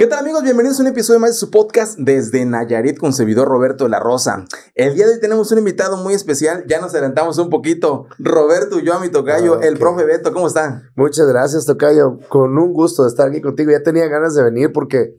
¿Qué tal amigos? Bienvenidos a un episodio más de su podcast desde Nayarit con servidor Roberto de la Rosa. El día de hoy tenemos un invitado muy especial, ya nos adelantamos un poquito. Roberto yo a mi tocayo, ah, el profe Beto, ¿cómo está? Muchas gracias tocayo, con un gusto de estar aquí contigo. Ya tenía ganas de venir porque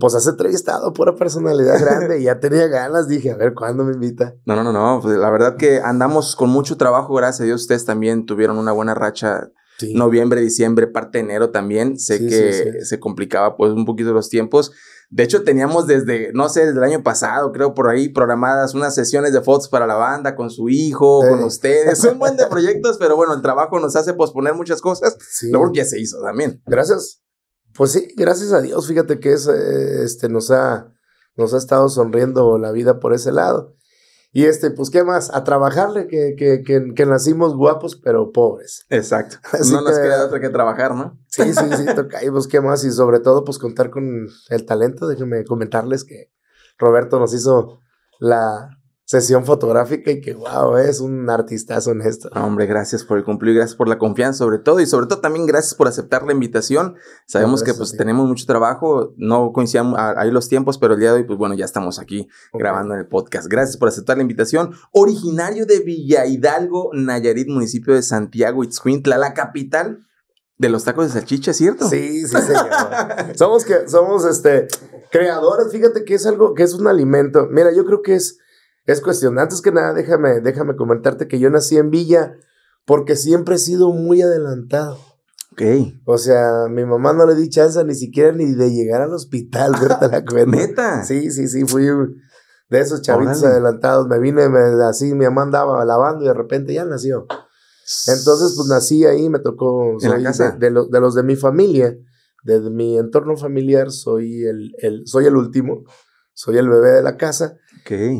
pues has entrevistado pura personalidad grande y ya tenía ganas, dije, a ver cuándo me invita. No, no, no, no, pues, la verdad que andamos con mucho trabajo, gracias a Dios ustedes también tuvieron una buena racha Noviembre, diciembre, parte de enero también. Sé que se complicaba pues un poquito los tiempos. De hecho, teníamos desde, no sé, desde el año pasado, creo, por ahí programadas unas sesiones de fotos para la banda, con su hijo, con ustedes. Un buen de proyectos, pero bueno, el trabajo nos hace posponer muchas cosas. Sí. que ya se hizo también. Gracias. Pues sí, gracias a Dios, fíjate que es, eh, este, nos, ha, nos ha estado sonriendo la vida por ese lado. Y este, pues, ¿qué más? A trabajarle, que, que, que, que nacimos guapos, pero pobres. Exacto. no nos queda otra que trabajar, ¿no? Sí, sí, sí, toca. Y pues, ¿qué más? Y sobre todo, pues, contar con el talento. Déjenme comentarles que Roberto nos hizo la, sesión fotográfica y que, wow, es un artistazo honesto hombre, gracias por el cumplido, gracias por la confianza sobre todo y sobre todo también gracias por aceptar la invitación. Sabemos que pues tenemos mucho trabajo, no coincidamos ahí los tiempos, pero el día de hoy pues bueno, ya estamos aquí grabando el podcast. Gracias por aceptar la invitación. Originario de Villa Hidalgo, Nayarit, municipio de Santiago Itzcuintla, la capital de los tacos de salchicha, ¿cierto? Sí, sí, señor. somos que somos este creadores, fíjate que es algo que es un alimento. Mira, yo creo que es es cuestión. Antes que nada, déjame, déjame comentarte que yo nací en Villa porque siempre he sido muy adelantado. Ok. O sea, mi mamá no le di chance ni siquiera ni de llegar al hospital, ¿verdad? la cuenta. Sí, sí, sí, fui de esos chavitos adelantados. Me vine así, mi mamá andaba lavando y de repente ya nació. Entonces, pues nací ahí, me tocó. ¿En De, los de mi familia, de, mi entorno familiar, soy el, el soy el último soy el bebé de la casa.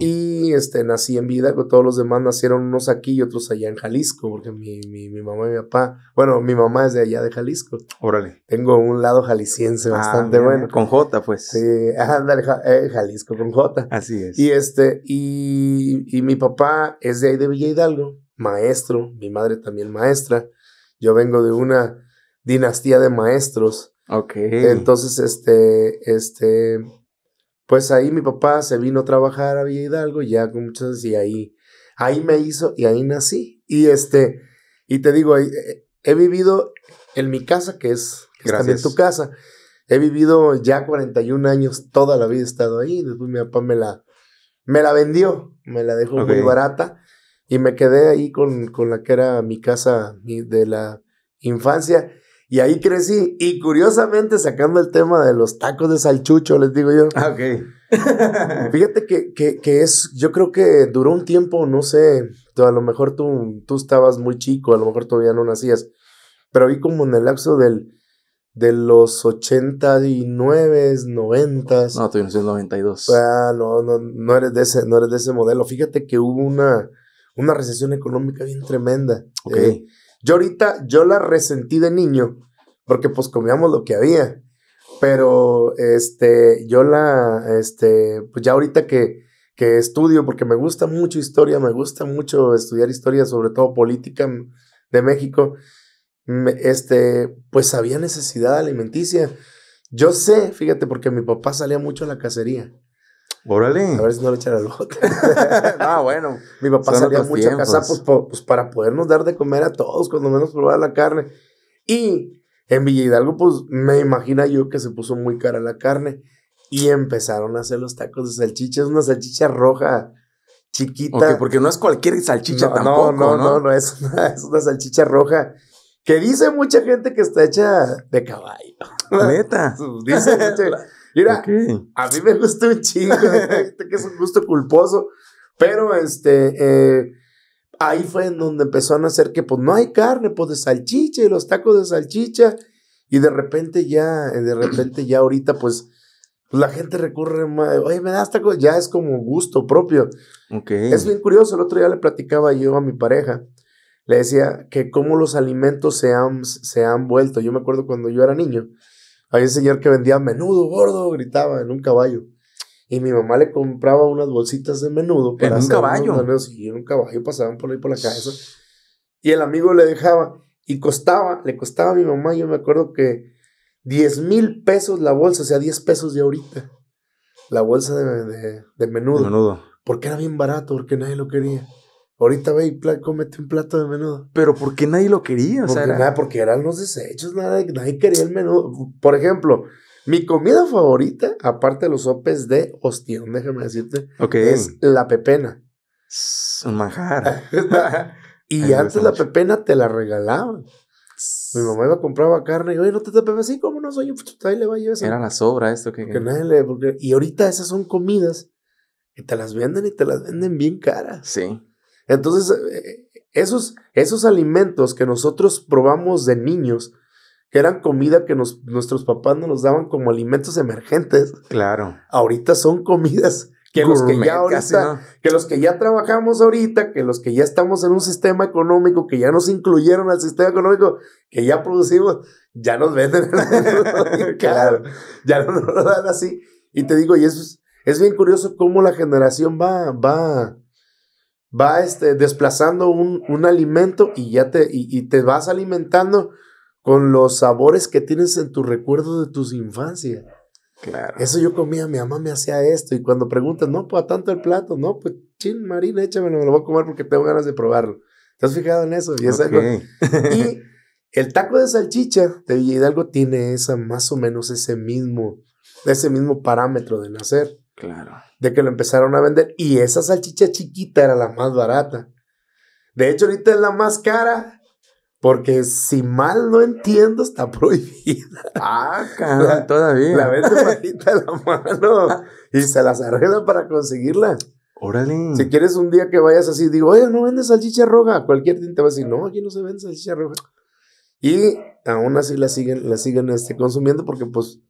Y este, nací en vida, todos los demás nacieron unos aquí y otros allá en Jalisco, porque mi, mi, mamá y mi papá, bueno, mi mamá es de allá de Jalisco. Órale. Tengo un lado jalisciense ah, bastante bueno. Con J, pues. Sí, ándale, eh, Jalisco con J. Así es. Y este, y, y mi papá es de ahí de Villa Hidalgo, maestro, mi madre también maestra. Yo vengo de una dinastía de maestros. Ok. Entonces, este, este, pues ahí mi papá se vino a trabajar a Villa Hidalgo, ya con muchas, y ahí, ahí me hizo y ahí nací. Y este, y te digo, eh, he, vivido en mi casa, que es, también tu casa. He vivido ya 41 años, toda la vida he estado ahí. Después mi papá me la, me la vendió, me la dejó muy barata y me quedé ahí con, con la que era mi casa de la infancia. Y ahí crecí. Y curiosamente, sacando el tema de los tacos de salchucho, les digo yo. Ah, ok. Fíjate que, que, que, es, yo creo que duró un tiempo, no sé, a lo mejor tú, tú estabas muy chico, a lo mejor todavía no nacías, pero vi como en el lapso del, de los 89, 90. No, tú nací en 92. Ah, no, no, eres de ese, no eres de ese modelo. Fíjate que hubo una, una recesión económica bien tremenda. Ok. Eh, yo ahorita, yo la resentí de niño, porque pues comíamos lo que había. Pero, este, yo la, este, pues ya ahorita que, que estudio, porque me gusta mucho historia, me gusta mucho estudiar historia, sobre todo política de México, este, pues había necesidad alimenticia. Yo sé, fíjate, porque mi papá salía mucho a la cacería. Órale. A ver si no lo echan al otro. ah, bueno. Mi papá salía mucho a casa pues, pues, para podernos dar de comer a todos, cuando menos probar la carne. Y en Villa Hidalgo, pues me imagino yo que se puso muy cara la carne. Y empezaron a hacer los tacos de salchicha. Es una salchicha roja, chiquita. Okay, porque no es cualquier salchicha tampoco. No, no, no, no, es, una, es una salchicha roja. Que dice mucha gente que está hecha de caballo. Neta. dice mucha Mira, a mí me gusta un chingo, que es un gusto culposo, pero este, eh, ahí fue en donde empezó a nacer que pues no hay carne, pues de salchicha y los tacos de salchicha, y de repente ya, eh, de repente ya ahorita pues la gente recurre más, oye, me das tacos, ya es como gusto propio. Es bien curioso, el otro día le platicaba yo a mi pareja, le decía que cómo los alimentos se se han vuelto. Yo me acuerdo cuando yo era niño, había un señor que vendía menudo, gordo, gritaba en un caballo. Y mi mamá le compraba unas bolsitas de menudo para en un caballo. y en un caballo pasaban por ahí por la calle Y el amigo le dejaba. Y costaba, le costaba a mi mamá, yo me acuerdo que 10 mil pesos la bolsa, o sea, 10 pesos de ahorita. La bolsa de, menudo. De menudo. Porque era bien barato, porque nadie lo quería. Ahorita ve y comete un plato de menudo. Pero ¿por qué nadie lo quería? nada, porque eran los desechos, nada, nadie quería el menudo. Por ejemplo, mi comida favorita, aparte de los sopes de ostión, déjame decirte, es la pepena. Un manjar. y antes la pepena te la regalaban. Mi mamá iba a comprar carne y oye, no te te así, ¿cómo no soy? Ahí le va a Era la sobra esto que. Y ahorita esas son comidas que te las venden y te las venden bien caras. Sí. Entonces, eh, esos, esos alimentos que nosotros probamos de niños, que eran comida que nos, nuestros papás nos daban como alimentos emergentes. Claro. Ahorita son comidas que los que ya ahorita, que los que ya trabajamos ahorita, que los que ya estamos en un sistema económico, que ya nos incluyeron al sistema económico, que ya producimos, ya nos venden. claro, ya no nos lo dan así. Y te digo, y eso es, es bien curioso cómo la generación va, va, va este, desplazando un, alimento y ya te, y, te vas alimentando con los sabores que tienes en tu recuerdo de tus infancias. Claro. Eso yo comía, mi mamá me hacía esto. Y cuando preguntas, no, pues tanto el plato, no, pues chin, Marina, échamelo, me lo voy a comer porque tengo ganas de probarlo. ¿Te has fijado en eso? Y, es algo. y el taco de salchicha de Villa Hidalgo tiene esa, más o menos ese mismo, ese mismo parámetro de nacer. Claro. De que lo empezaron a vender. Y esa salchicha chiquita era la más barata. De hecho, ahorita es la más cara. Porque si mal no entiendo, está prohibida. Ah, cara. todavía. La vende malita la mano y se las arregla para conseguirla. Órale. Si quieres un día que vayas así, digo, oye, no vendes salchicha roja. Cualquier tinta te va a decir, no, aquí no se vende salchicha roja. Y aún así la siguen, la siguen este, consumiendo porque pues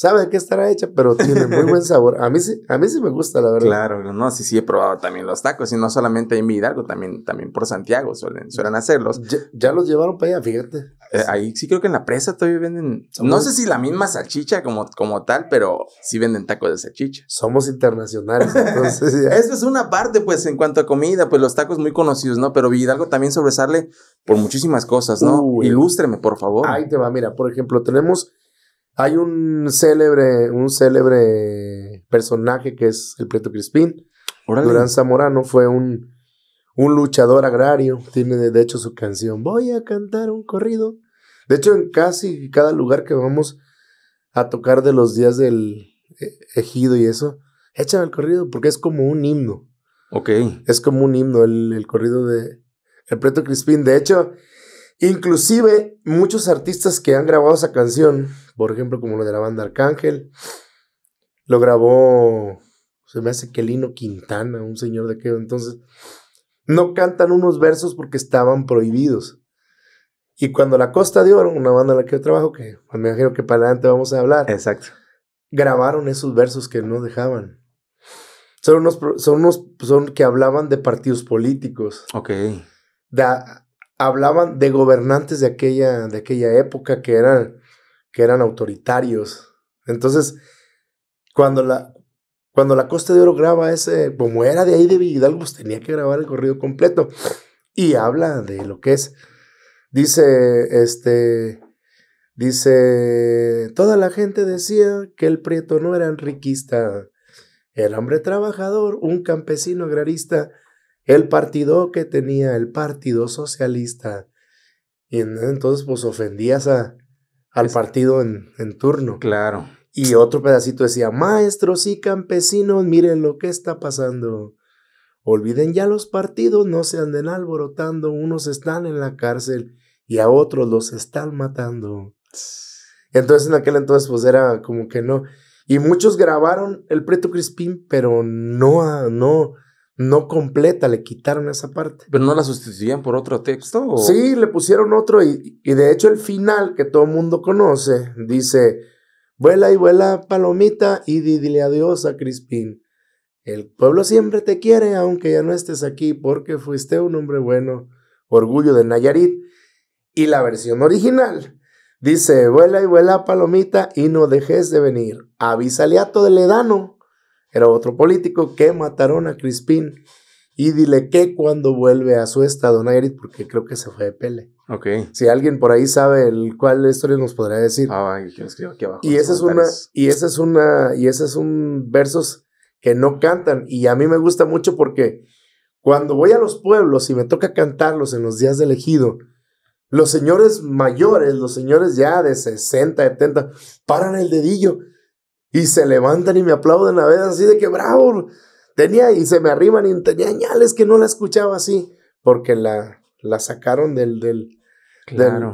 sabe de qué estará hecha, pero tiene muy buen sabor. A mí sí, a mí sí me gusta, la verdad. Claro, no, sí, sí he probado también los tacos, y no solamente en Hidalgo, también, también por Santiago suelen, suelen hacerlos. Ya, los llevaron para allá, fíjate. Eh, ahí sí creo que en la presa todavía venden, no sé si la misma salchicha como, como tal, pero sí venden tacos de salchicha. Somos internacionales, entonces. Eso es una parte, pues, en cuanto a comida, pues los tacos muy conocidos, ¿no? Pero vidalgo también sobresale por muchísimas cosas, ¿no? Ilústreme, por favor. Ahí te va, mira, por ejemplo, tenemos hay un célebre, un célebre personaje que es el Preto Crispín. Durán Zamorano fue un, luchador agrario. Tiene de hecho su canción. Voy a cantar un corrido. De hecho, en casi cada lugar que vamos a tocar de los días del e, ejido y eso, échame el corrido porque es como un himno. Ok. Es como un himno el, el corrido de El Preto Crispín. De hecho, inclusive muchos artistas que han grabado esa canción por ejemplo, como lo de la banda Arcángel. Lo grabó, se me hace que Lino Quintana, un señor de aquello. Entonces, no cantan unos versos porque estaban prohibidos. Y cuando la Costa dio una banda en la que yo trabajo, que me imagino que para adelante vamos a hablar. Exacto. Grabaron esos versos que no dejaban. Son unos, son unos son que hablaban de partidos políticos. Ok. hablaban de gobernantes de aquella, de aquella época que eran que eran autoritarios. Entonces, cuando la, cuando la Costa de Oro graba ese, como era de ahí de Vidal, pues tenía que grabar el corrido completo. Y habla de lo que es. Dice, este, dice, toda la gente decía que el prieto no era enriquista, el hombre trabajador, un campesino agrarista, el partido que tenía, el partido socialista. Y entonces, pues ofendías a, al partido en, en turno. Claro. Y otro pedacito decía, maestros y campesinos, miren lo que está pasando. Olviden ya los partidos, no se anden alborotando, unos están en la cárcel y a otros los están matando. Entonces en aquel entonces pues era como que no. Y muchos grabaron el Preto Crispín, pero no, no, no completa, le quitaron esa parte. Pero no la sustituían por otro texto. Sí, le pusieron otro y, y, de hecho el final que todo el mundo conoce dice, vuela y vuela palomita y dile adiós a Crispín. El pueblo siempre te quiere aunque ya no estés aquí porque fuiste un hombre bueno, orgullo de Nayarit. Y la versión original dice, vuela y vuela palomita y no dejes de venir. Avísale a todo de edano era otro político, que mataron a Crispín. Y dile que cuando vuelve a su estado Nayarit, porque creo que se fue de Pele. Ok. Si alguien por ahí sabe el, cuál historia nos podría decir. Ah, aquí abajo. Y esa es una, y esa es una, y es un versos que no cantan. Y a mí me gusta mucho porque cuando voy a los pueblos y me toca cantarlos en los días de elegido, los señores mayores, los señores ya de 60, 70, paran el dedillo y se levantan y me aplauden a veces así de que bravo. Tenía y se me arriban y tenía ñales que no la escuchaba así. Porque la, la sacaron del, del,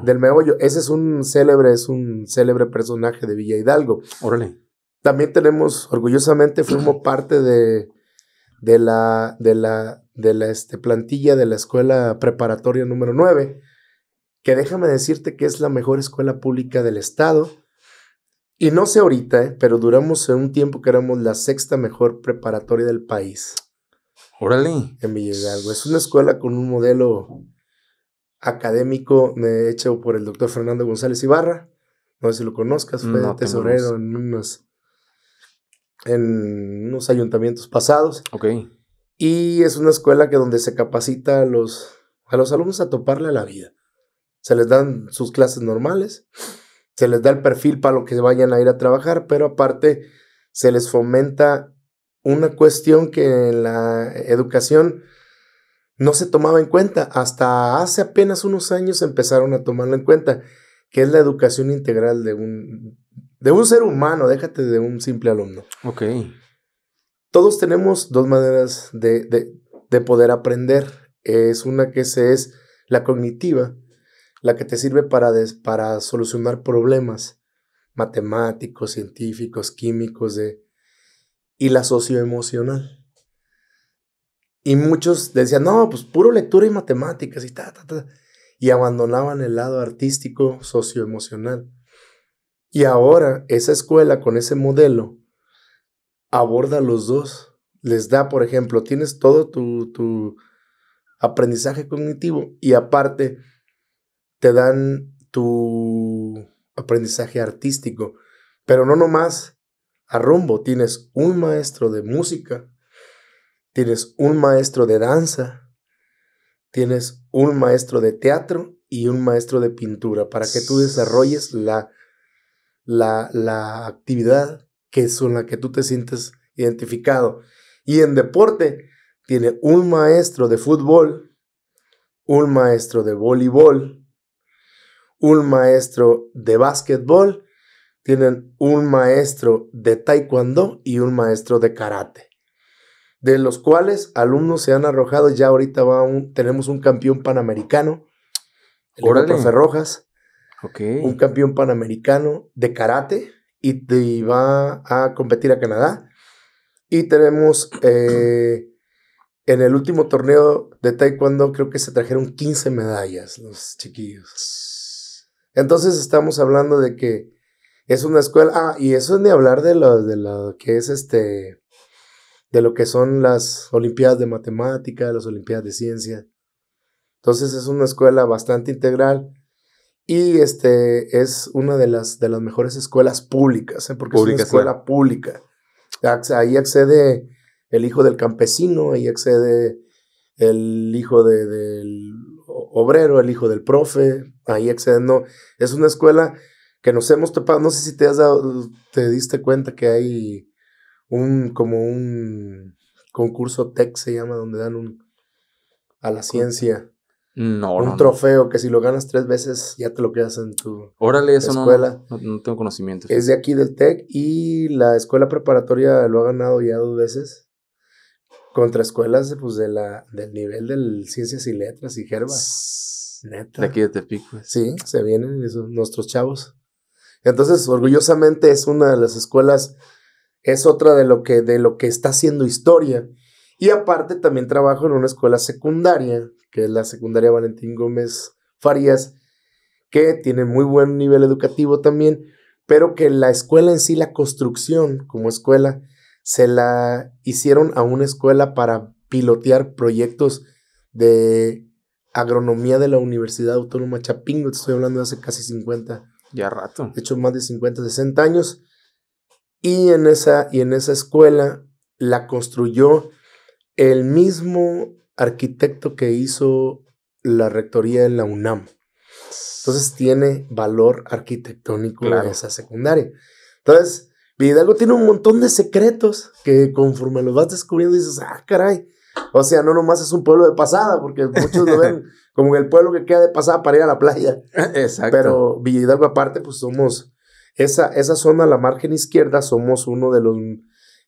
del, meollo. Ese es un célebre, es un célebre personaje de Villa Hidalgo. Órale. También tenemos, orgullosamente, fuimos parte de, de la, de la, de la este, plantilla de la escuela preparatoria número 9, que déjame decirte que es la mejor escuela pública del estado y no sé ahorita, eh, pero duramos un tiempo que éramos la sexta mejor preparatoria del país. Órale. En Villalgo. Es una escuela con un modelo académico eh, hecho por el doctor Fernando González Ibarra. No sé si lo conozcas, fue tesorero en unos, en ayuntamientos pasados. Ok. Y es una escuela que donde se capacita a los, a los alumnos a toparle a la vida. Se les dan sus clases normales se les da el perfil para lo que vayan a ir a trabajar, pero aparte se les fomenta una cuestión que en la educación no se tomaba en cuenta. Hasta hace apenas unos años empezaron a tomarlo en cuenta, que es la educación integral de un, de un ser humano, déjate de un simple alumno. Ok. Todos tenemos dos maneras de, de poder aprender. Es una que se es la cognitiva, la que te sirve para, para solucionar problemas matemáticos, científicos, químicos, y la socioemocional. Y muchos decían, no, pues puro lectura y matemáticas y ta, Y abandonaban el lado artístico, socioemocional. Y ahora esa escuela con ese modelo aborda los dos. Les da, por ejemplo, tienes todo tu aprendizaje cognitivo y aparte te dan tu aprendizaje artístico, pero no nomás a rumbo, tienes un maestro de música, tienes un maestro de danza, tienes un maestro de teatro y un maestro de pintura para que tú desarrolles la, la, actividad que es con la que tú te sientes identificado. Y en deporte tiene un maestro de fútbol, un maestro de voleibol, un maestro de básquetbol, tienen un maestro de taekwondo y un maestro de karate, de los cuales alumnos se han arrojado. Ya ahorita va un, tenemos un campeón panamericano, el profe Rojas, un campeón panamericano de karate y, va a competir a Canadá. Y tenemos eh, en el último torneo de taekwondo, creo que se trajeron 15 medallas los chiquillos. Entonces estamos hablando de que es una escuela, ah, y eso es ni hablar de lo, de lo que es este, de lo que son las Olimpiadas de Matemática, las Olimpiadas de Ciencia. Entonces es una escuela bastante integral y este es una de las, de las mejores escuelas públicas, ¿eh? porque es una escuela pública. Ahí accede el hijo del campesino, ahí accede el hijo de, del obrero, el hijo del profe, ahí accediendo. Es una escuela que nos hemos topado, no sé si te has dado, te diste cuenta que hay un, como un concurso tech se llama, donde dan un, a la ciencia. No, Un trofeo que si lo ganas tres veces ya te lo quedas en tu Órale, escuela. No, tengo conocimiento. Es de aquí del TEC y la escuela preparatoria lo ha ganado ya dos veces. Contra escuelas pues, de la, del nivel de ciencias y letras y Gervas. Neta. De aquí de Tepic, Sí, se vienen esos, nuestros chavos. Entonces, orgullosamente es una de las escuelas, es otra de lo que, de lo que está haciendo historia. Y aparte también trabajo en una escuela secundaria, que es la secundaria Valentín Gómez Farías, que tiene muy buen nivel educativo también, pero que la escuela en sí, la construcción como escuela, se la hicieron a una escuela para pilotear proyectos de agronomía de la Universidad Autónoma Chapingo, te estoy hablando de hace casi 50. Ya rato. De hecho, más de 50, 60 años. Y en esa, y en esa escuela la construyó el mismo arquitecto que hizo la rectoría en la UNAM. Entonces tiene valor arquitectónico esa secundaria. Entonces, Vidalgo tiene un montón de secretos que conforme los vas descubriendo dices, ah, caray. O sea, no nomás es un pueblo de pasada, porque muchos lo ven como el pueblo que queda de pasada para ir a la playa. Exacto. Pero Villa aparte, pues somos, esa, esa zona, la margen izquierda, somos uno de los,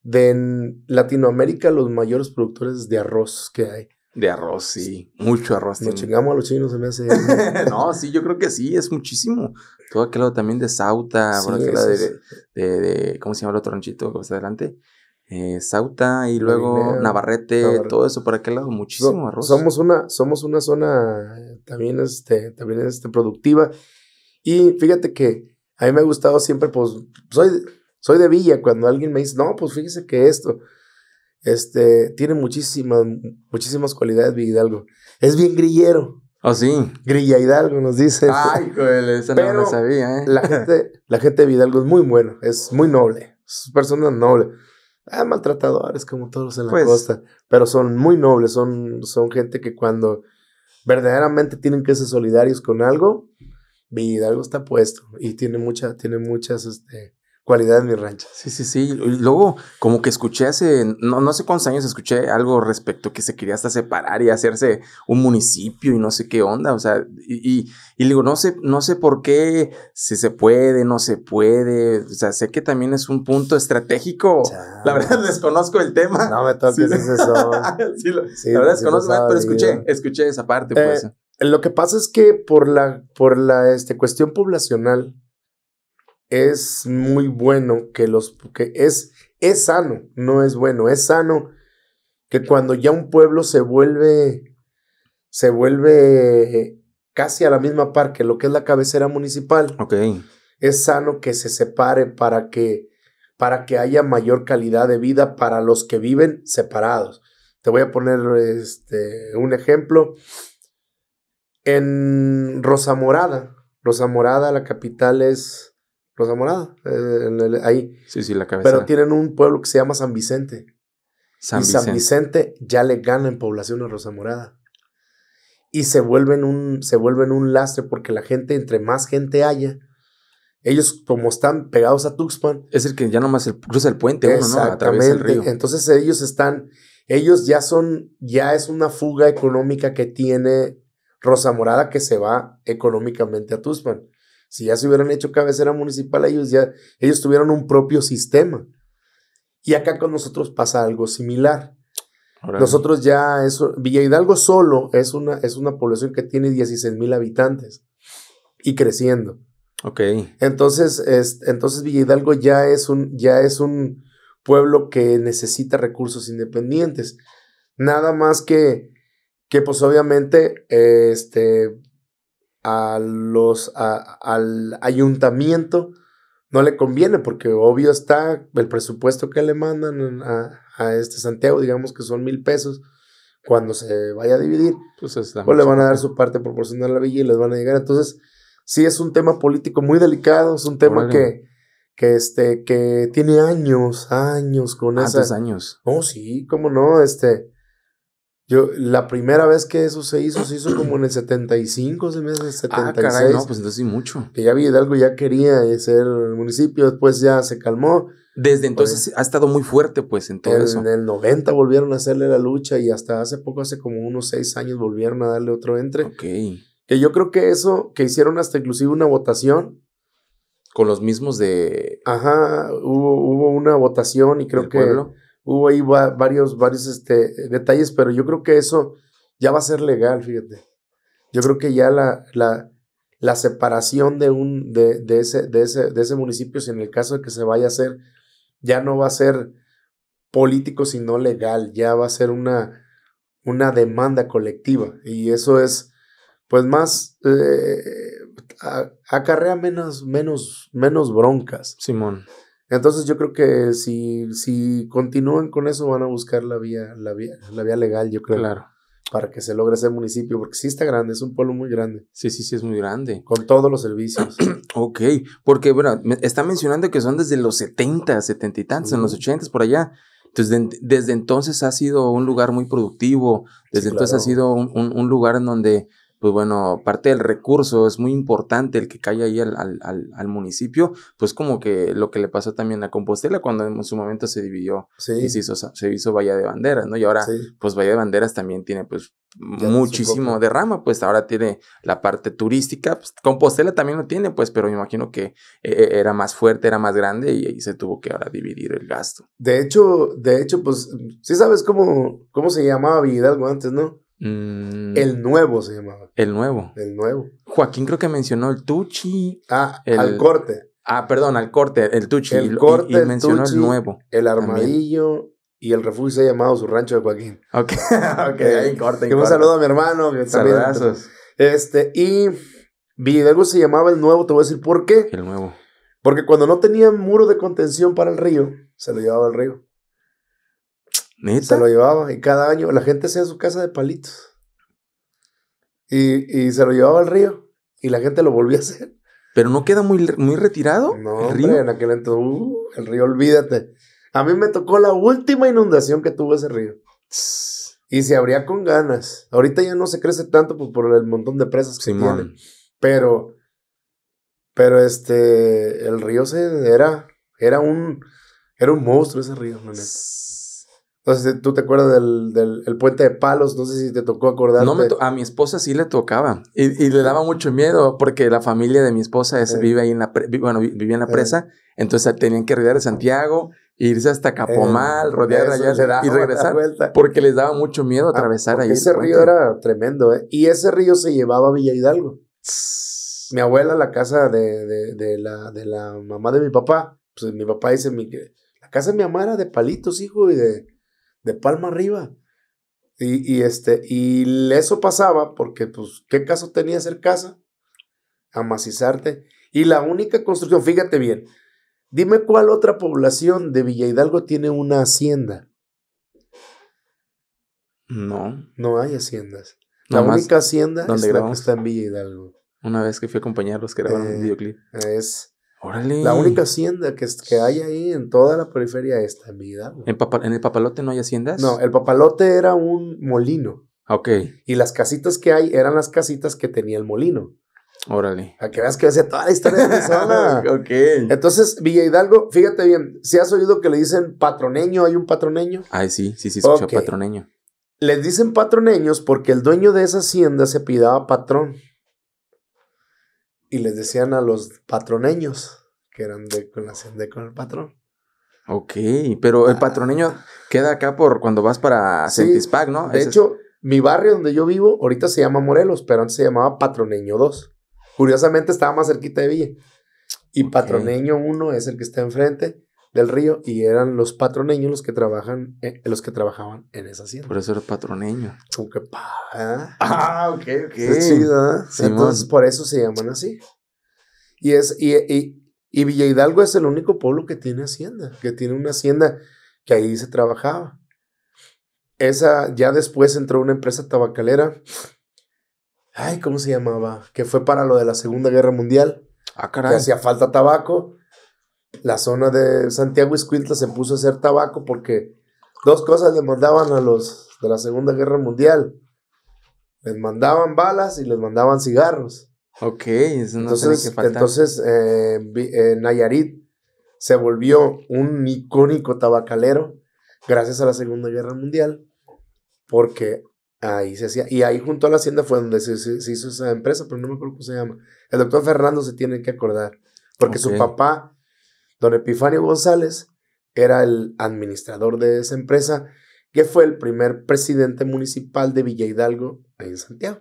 de en Latinoamérica, los mayores productores de arroz que hay. De arroz, sí. Mucho arroz. Nos chingamos a los chinos, se me hace. no, sí, yo creo que sí, es muchísimo. Todo aquel lado también de Sauta, de, ¿Cómo se llama el otro ranchito adelante? Eh, Sauta y luego Navarrete, todo eso por aquel lado, muchísimo arroz. Somos una, somos una zona eh, también, este, también este, productiva. Y fíjate que a mí me ha gustado siempre, pues, soy, soy de Villa, cuando alguien me dice, no, pues fíjese que esto. Este, tiene muchísimas, muchísimas cualidades Vidalgo Hidalgo. Es bien grillero. ¿Oh, sí? Grilla Hidalgo nos dice. Ay, joder, eso no lo sabía, ¿eh? La gente, la gente de Vidalgo es muy buena, es muy noble, es persona noble. Ah, maltratadores como todos en la pues, costa, pero son muy nobles, son, son gente que cuando verdaderamente tienen que ser solidarios con algo, Vidalgo está puesto y tiene, mucha, tiene muchas, este, cualidad en mi rancho. Sí, sí, sí. Y Luego, como que escuché hace, no, no sé cuántos años escuché algo respecto que se quería hasta separar y hacerse un municipio y no sé qué onda. O sea, y, y, y digo, no sé, no sé por qué, si se puede, no se puede. O sea, sé que también es un punto estratégico. La verdad, desconozco el tema. No me toques eso. sí, la verdad, pues, desconozco, pero escuché, escuché esa parte. Pues. Eh, lo que pasa es que por la, por la este, cuestión poblacional, es muy bueno que los que es es sano, no es bueno, es sano que cuando ya un pueblo se vuelve se vuelve eh, casi a la misma par que lo que es la cabecera municipal. Es sano que se separe para que para que haya mayor calidad de vida para los que viven separados. Te voy a poner este, un ejemplo. En Rosa Morada, Rosa Morada, la capital es Rosa Morada, eh, ahí. Sí, sí, la cabeza. Pero tienen un pueblo que se llama San Vicente. San y Vicente. San Vicente ya le gana en población a Rosa Morada. Y se vuelven un, se vuelven un lastre porque la gente, entre más gente haya, ellos como están pegados a Tuxpan. Es el que ya nomás cruza el puente, ¿no? el Entonces ellos están, ellos ya son, ya es una fuga económica que tiene Rosa Morada que se va económicamente a Tuxpan. Si ya se hubieran hecho cabecera municipal, ellos ya, ellos tuvieron un propio sistema. Y acá con nosotros pasa algo similar. nosotros ya, eso, Villa Hidalgo solo es una, es una población que tiene 16 mil habitantes y creciendo. Ok. Entonces, entonces Villa Hidalgo ya es un, ya es un pueblo que necesita recursos independientes. Nada más que, que pues obviamente, este, a los, al ayuntamiento no le conviene porque obvio está el presupuesto que le mandan a, este Santiago, digamos que son mil pesos, cuando se vaya a dividir, pues, le van a dar su parte proporcional a la villa y les van a llegar. Entonces, sí es un tema político muy delicado, es un tema que, que, este, que tiene años, años con ah, eso, años. Oh, sí, cómo no, este... Yo, la primera vez que eso se hizo, se hizo como en el 75, se me hace 76. Ah, caray, no, pues entonces sí mucho. Que ya algo ya quería ser municipio, después ya se calmó. Desde pues, entonces ha estado muy fuerte, pues, en todo en, eso. En el 90 volvieron a hacerle la lucha y hasta hace poco, hace como unos seis años, volvieron a darle otro entre. Ok. Que yo creo que eso, que hicieron hasta inclusive una votación. Con los mismos de... Ajá, hubo, una votación y creo que hubo ahí varios, varios este, detalles, pero yo creo que eso ya va a ser legal, fíjate. Yo creo que ya la, la, la separación de, un, de, de, ese, de, ese, de ese municipio, si en el caso de que se vaya a hacer, ya no va a ser político, sino legal, ya va a ser una, una demanda colectiva. Y eso es, pues más, eh, acarrea menos, menos, menos broncas. Simón. Entonces yo creo que si, si continúan con eso van a buscar la vía, la vía, la vía legal, yo creo. Claro. Para que se logre ese municipio, porque sí está grande, es un pueblo muy grande. Sí, sí, sí, es muy grande. Con todos los servicios. ok, porque bueno, me está mencionando que son desde los 70, 70 y tantos, en los 80 por allá. Entonces, desde entonces ha sido un lugar muy productivo, desde entonces ha sido un lugar en donde pues bueno, parte del recurso es muy importante el que cae ahí al, al, al, municipio, pues como que lo que le pasó también a Compostela cuando en su momento se dividió y se hizo, se hizo Bahía de Banderas, ¿no? Y ahora, pues Bahía de Banderas también tiene pues muchísimo derrama, pues ahora tiene la parte turística, pues Compostela también lo tiene, pues, pero me imagino que eh, era más fuerte, era más grande y ahí se tuvo que ahora dividir el gasto. De hecho, de hecho, pues, sí sabes cómo, cómo se llamaba Vidalgo antes, ¿no? Mm. el Nuevo se llamaba. El Nuevo. El Nuevo. Joaquín creo que mencionó el Tuchi. Ah, al corte. Ah, perdón, al corte, el Tuchi. El corte, y, mencionó el, Nuevo. El Armadillo. Y el refugio se ha llamado su rancho de Joaquín. Ok, ok, ahí corte. Que un saludo a mi hermano. este, y Vidego se llamaba el nuevo, te voy a decir por qué. El nuevo. Porque cuando no tenía muro de contención para el río, se lo llevaba al río. Se lo llevaba y cada año la gente hacía su casa de palitos. Y, y, se lo llevaba al río y la gente lo volvía a hacer. Pero no queda muy, muy retirado. No, el río. en aquel entonces, uh, el río, olvídate. A mí me tocó la última inundación que tuvo ese río. Y se abría con ganas. Ahorita ya no se crece tanto pues, por el montón de presas que Simón. Pero, pero este, el río se, era, era un, era un monstruo ese río, Entonces, tú te acuerdas del, puente de palos, no sé si te tocó acordarte. No a mi esposa sí le tocaba y, le daba mucho miedo porque la familia de mi esposa es, vive ahí en la, bueno, vivía en la presa, entonces tenían que rodear de Santiago, irse hasta eh, Capomal, rodear allá y regresar porque les daba mucho miedo ah, atravesar ahí. Ese río era tremendo, ¿eh? Y ese río se llevaba a Villa Hidalgo. Mi abuela, la casa de, la, de la mamá de mi papá, pues mi papá dice, mi, la casa de mi mamá era de palitos, hijo, y de de palma arriba. Y, este, y eso pasaba porque, pues, ¿qué caso tenía hacer casa? Amacizarte. Y la única construcción, fíjate bien, dime cuál otra población de Villa Hidalgo tiene una hacienda. No. No hay haciendas. La única hacienda donde es está en Villa Hidalgo. Una vez que fui a acompañarlos, que grabaron un eh, videoclip. Es la única hacienda que, que hay ahí en toda la periferia está en ¿En, el papalote no hay haciendas? No, el papalote era un molino. Ok. Y las casitas que hay eran las casitas que tenía el molino. Órale. A que veas que ser toda la historia de zona. ok. Entonces, Villa Hidalgo, fíjate bien, si has oído que le dicen patroneño, hay un patroneño. Ay, sí, sí, sí, escucha patroneño. Les dicen patroneños porque el dueño de esa hacienda se pidaba patrón y les decían a los patroneños que eran de con la con el patrón. Ok, pero el ah. patroneño queda acá por cuando vas para Centispac, ¿no? De hecho, mi barrio donde yo vivo ahorita se llama Morelos, pero antes se llamaba Patroneño 2. Curiosamente estaba más cerquita de Villa. Y Patroneño 1 es el que está enfrente del río y eran los patroneños los que trabajan eh, los que trabajaban en esa hacienda. Por eso era patroneño. Como ¿eh? Ah, ok, ok. Entonces por eso se llaman así. Y es y, y Villa Hidalgo es el único pueblo que tiene hacienda, que tiene una hacienda que ahí se trabajaba. Esa ya después entró una empresa tabacalera. Ay, ¿cómo se llamaba? Que fue para lo de la Segunda Guerra Mundial. Ah, caray. Que hacía falta tabaco la zona de Santiago Escuintla se puso a hacer tabaco porque dos cosas le mandaban a los de la Segunda Guerra Mundial. Les mandaban balas y les mandaban cigarros. Ok, entonces, eh, eh, Nayarit se volvió un icónico tabacalero gracias a la Segunda Guerra Mundial, porque ahí se hacía, y ahí junto a la hacienda fue donde se, hizo esa empresa, pero no me acuerdo cómo se llama. El doctor Fernando se tiene que acordar, porque su papá Don Epifanio González era el administrador de esa empresa, que fue el primer presidente municipal de Villa Hidalgo, ahí en Santiago.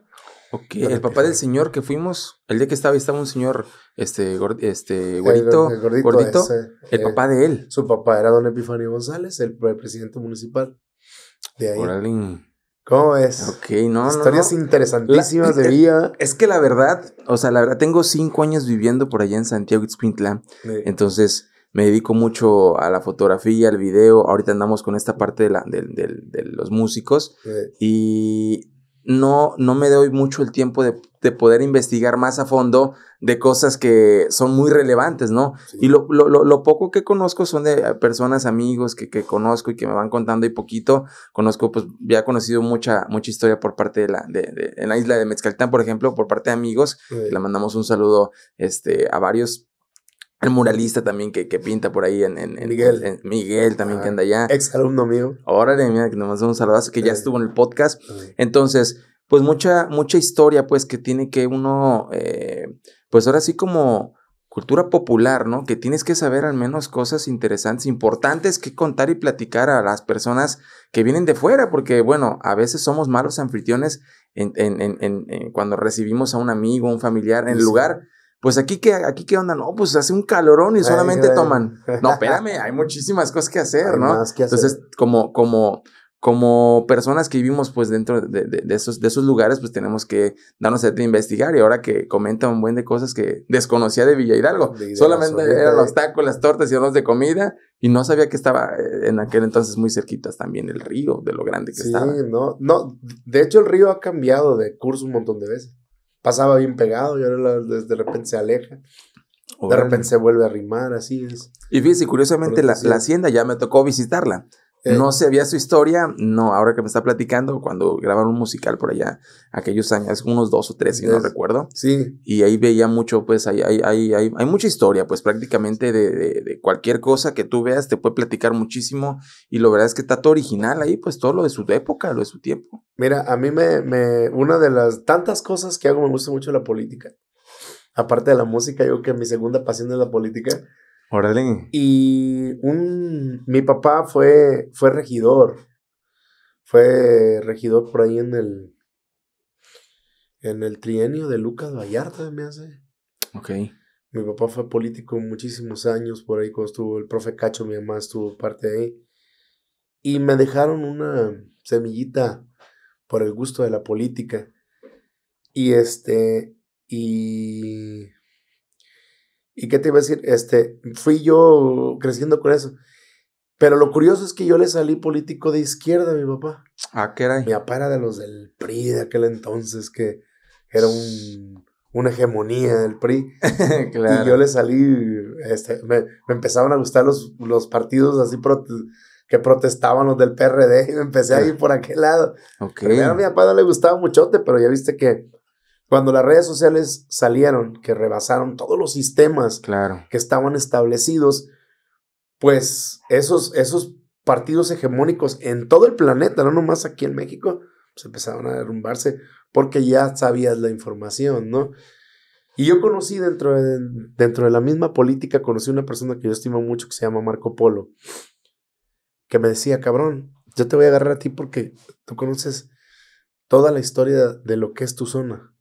Ok, el papá del señor que fuimos, el día que estaba, estaba un señor, este, este gordito, gordito eh, el papá de él. Su papá era don Epifanio González, el, presidente municipal de ahí. ¿Cómo es? Ok, no. Historias no, interesantísimas e de vida. E, es que la verdad, o sea, la verdad, tengo cinco años viviendo por allá en Santiago de Sí. Entonces, me dedico mucho a la fotografía, al video. Ahorita andamos con esta parte de, la, los músicos. Y no, no me doy mucho el tiempo de de poder investigar más a fondo de cosas que son muy relevantes, ¿no? Y lo, lo, lo, poco que conozco son de eh, personas, amigos que, que, conozco y que me van contando y poquito. Conozco, pues ya he conocido mucha, mucha historia por parte de la, de, en la isla de Mezcaltán, por ejemplo, por parte de amigos. Le mandamos un saludo este, a varios el muralista también que, que, pinta por ahí en, en Miguel. Miguel también que anda allá. Ex alumno mío. Órale, mira, que nomás un saludazo que ya estuvo en el podcast. Entonces, pues mucha, mucha historia, pues que tiene que uno, eh, pues ahora sí como cultura popular, ¿no? Que tienes que saber al menos cosas interesantes, importantes que contar y platicar a las personas que vienen de fuera, porque bueno, a veces somos malos anfitriones en, en, cuando recibimos a un amigo, un familiar, en el lugar. Pues aquí que aquí qué onda, no, pues hace un calorón y solamente toman. No, espérame, hay muchísimas cosas que hacer, ¿no? Entonces, como, como, como personas que vivimos pues dentro de, esos, de esos lugares, pues tenemos que darnos a investigar. Y ahora que comenta un buen de cosas que desconocía de Villa Hidalgo, solamente eran eh. los tacos, las tortas y los de comida, y no sabía que estaba eh, en aquel entonces muy cerquitas también el río, de lo grande que estaba. no, no, de hecho el río ha cambiado de curso un montón de veces. Pasaba bien pegado y ahora de repente se aleja. De repente se vuelve a arrimar, así es. Y fíjese, curiosamente la, la hacienda ya me tocó visitarla. No eh, No sabía su historia, no, ahora que me está platicando, cuando grabaron un musical por allá, aquellos años, unos dos o tres, si no recuerdo. Sí. Y ahí veía mucho, pues, hay, hay, hay, mucha historia, pues, prácticamente de, de, cualquier cosa que tú veas, te puede platicar muchísimo. Y lo verdad es que está todo original ahí, pues, todo lo de su época, lo de su tiempo. Mira, a mí me, me una de las tantas cosas que hago, me gusta mucho la política. Aparte de la música, yo que mi segunda pasión es la política. Y un, mi papá fue, fue regidor. Fue regidor por ahí en el, en el trienio de Lucas Vallarta, me hace. Ok. Mi papá fue político muchísimos años, por ahí cuando estuvo el profe Cacho, mi mamá estuvo parte de ahí. Y me dejaron una semillita por el gusto de la política. Y este, y ¿Y qué te iba a decir? Este, fui yo creciendo con eso. Pero lo curioso es que yo le salí político de izquierda a mi papá. Ah, ¿qué era? Mi papá era de los del PRI de aquel entonces, que era una hegemonía del PRI. claro. Y yo le salí, este, me, empezaron empezaban a gustar los, los partidos así que protestaban los del PRD y me empecé a ir por aquel lado. a mi papá no le gustaba muchote, pero ya viste que cuando las redes sociales salieron, que rebasaron todos los sistemas que estaban establecidos, pues esos, esos partidos hegemónicos en todo el planeta, no nomás aquí en México, pues empezaron a derrumbarse porque ya sabías la información, ¿no? Y yo conocí dentro de, dentro de la misma política, conocí una persona que yo estimo mucho que se llama Marco Polo, que me decía, cabrón, yo te voy a agarrar a ti porque tú conoces toda la historia de lo que es tu zona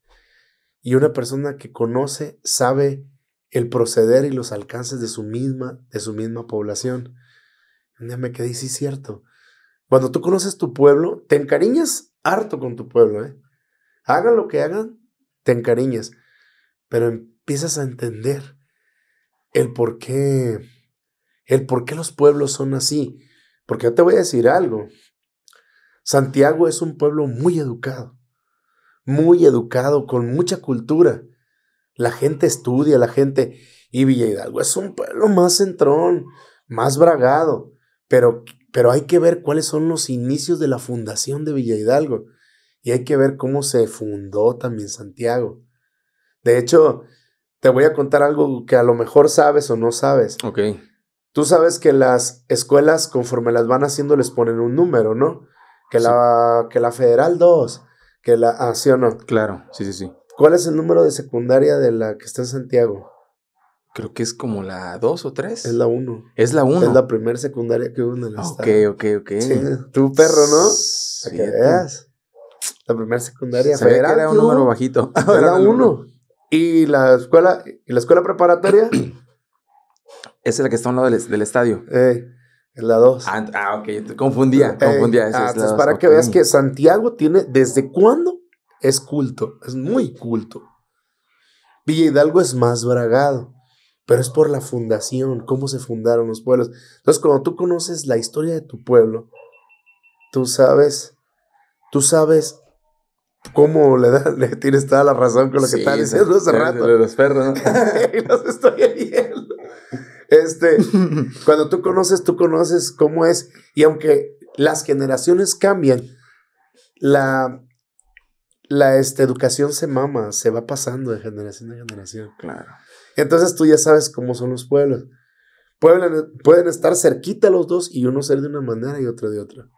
y una persona que conoce sabe el proceder y los alcances de su misma, de su misma población. Me quedé, sí, cierto. Cuando tú conoces tu pueblo, te encariñas harto con tu pueblo, ¿eh? Hagan lo que hagan, te encariñas, pero empiezas a entender el por el por qué los pueblos son así. Porque yo te voy a decir algo. Santiago es un pueblo muy educado muy educado, con mucha cultura. La gente estudia, la gente. Y Villa Hidalgo es un pueblo más centrón, más bragado. Pero, pero hay que ver cuáles son los inicios de la fundación de Villa Hidalgo. Y hay que ver cómo se fundó también Santiago. De hecho, te voy a contar algo que a lo mejor sabes o no sabes. Ok. Tú sabes que las escuelas, conforme las van haciendo, les ponen un número, ¿no? Que, la, que la federal 2, que la A, ah, ¿sí o no? Claro, sí, sí, sí. ¿Cuál es el número de secundaria de la que está en Santiago? Creo que es como la 2 o 3. Es la 1. Es la 1. Es la primera secundaria que hubo en el estadio. Ok, ok, ok. Sí, tu perro, ¿no? Sí, La primera secundaria Sabía Que era un número bajito. Era la 1. Y la escuela, y la escuela preparatoria. Esa es la que está a un lado del, estadio. Eh, es la 2. Ah, ah, ok, confundía, confundía. Ah, es para que veas que Santiago tiene, ¿desde cuándo? Es culto, es muy culto. Villa Hidalgo es más bragado, pero es por la fundación, cómo se fundaron los pueblos. Entonces, cuando tú conoces la historia de tu pueblo, tú sabes, tú sabes cómo le, le tienes toda la razón con lo que está diciendo hace rato. los perros, estoy este, cuando tú conoces, tú conoces cómo es. Y aunque las generaciones cambian, la, la este, educación se mama, se va pasando de generación a generación. Claro. Entonces tú ya sabes cómo son los pueblos. Pueden, pueden estar cerquita los dos y uno ser de una manera y otro de otra.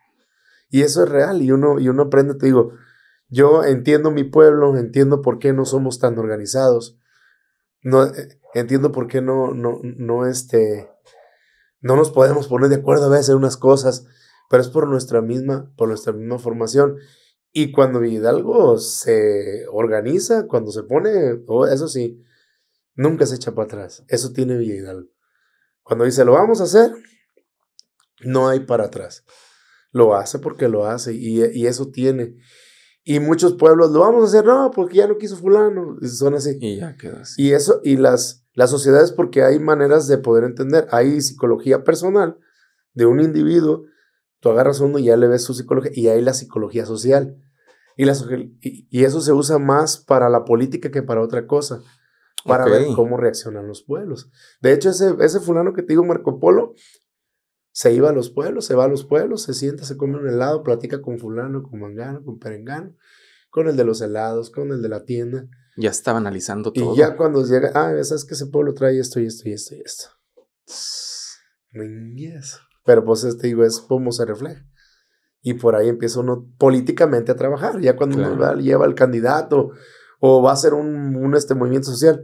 Y eso es real y uno, y uno aprende, te digo, yo entiendo mi pueblo, entiendo por qué no somos tan organizados, no, eh, entiendo por qué no, no, no, este, no nos podemos poner de acuerdo a veces en unas cosas, pero es por nuestra misma, por nuestra misma formación. Y cuando Hidalgo se organiza, cuando se pone, oh, eso sí, nunca se echa para atrás. Eso tiene Villa Hidalgo. Cuando dice lo vamos a hacer, no hay para atrás. Lo hace porque lo hace y, y eso tiene. Y muchos pueblos, lo vamos a hacer, no, porque ya no quiso fulano. Y son así. Y ya quedas. Y eso, y las, las sociedades, porque hay maneras de poder entender. Hay psicología personal de un individuo. Tú agarras uno y ya le ves su psicología. Y hay la psicología social. Y, la, y, eso se usa más para la política que para otra cosa. Para ver cómo reaccionan los pueblos. De hecho, ese, ese fulano que te digo, Marco Polo, se iba a los pueblos, se va a los pueblos, se sienta, se come un helado, platica con fulano, con mangano, con perengano, con el de los helados, con el de la tienda. Ya estaba analizando todo. Y ya cuando llega, ah, ya sabes que ese pueblo trae esto y esto y esto y esto. Pero pues este digo, es como se refleja. Y por ahí empieza uno políticamente a trabajar. Ya cuando uno lleva al candidato o va a hacer un, un, este movimiento social,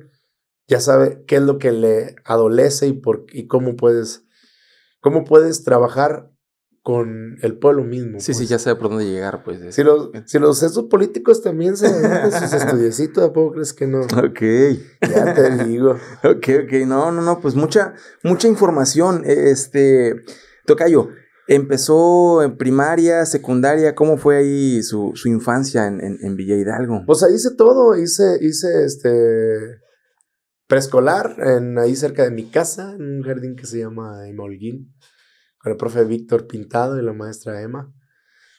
ya sabe qué es lo que le adolece y, por, y cómo puedes ¿Cómo puedes trabajar con el pueblo mismo? Sí, sí, pues? ya sabe por dónde llegar, pues. Si los, si los políticos también se dan sus ¿a crees que no? Ok. Ya te digo. ok, ok. No, no, no, pues mucha, mucha información. E, este, Tocayo, Empezó en primaria, secundaria, ¿cómo fue ahí su, su infancia en, Villa Hidalgo? O pues sea, hice todo, hice, hice este, preescolar, en, ahí cerca de mi casa, en un jardín que se llama Emma con el profe Víctor Pintado y la maestra Emma.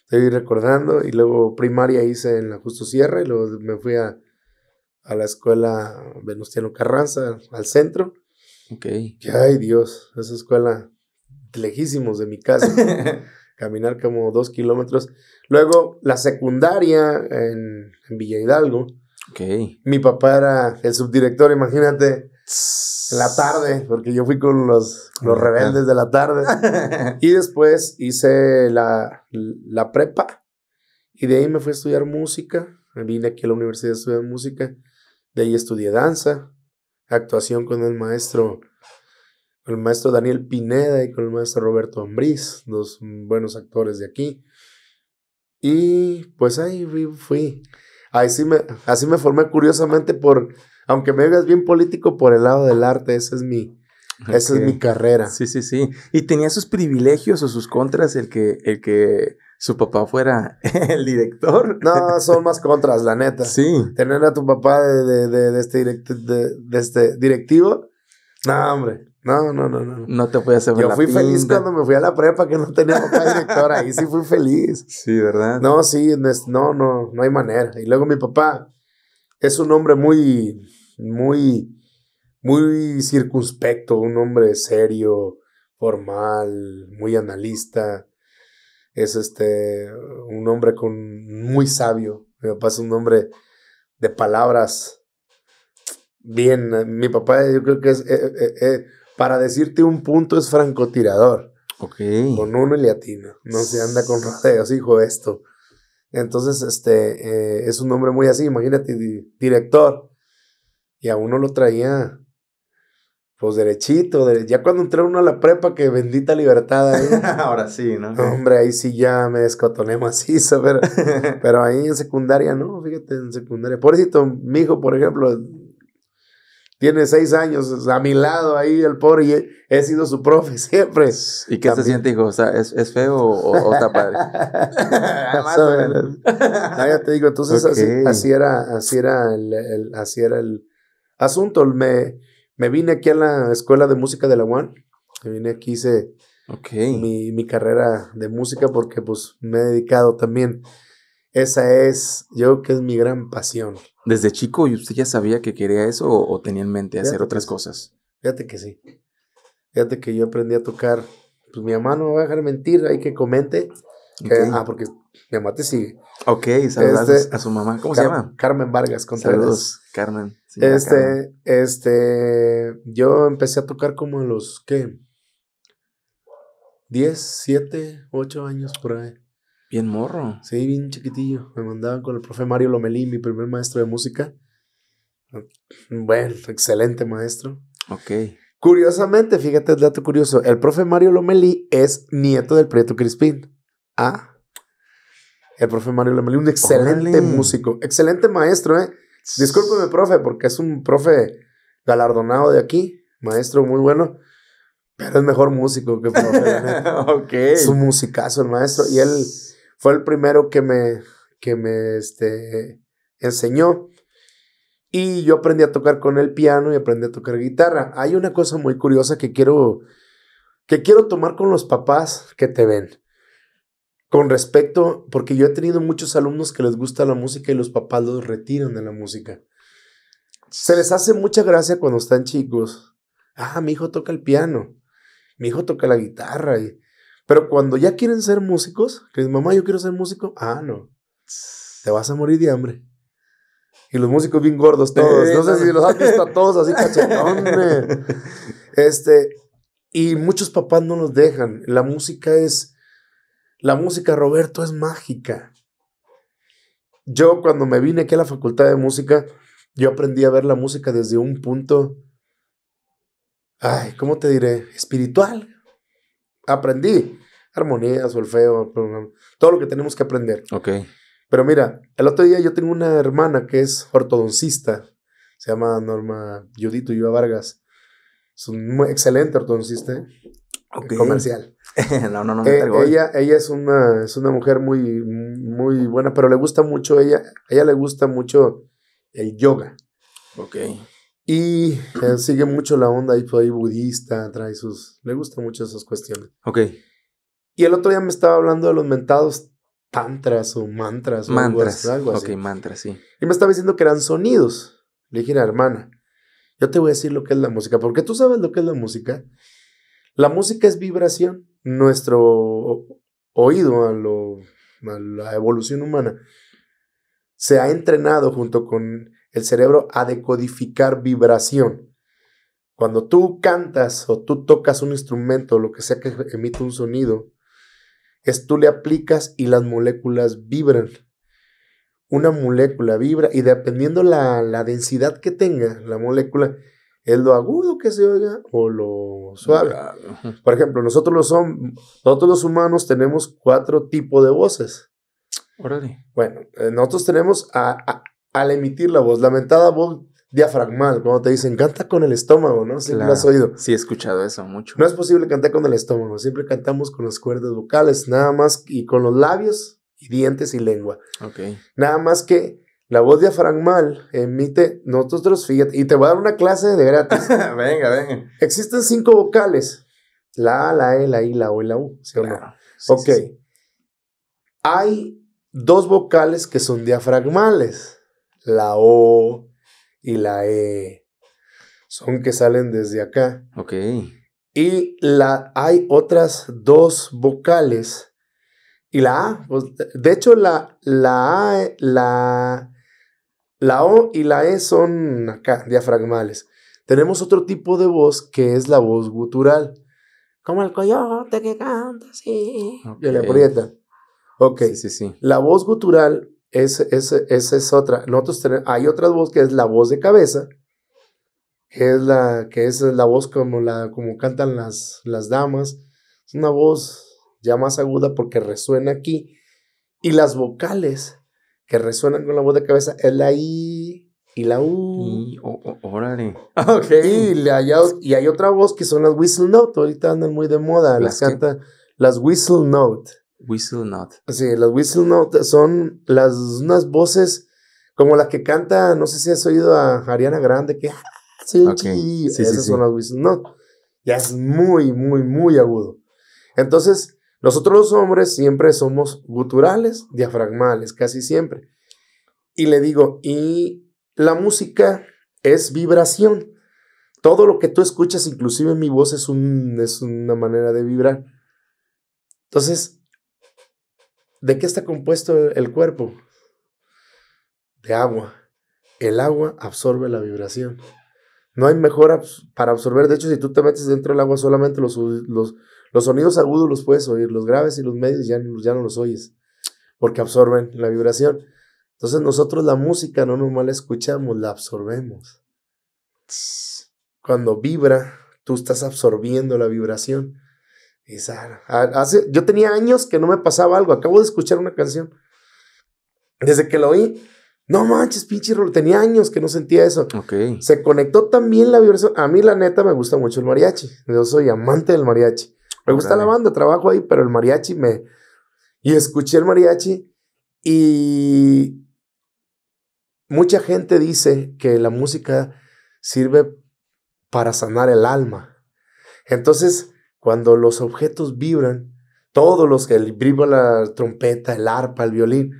Estoy recordando, y luego primaria hice en la Justo Sierra, y luego me fui a, la escuela Venustiano Carranza, al centro. Ok. Que, ay Dios, esa escuela lejísimos de mi casa. caminar como dos kilómetros. Luego la secundaria en Villa Hidalgo Okay. Mi papá era el subdirector, imagínate, la tarde, porque yo fui con los, los rebeldes de la tarde. y después hice la, la prepa y de ahí me fui a estudiar música. Vine aquí a la universidad a estudiar música. De ahí estudié danza, actuación con el maestro, el maestro Daniel Pineda y con el maestro Roberto Ambriz, dos buenos actores de aquí. Y pues ahí fui. Así me, así me formé curiosamente por, aunque me veas bien político, por el lado del arte, esa es mi, esa es mi carrera. Sí, sí, sí. ¿Y tenía sus privilegios o sus contras el que, el que su papá fuera el director. No, son más contras, la neta. Sí. Tener a tu papá de, este, de, este directivo. No, hombre. No, no, no, no. No te puedes hacer Yo fui feliz cuando me fui a la prepa que no tenía papá director. Ahí sí fui feliz. Sí, ¿verdad? No, sí, no, no, no hay manera. Y luego mi papá es un hombre muy, muy, muy circunspecto, un hombre serio, formal, muy analista. Es este, un hombre con, muy sabio. Mi papá es un hombre de palabras bien. Eh, mi papá, yo creo que es. Eh, eh, para decirte un punto es francotirador. Ok. Con uno y le No se anda con rodeos, hijo, esto. Entonces, este, eh, es un nombre muy así, imagínate, director. Y a uno lo traía, pues derechito, ya cuando entré uno a la prepa, que bendita libertad ahí. Ahora sí, ¿no? Hombre, ahí sí ya me descotoné macizo, pero, pero ahí en secundaria, ¿no? Fíjate, en secundaria. por Pobrecito, mi hijo, por ejemplo, tiene seis años a mi lado ahí, el pobre, y he, sido su profe siempre. ¿Y qué se siente, hijo? O sea, ¿es, feo o, está padre? ya te digo, entonces así, era, así era el, así era el asunto. Me, me vine aquí a la escuela de música de la UAN. Me vine aquí, hice mi, carrera de música porque pues me he dedicado también. Esa es, yo creo que es mi gran pasión. ¿Desde chico y usted ya sabía que quería eso o, tenía en mente hacer otras cosas? Fíjate que sí. Fíjate que yo aprendí a tocar. Pues mi mamá no va a dejar mentir, hay que comente. Eh, ah, porque mi mamá te sigue. Ok, saludos este, a su mamá. ¿Cómo se llama? Carmen Vargas Contreras. Saludos, Carmen. Este, este, yo empecé a tocar como a los, ¿qué? 10, 7, 8 años por ahí. Bien morro. Sí, bien chiquitillo. Me mandaban con el profe Mario Lomelí, mi primer maestro de música. Bueno, excelente maestro. Ok. Curiosamente, fíjate el dato curioso, el profe Mario Lomelí es nieto del Prieto Crispín. Ah. El profe Mario Lomelí, un excelente músico, excelente maestro, ¿eh? Discúlpeme, profe, porque es un profe galardonado de aquí, maestro muy bueno, pero es mejor músico que profe. ok. Es un musicazo el maestro y él fue el primero que me, que me este, enseñó. Y yo aprendí a tocar con el piano y aprendí a tocar guitarra. Hay una cosa muy curiosa que quiero, que quiero tomar con los papás que te ven. Con respecto, porque yo he tenido muchos alumnos que les gusta la música y los papás los retiran de la música. Se les hace mucha gracia cuando están chicos. Ah, mi hijo toca el piano, mi hijo toca la guitarra. Y pero cuando ya quieren ser músicos, que mamá, yo quiero ser músico, ah, no, te vas a morir de hambre. Y los músicos bien gordos todos, no sé si los has visto a todos así cachetones. Este, y muchos papás no los dejan. La música es, la música, Roberto, es mágica. Yo cuando me vine aquí a la facultad de música, yo aprendí a ver la música desde un punto, ay, ¿cómo te diré? Espiritual aprendí armonía, solfeo, todo lo que tenemos que aprender. Ok. Pero mira, el otro día yo tengo una hermana que es ortodoncista, se llama Norma Judito Iba Vargas. Es un muy excelente ortodoncista eh, comercial. no, no, no. Eh, ella, ella es una, es una mujer muy, muy buena, pero le gusta mucho, ella, ella le gusta mucho el yoga. Ok. Y eh, sigue mucho la onda ahí por ahí budista, trae sus... Le gustan mucho esas cuestiones. Ok. Y el otro día me estaba hablando de los mentados tantras o mantras. O mantras. Algo así. Ok, mantras, sí. Y me estaba diciendo que eran sonidos. Le dije, hermana, yo te voy a decir lo que es la música, porque tú sabes lo que es la música. La música es vibración. Nuestro oído a, lo, a la evolución humana se ha entrenado junto con el cerebro a decodificar vibración. Cuando tú cantas o tú tocas un instrumento, lo que sea que emite un sonido, es tú le aplicas y las moléculas vibran. Una molécula vibra y dependiendo la, la densidad que tenga la molécula, es lo agudo que se oiga o lo suave. Por ejemplo, nosotros los, los humanos tenemos cuatro tipos de voces. Bueno, eh, nosotros tenemos a, al emitir la voz. Lamentada voz diafragmal, como te dicen canta con el estómago, ¿no? si lo has oído. Sí, he escuchado eso mucho. No es posible cantar con el estómago, siempre cantamos con las cuerdas vocales, nada más y con los labios y dientes y lengua. Ok. Nada más que la voz diafragmal emite nosotros, fíjate, y te voy a dar una clase de gratis. venga, venga. Existen cinco vocales: la A, la E, la I, la O y la U, claro, ok. Hay dos vocales que son diafragmales la O y la E. Son que salen desde acá. Ok. Y la, hay otras dos vocales. Y la A, pues, de hecho, la, la la, la O y la E son acá, diafragmales. Tenemos otro tipo de voz que es la voz gutural. Como el coyote que canta así. Y le Ok. Sí, sí, sí. La voz gutural es, esa es otra. hay otra voz que es la voz de cabeza, que es la, que es la voz como, la, como cantan las, las damas. Es una voz ya más aguda porque resuena aquí. Y las vocales que resuenan con la voz de cabeza es la I y la U. Y, y, hay, otra voz que son las whistle note. Ahorita andan muy de moda. Las, las canta las whistle note. Whistle note. Sí, las whistle notes son las, unas voces como las que canta, no sé si has oído a Ariana Grande, que... Ah, sí, Esas son las whistle note. Ya es muy, muy, muy agudo. Entonces, nosotros los hombres siempre somos guturales, diafragmales, casi siempre. Y le digo, y la música es vibración. Todo lo que tú escuchas, inclusive mi voz, es, un, es una manera de vibrar. Entonces, ¿De qué está compuesto el cuerpo? De agua. El agua absorbe la vibración. No hay mejor para absorber. De hecho, si tú te metes dentro del agua, solamente los, los, sonidos agudos los puedes oír. Los graves y los medios ya, ya no los oyes. Porque absorben la vibración. Entonces nosotros la música no normal la escuchamos, la absorbemos. Cuando vibra, tú estás absorbiendo la vibración hace, yo tenía años que no me pasaba algo. Acabo de escuchar una canción. Desde que lo oí, no manches, pinche rollo. Tenía años que no sentía eso. Se conectó también la vibración. A mí, la neta, me gusta mucho el mariachi. Yo soy amante del mariachi. Me gusta la banda, trabajo ahí, pero el mariachi me. Y escuché el mariachi y. Mucha gente dice que la música sirve para sanar el alma. Entonces, cuando los objetos vibran, todos los que vibra la trompeta, el arpa, el violín,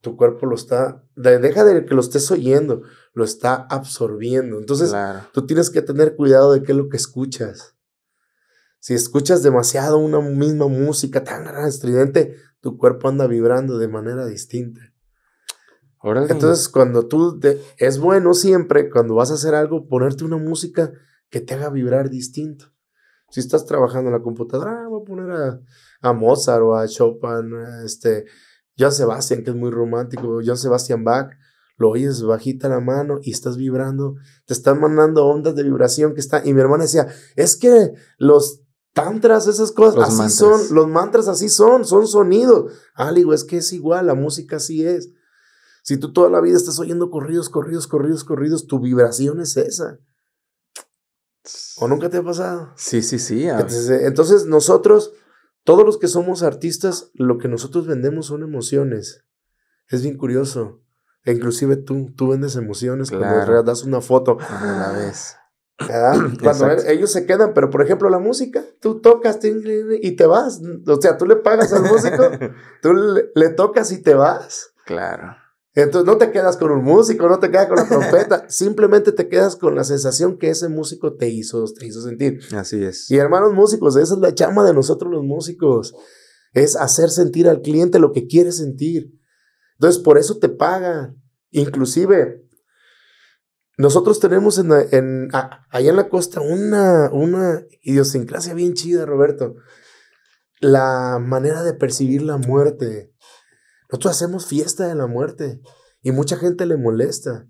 tu cuerpo lo está, deja de que lo estés oyendo, lo está absorbiendo. Entonces, tú tienes que tener cuidado de qué es lo que escuchas. Si escuchas demasiado una misma música tan estridente, tu cuerpo anda vibrando de manera distinta. Entonces, cuando tú te, es bueno siempre cuando vas a hacer algo ponerte una música que te haga vibrar distinto. Si estás trabajando en la computadora, ah, voy a poner a, a, Mozart o a Chopin, este, John Sebastian, que es muy romántico, John Sebastian Bach, lo oyes bajita la mano y estás vibrando, te están mandando ondas de vibración que está. Y mi hermana decía, es que los tantras, esas cosas, así son, los mantras así son, son sonidos. Ah, digo, es que es igual, la música así es. Si tú toda la vida estás oyendo corridos, corridos, corridos, corridos, tu vibración es esa. ¿O nunca te ha pasado? Sí, sí, sí. Eh, entonces, nosotros, todos los que somos artistas, lo que nosotros vendemos son emociones. Es bien curioso. E inclusive tú, tú vendes emociones claro. cuando das una foto. A la vez ah, Cuando ellos se quedan, pero por ejemplo la música, tú tocas y te vas. O sea, tú le pagas al músico, tú le tocas y te vas. Claro. Entonces no te quedas con un músico, no te quedas con la trompeta, simplemente te quedas con la sensación que ese músico te hizo, te hizo sentir. Así es. Y hermanos músicos, esa es la chama de nosotros los músicos, es hacer sentir al cliente lo que quiere sentir. Entonces por eso te pagan. Inclusive, nosotros tenemos en, allá en la costa una, una idiosincrasia bien chida, Roberto. La manera de percibir la muerte. Nosotros hacemos fiesta de la muerte y mucha gente le molesta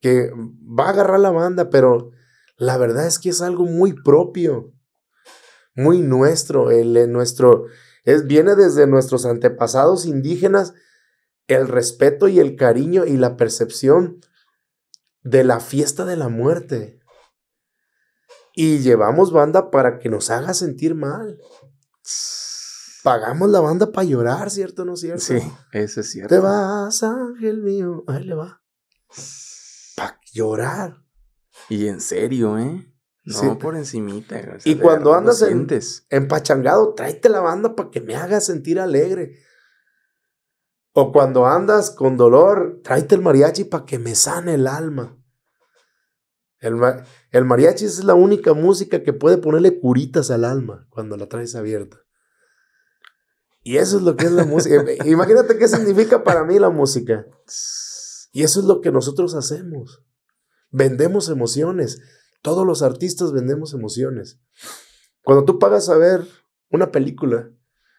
que va a agarrar la banda, pero la verdad es que es algo muy propio, muy nuestro, el, eh, nuestro es, viene desde nuestros antepasados indígenas el respeto y el cariño y la percepción de la fiesta de la muerte. Y llevamos banda para que nos haga sentir mal pagamos la banda para llorar, ¿cierto o no cierto? Sí, eso es cierto. Te vas, ángel mío. Ahí le va. Para llorar. Y en serio, ¿eh? No por encimita. y cuando andas en, empachangado, tráete la banda para que me haga sentir alegre. O cuando andas con dolor, tráete el mariachi para que me sane el alma. el mariachi es la única música que puede ponerle curitas al alma cuando la traes abierta. Y eso es lo que es la música. Imagínate qué significa para mí la música. Y eso es lo que nosotros hacemos. Vendemos emociones. Todos los artistas vendemos emociones. Cuando tú pagas a ver una película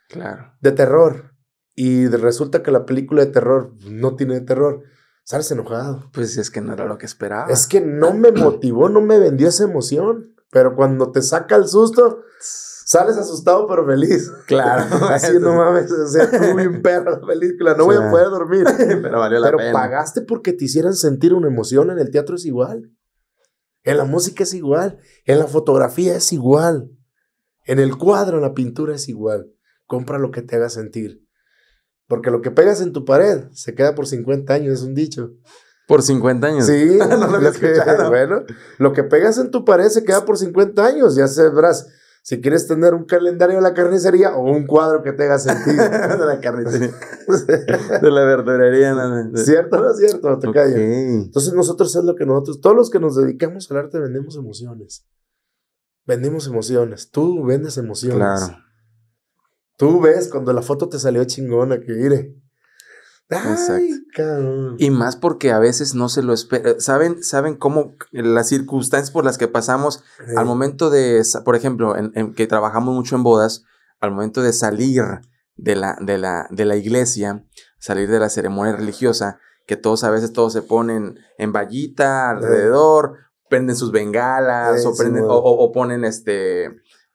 claro. de terror y resulta que la película de terror no tiene terror, sales enojado. Pues es que no era lo que esperaba. Es que no me motivó, no me vendió esa emoción. Pero cuando te saca el susto, sales asustado pero feliz. Claro. Así no mames, o sea, bien perro la película, no voy a poder dormir. Pero valió la pena. Pero pagaste porque te hicieran sentir una emoción, en el teatro es igual. En la música es igual, en la fotografía es igual. En el cuadro, en la pintura es igual. Compra lo que te haga sentir. Porque lo que pegas en tu pared se queda por 50 años, es un dicho. Por 50 años. Sí, no lo Bueno, lo que pegas en tu pared se queda por 50 años, ya sabrás. Si quieres tener un calendario de la carnicería o un cuadro que te haga sentido de la carnicería. de la verdurería. No, ¿Cierto o no es cierto? Te Entonces nosotros es lo que nosotros, todos los que nos dedicamos al arte vendemos emociones. Vendemos emociones. Tú vendes emociones. Claro. Tú ves cuando la foto te salió chingona, que mire, y más porque a veces no se lo espera. ¿Saben, saben cómo las circunstancias por las que pasamos al momento de, por ejemplo, en, que trabajamos mucho en bodas, al momento de salir de la, de, la, de la iglesia, salir de la ceremonia religiosa, que todos a veces todos se ponen en vallita alrededor, prenden sus bengalas o, ponen este...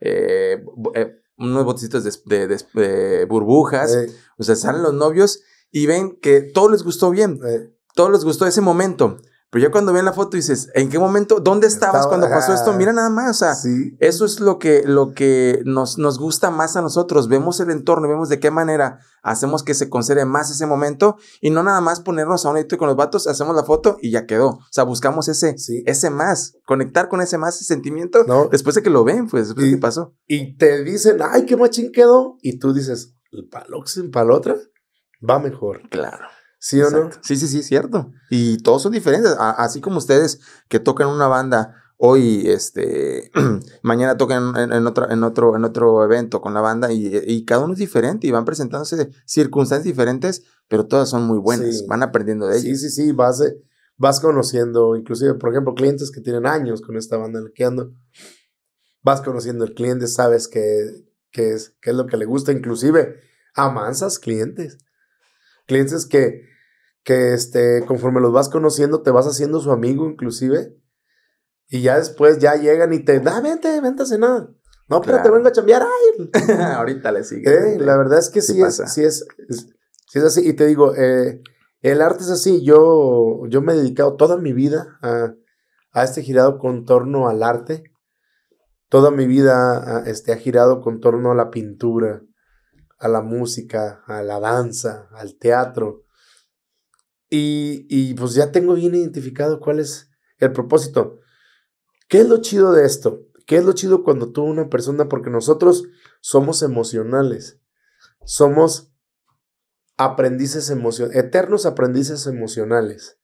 Eh, eh, unos botecitos de burbujas, o sea, salen los novios y ven que todo les gustó bien, eh, todo les gustó ese momento. Pero ya cuando ven la foto dices, ¿en qué momento? ¿Dónde estabas cuando pasó esto? Mira nada más, o sea, eso es lo que, lo que nos, nos gusta más a nosotros. Vemos el entorno, vemos de qué manera hacemos que se conserve más ese momento y no nada más ponernos a un hito con los vatos, hacemos la foto y ya quedó. O sea, buscamos ese, ese más, conectar con ese más, ese sentimiento después de que lo ven, pues, después de que pasó. Y te dicen, ay, qué machín quedó. Y tú dices, ¿para, lo, para la otra? va mejor. Claro. ¿Sí o no? Sí, sí, sí, cierto. Y todos son diferentes. así como ustedes que tocan una banda hoy, este, mañana tocan en, otro, en, otro, en otro evento con la banda y, cada uno es diferente y van presentándose circunstancias diferentes, pero todas son muy buenas. Van aprendiendo de ellas. Sí, sí, sí, eh, vas, conociendo, inclusive, por ejemplo, clientes que tienen años con esta banda en que ando. Vas conociendo al cliente, sabes qué, es, qué es lo que le gusta, inclusive amansas clientes clientes que, que este, conforme los vas conociendo, te vas haciendo su amigo inclusive. Y ya después ya llegan y te, da, ah, vente, vente a cenar. No, pero te vengo a chambear. Ay. Ahorita le sigue. Eh, la verdad es que sí, es, sí es, es, así. Y te digo, eh, el arte es así. Yo, yo me he dedicado toda mi vida a, este girado contorno al arte. Toda mi vida este, ha girado contorno a la pintura, a la música, a la danza, al teatro. Y, pues ya tengo bien identificado cuál es el propósito. ¿Qué es lo chido de esto? ¿Qué es lo chido cuando tú una persona, porque nosotros somos emocionales, somos aprendices emocionales, eternos aprendices emocionales.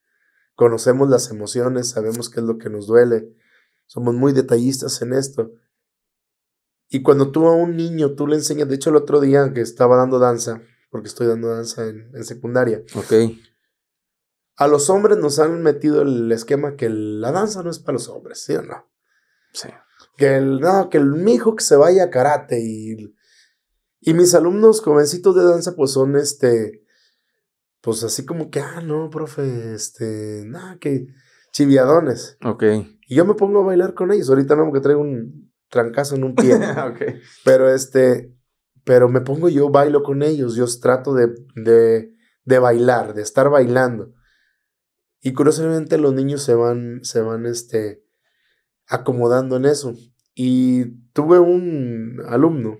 Conocemos las emociones, sabemos qué es lo que nos duele, somos muy detallistas en esto. Y cuando tú a un niño, tú le enseñas, de hecho el otro día que estaba dando danza, porque estoy dando danza en, secundaria. A los hombres nos han metido el esquema que la danza no es para los hombres, ¿sí o no? Sí. Que el, no, que el mijo que se vaya a karate y... Y mis alumnos jovencitos de danza, pues son este, pues así como que, ah, no, profe, este, nada, que chiviadones. Ok. Y yo me pongo a bailar con ellos. Ahorita no, porque traigo un, trancazo en un pie. Pero este, pero me pongo yo, bailo con ellos, yo trato de, de, de, bailar, de estar bailando. Y curiosamente los niños se van, se van este, acomodando en eso. Y tuve un alumno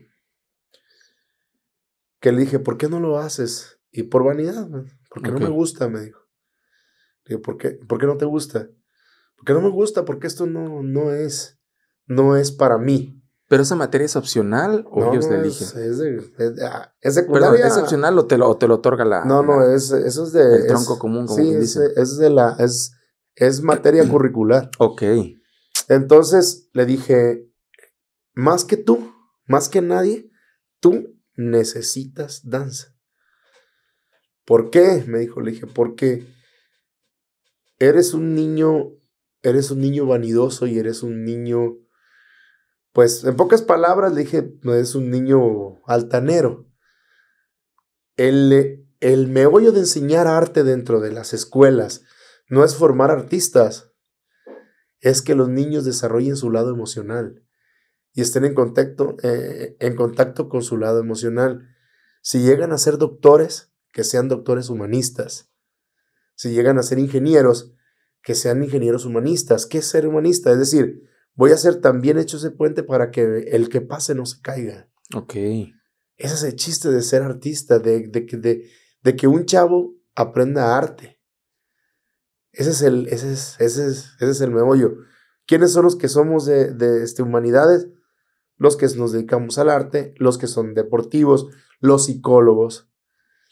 que le dije, ¿por qué no lo haces? Y por vanidad, porque no me gusta, me dijo. Digo, ¿por qué, ¿por qué no te gusta? Porque no me gusta, porque esto no, no es no es para mí. ¿Pero esa materia es opcional o ellos le Es, de, es, ah, de, ¿es opcional o te lo, otorga la...? No, no, eso es de... El tronco común, como sí, dice. es de la... Es, es materia curricular. Ok. Entonces le dije, más que tú, más que nadie, tú necesitas danza. ¿Por qué? Me dijo, le dije, porque eres un niño, eres un niño vanidoso y eres un niño pues en pocas palabras le dije, no es un niño altanero. El, el meollo de enseñar arte dentro de las escuelas no es formar artistas, es que los niños desarrollen su lado emocional y estén en contacto, eh, en contacto con su lado emocional. Si llegan a ser doctores, que sean doctores humanistas. Si llegan a ser ingenieros, que sean ingenieros humanistas. ¿Qué es ser humanista? Es decir, voy a hacer también hecho ese puente para que el que pase no se caiga. Ok. Ese es el chiste de ser artista, de, de, que un chavo aprenda arte. Ese es el, ese ese es, meollo. ¿Quiénes son los que somos de, este, humanidades? Los que nos dedicamos al arte, los que son deportivos, los psicólogos.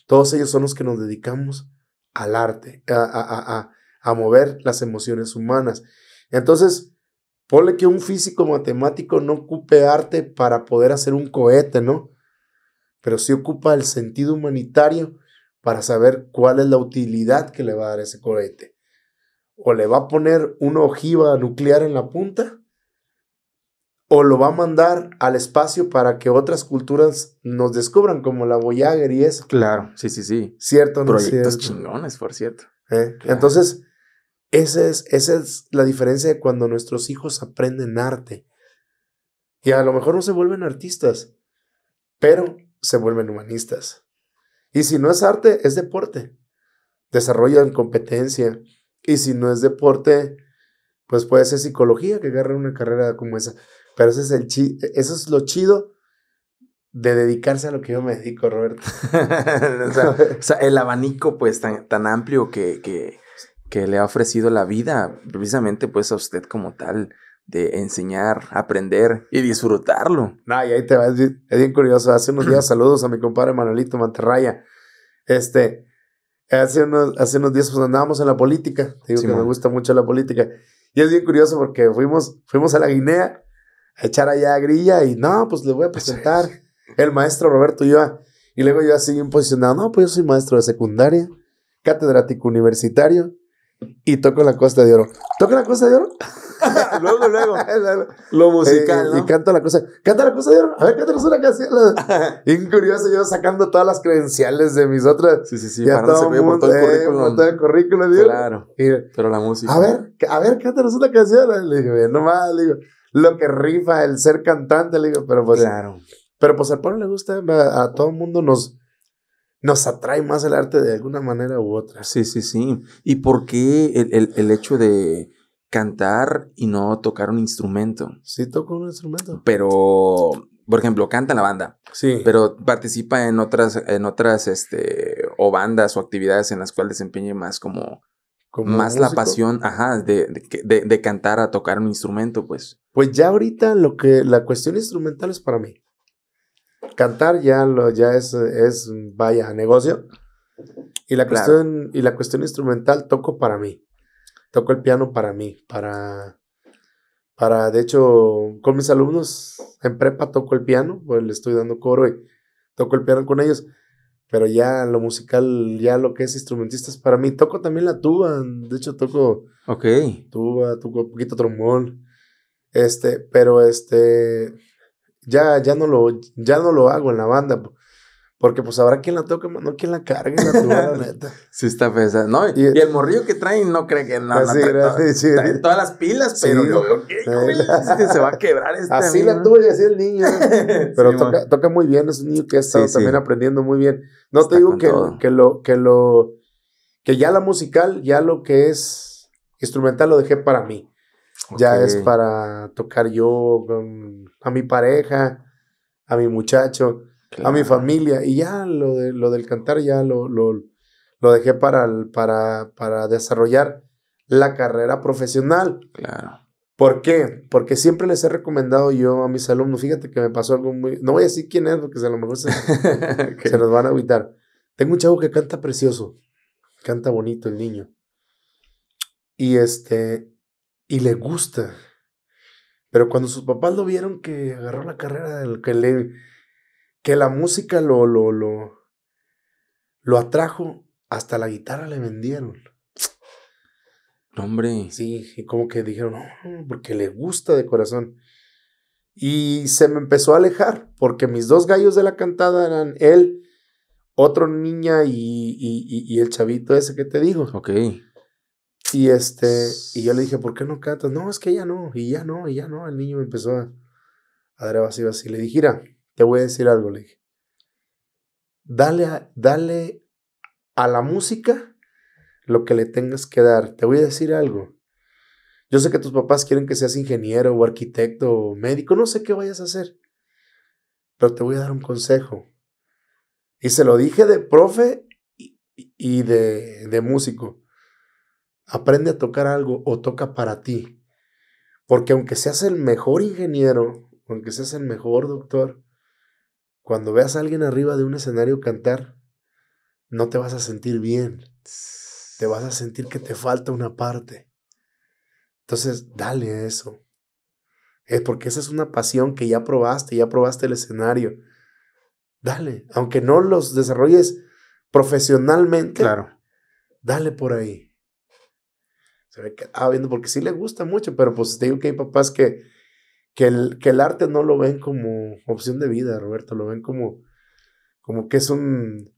Todos ellos son los que nos dedicamos al arte, a, a mover las emociones humanas. Entonces, Ponle que un físico matemático no ocupe arte para poder hacer un cohete, ¿no? Pero sí ocupa el sentido humanitario para saber cuál es la utilidad que le va a dar ese cohete. O le va a poner una ojiva nuclear en la punta, o lo va a mandar al espacio para que otras culturas nos descubran, como la Voyager y eso. Claro, sí, sí, sí. Cierto, no Proyectos chingones, por cierto. ¿Eh? Entonces, esa es, la diferencia de cuando nuestros hijos aprenden arte. Y a lo mejor no se vuelven artistas, pero se vuelven humanistas. Y si no es arte, es deporte. Desarrollan competencia. Y si no es deporte, pues puede ser psicología que agarre una carrera como esa. Pero ese es el eso es lo chido de dedicarse a lo que yo me dedico, Roberto. o, sea, el abanico pues tan, tan amplio que, que, que le ha ofrecido la vida precisamente pues a usted como tal de enseñar, aprender y disfrutarlo. Nah, y ahí te va, es bien, curioso. Hace unos días, saludos a mi compadre Manuelito Manterraya. Este, hace unos, hace unos días pues andábamos en la política. digo que me gusta mucho la política. Y es bien curioso porque fuimos, fuimos a la Guinea a echar allá a grilla y no, pues le voy a presentar el maestro Roberto Ulloa. Y luego yo así imposicionado, no, pues yo soy maestro de secundaria, catedrático universitario, y toco la Costa de Oro. ¿Toco la Costa de Oro? luego, luego. Lo musical, eh, ¿no? Y canto la Costa. ¿Canta la Costa de Oro? A ver, cántanos una canción. Incurioso, yo sacando todas las credenciales de mis otras. Sí, sí, sí. Ya todo, el eh, mundo, por todo el currículum. digo. Claro. pero la música. A ver, a ver, cántanos una canción. Le dije, no más, le digo. Lo que rifa el ser cantante, le digo, pero pues. Claro. Pero pues al pueblo le gusta, a todo el mundo nos, nos atrae más el arte de alguna manera u otra. Sí, sí, sí. ¿Y por qué el, hecho de cantar y no tocar un instrumento? Sí, toco un instrumento. Pero por ejemplo, canta en la banda. Sí. Pero participa en otras, en otras, este, o bandas o actividades en las cuales desempeñe más como, como más la pasión, ajá, de, de, de, cantar a tocar un instrumento, pues. Pues ya ahorita lo que, la cuestión instrumental es para mí. Cantar ya, lo, ya es, es, vaya, negocio. Y la, cuestión, y la cuestión instrumental toco para mí. Toco el piano para mí, para... Para, de hecho, con mis alumnos en prepa toco el piano, pues le estoy dando coro y toco el piano con ellos pero ya lo musical, ya lo que es instrumentista es para mí. Toco también la tuba, de hecho toco okay. tuba, toco un poquito trombón, este, pero este, ya, no lo, ya no lo hago en la banda. Porque pues habrá quien la toque, no quien la cargue, la Sí está pesada. Y, el morrillo que traen no cree que nada. No, ah, todas las pilas, pero se va a quebrar este Así la tuve así el niño. Pero toca, muy bien, es un niño que ha estado también aprendiendo muy bien. No te digo que, que, lo, que lo, que ya la musical, ya lo que es instrumental lo dejé para mí. Ya es para tocar yo mm, a mi pareja, a mi muchacho, a mi familia. Y ya lo, de, lo del cantar ya lo, lo, dejé para, para, para desarrollar la carrera profesional. Claro. ¿Por qué? Porque siempre les he recomendado yo a mis alumnos, fíjate que me pasó algo muy... No voy a decir quién es porque a lo mejor se, se nos van a agüitar. Tengo un chavo que canta precioso, canta bonito el niño. Y este, y le gusta. Pero cuando sus papás lo vieron que agarró la carrera, que, que la música lo, lo, lo, lo atrajo, hasta la guitarra le vendieron. Hombre. Sí, y como que dijeron, porque le gusta de corazón. Y se me empezó a alejar, porque mis dos gallos de la cantada eran él, otro niña y, el chavito ese que te digo. Ok. Y este, y yo le dije, ¿por qué no cantas? No, es que ya no, y ya no, y ya no. El niño me empezó a, dar así, así. Le dije, mira, te voy a decir algo, le dije. Dale a, dale a la música lo que le tengas que dar. Te voy a decir algo. Yo sé que tus papás quieren que seas ingeniero o arquitecto o médico, no sé qué vayas a hacer, pero te voy a dar un consejo. Y se lo dije de profe y, y de, de músico aprende a tocar algo o toca para ti. Porque aunque seas el mejor ingeniero, aunque seas el mejor doctor, cuando veas a alguien arriba de un escenario cantar, no te vas a sentir bien. Te vas a sentir que te falta una parte. Entonces, dale a eso. Es porque esa es una pasión que ya probaste, ya probaste el escenario. Dale, aunque no los desarrolles profesionalmente. Claro. Dale por ahí se que ah viendo porque sí le gusta mucho, pero pues te digo que hay papás que, que, el, que el arte no lo ven como opción de vida, Roberto, lo ven como, como que es un,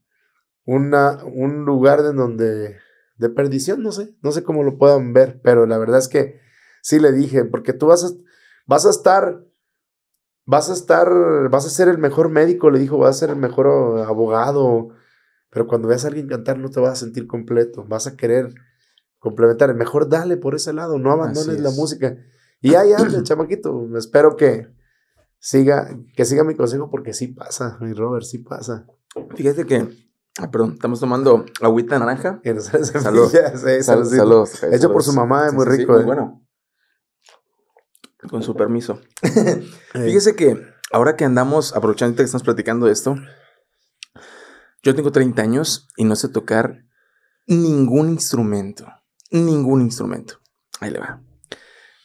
una, un lugar de donde de perdición, no sé, no sé cómo lo puedan ver, pero la verdad es que sí le dije, porque tú vas a, vas a estar, vas a estar, vas a ser el mejor médico, le dijo, vas a ser el mejor abogado, pero cuando veas a alguien cantar no te vas a sentir completo, vas a querer complementar. Mejor dale por ese lado, no abandones la música. Y ahí anda, chamaquito. Espero que siga, que siga mi consejo porque sí pasa, mi Robert, sí pasa. fíjese que, ah, perdón, estamos tomando agüita naranja. Saludos. saludos Salud, salud. Hecho por su mamá, es muy rico. ¿eh? bueno. Con su permiso. Fíjese que ahora que andamos, aprovechando que estamos platicando esto, yo tengo 30 años y no sé tocar ningún instrumento ningún instrumento. Ahí le va.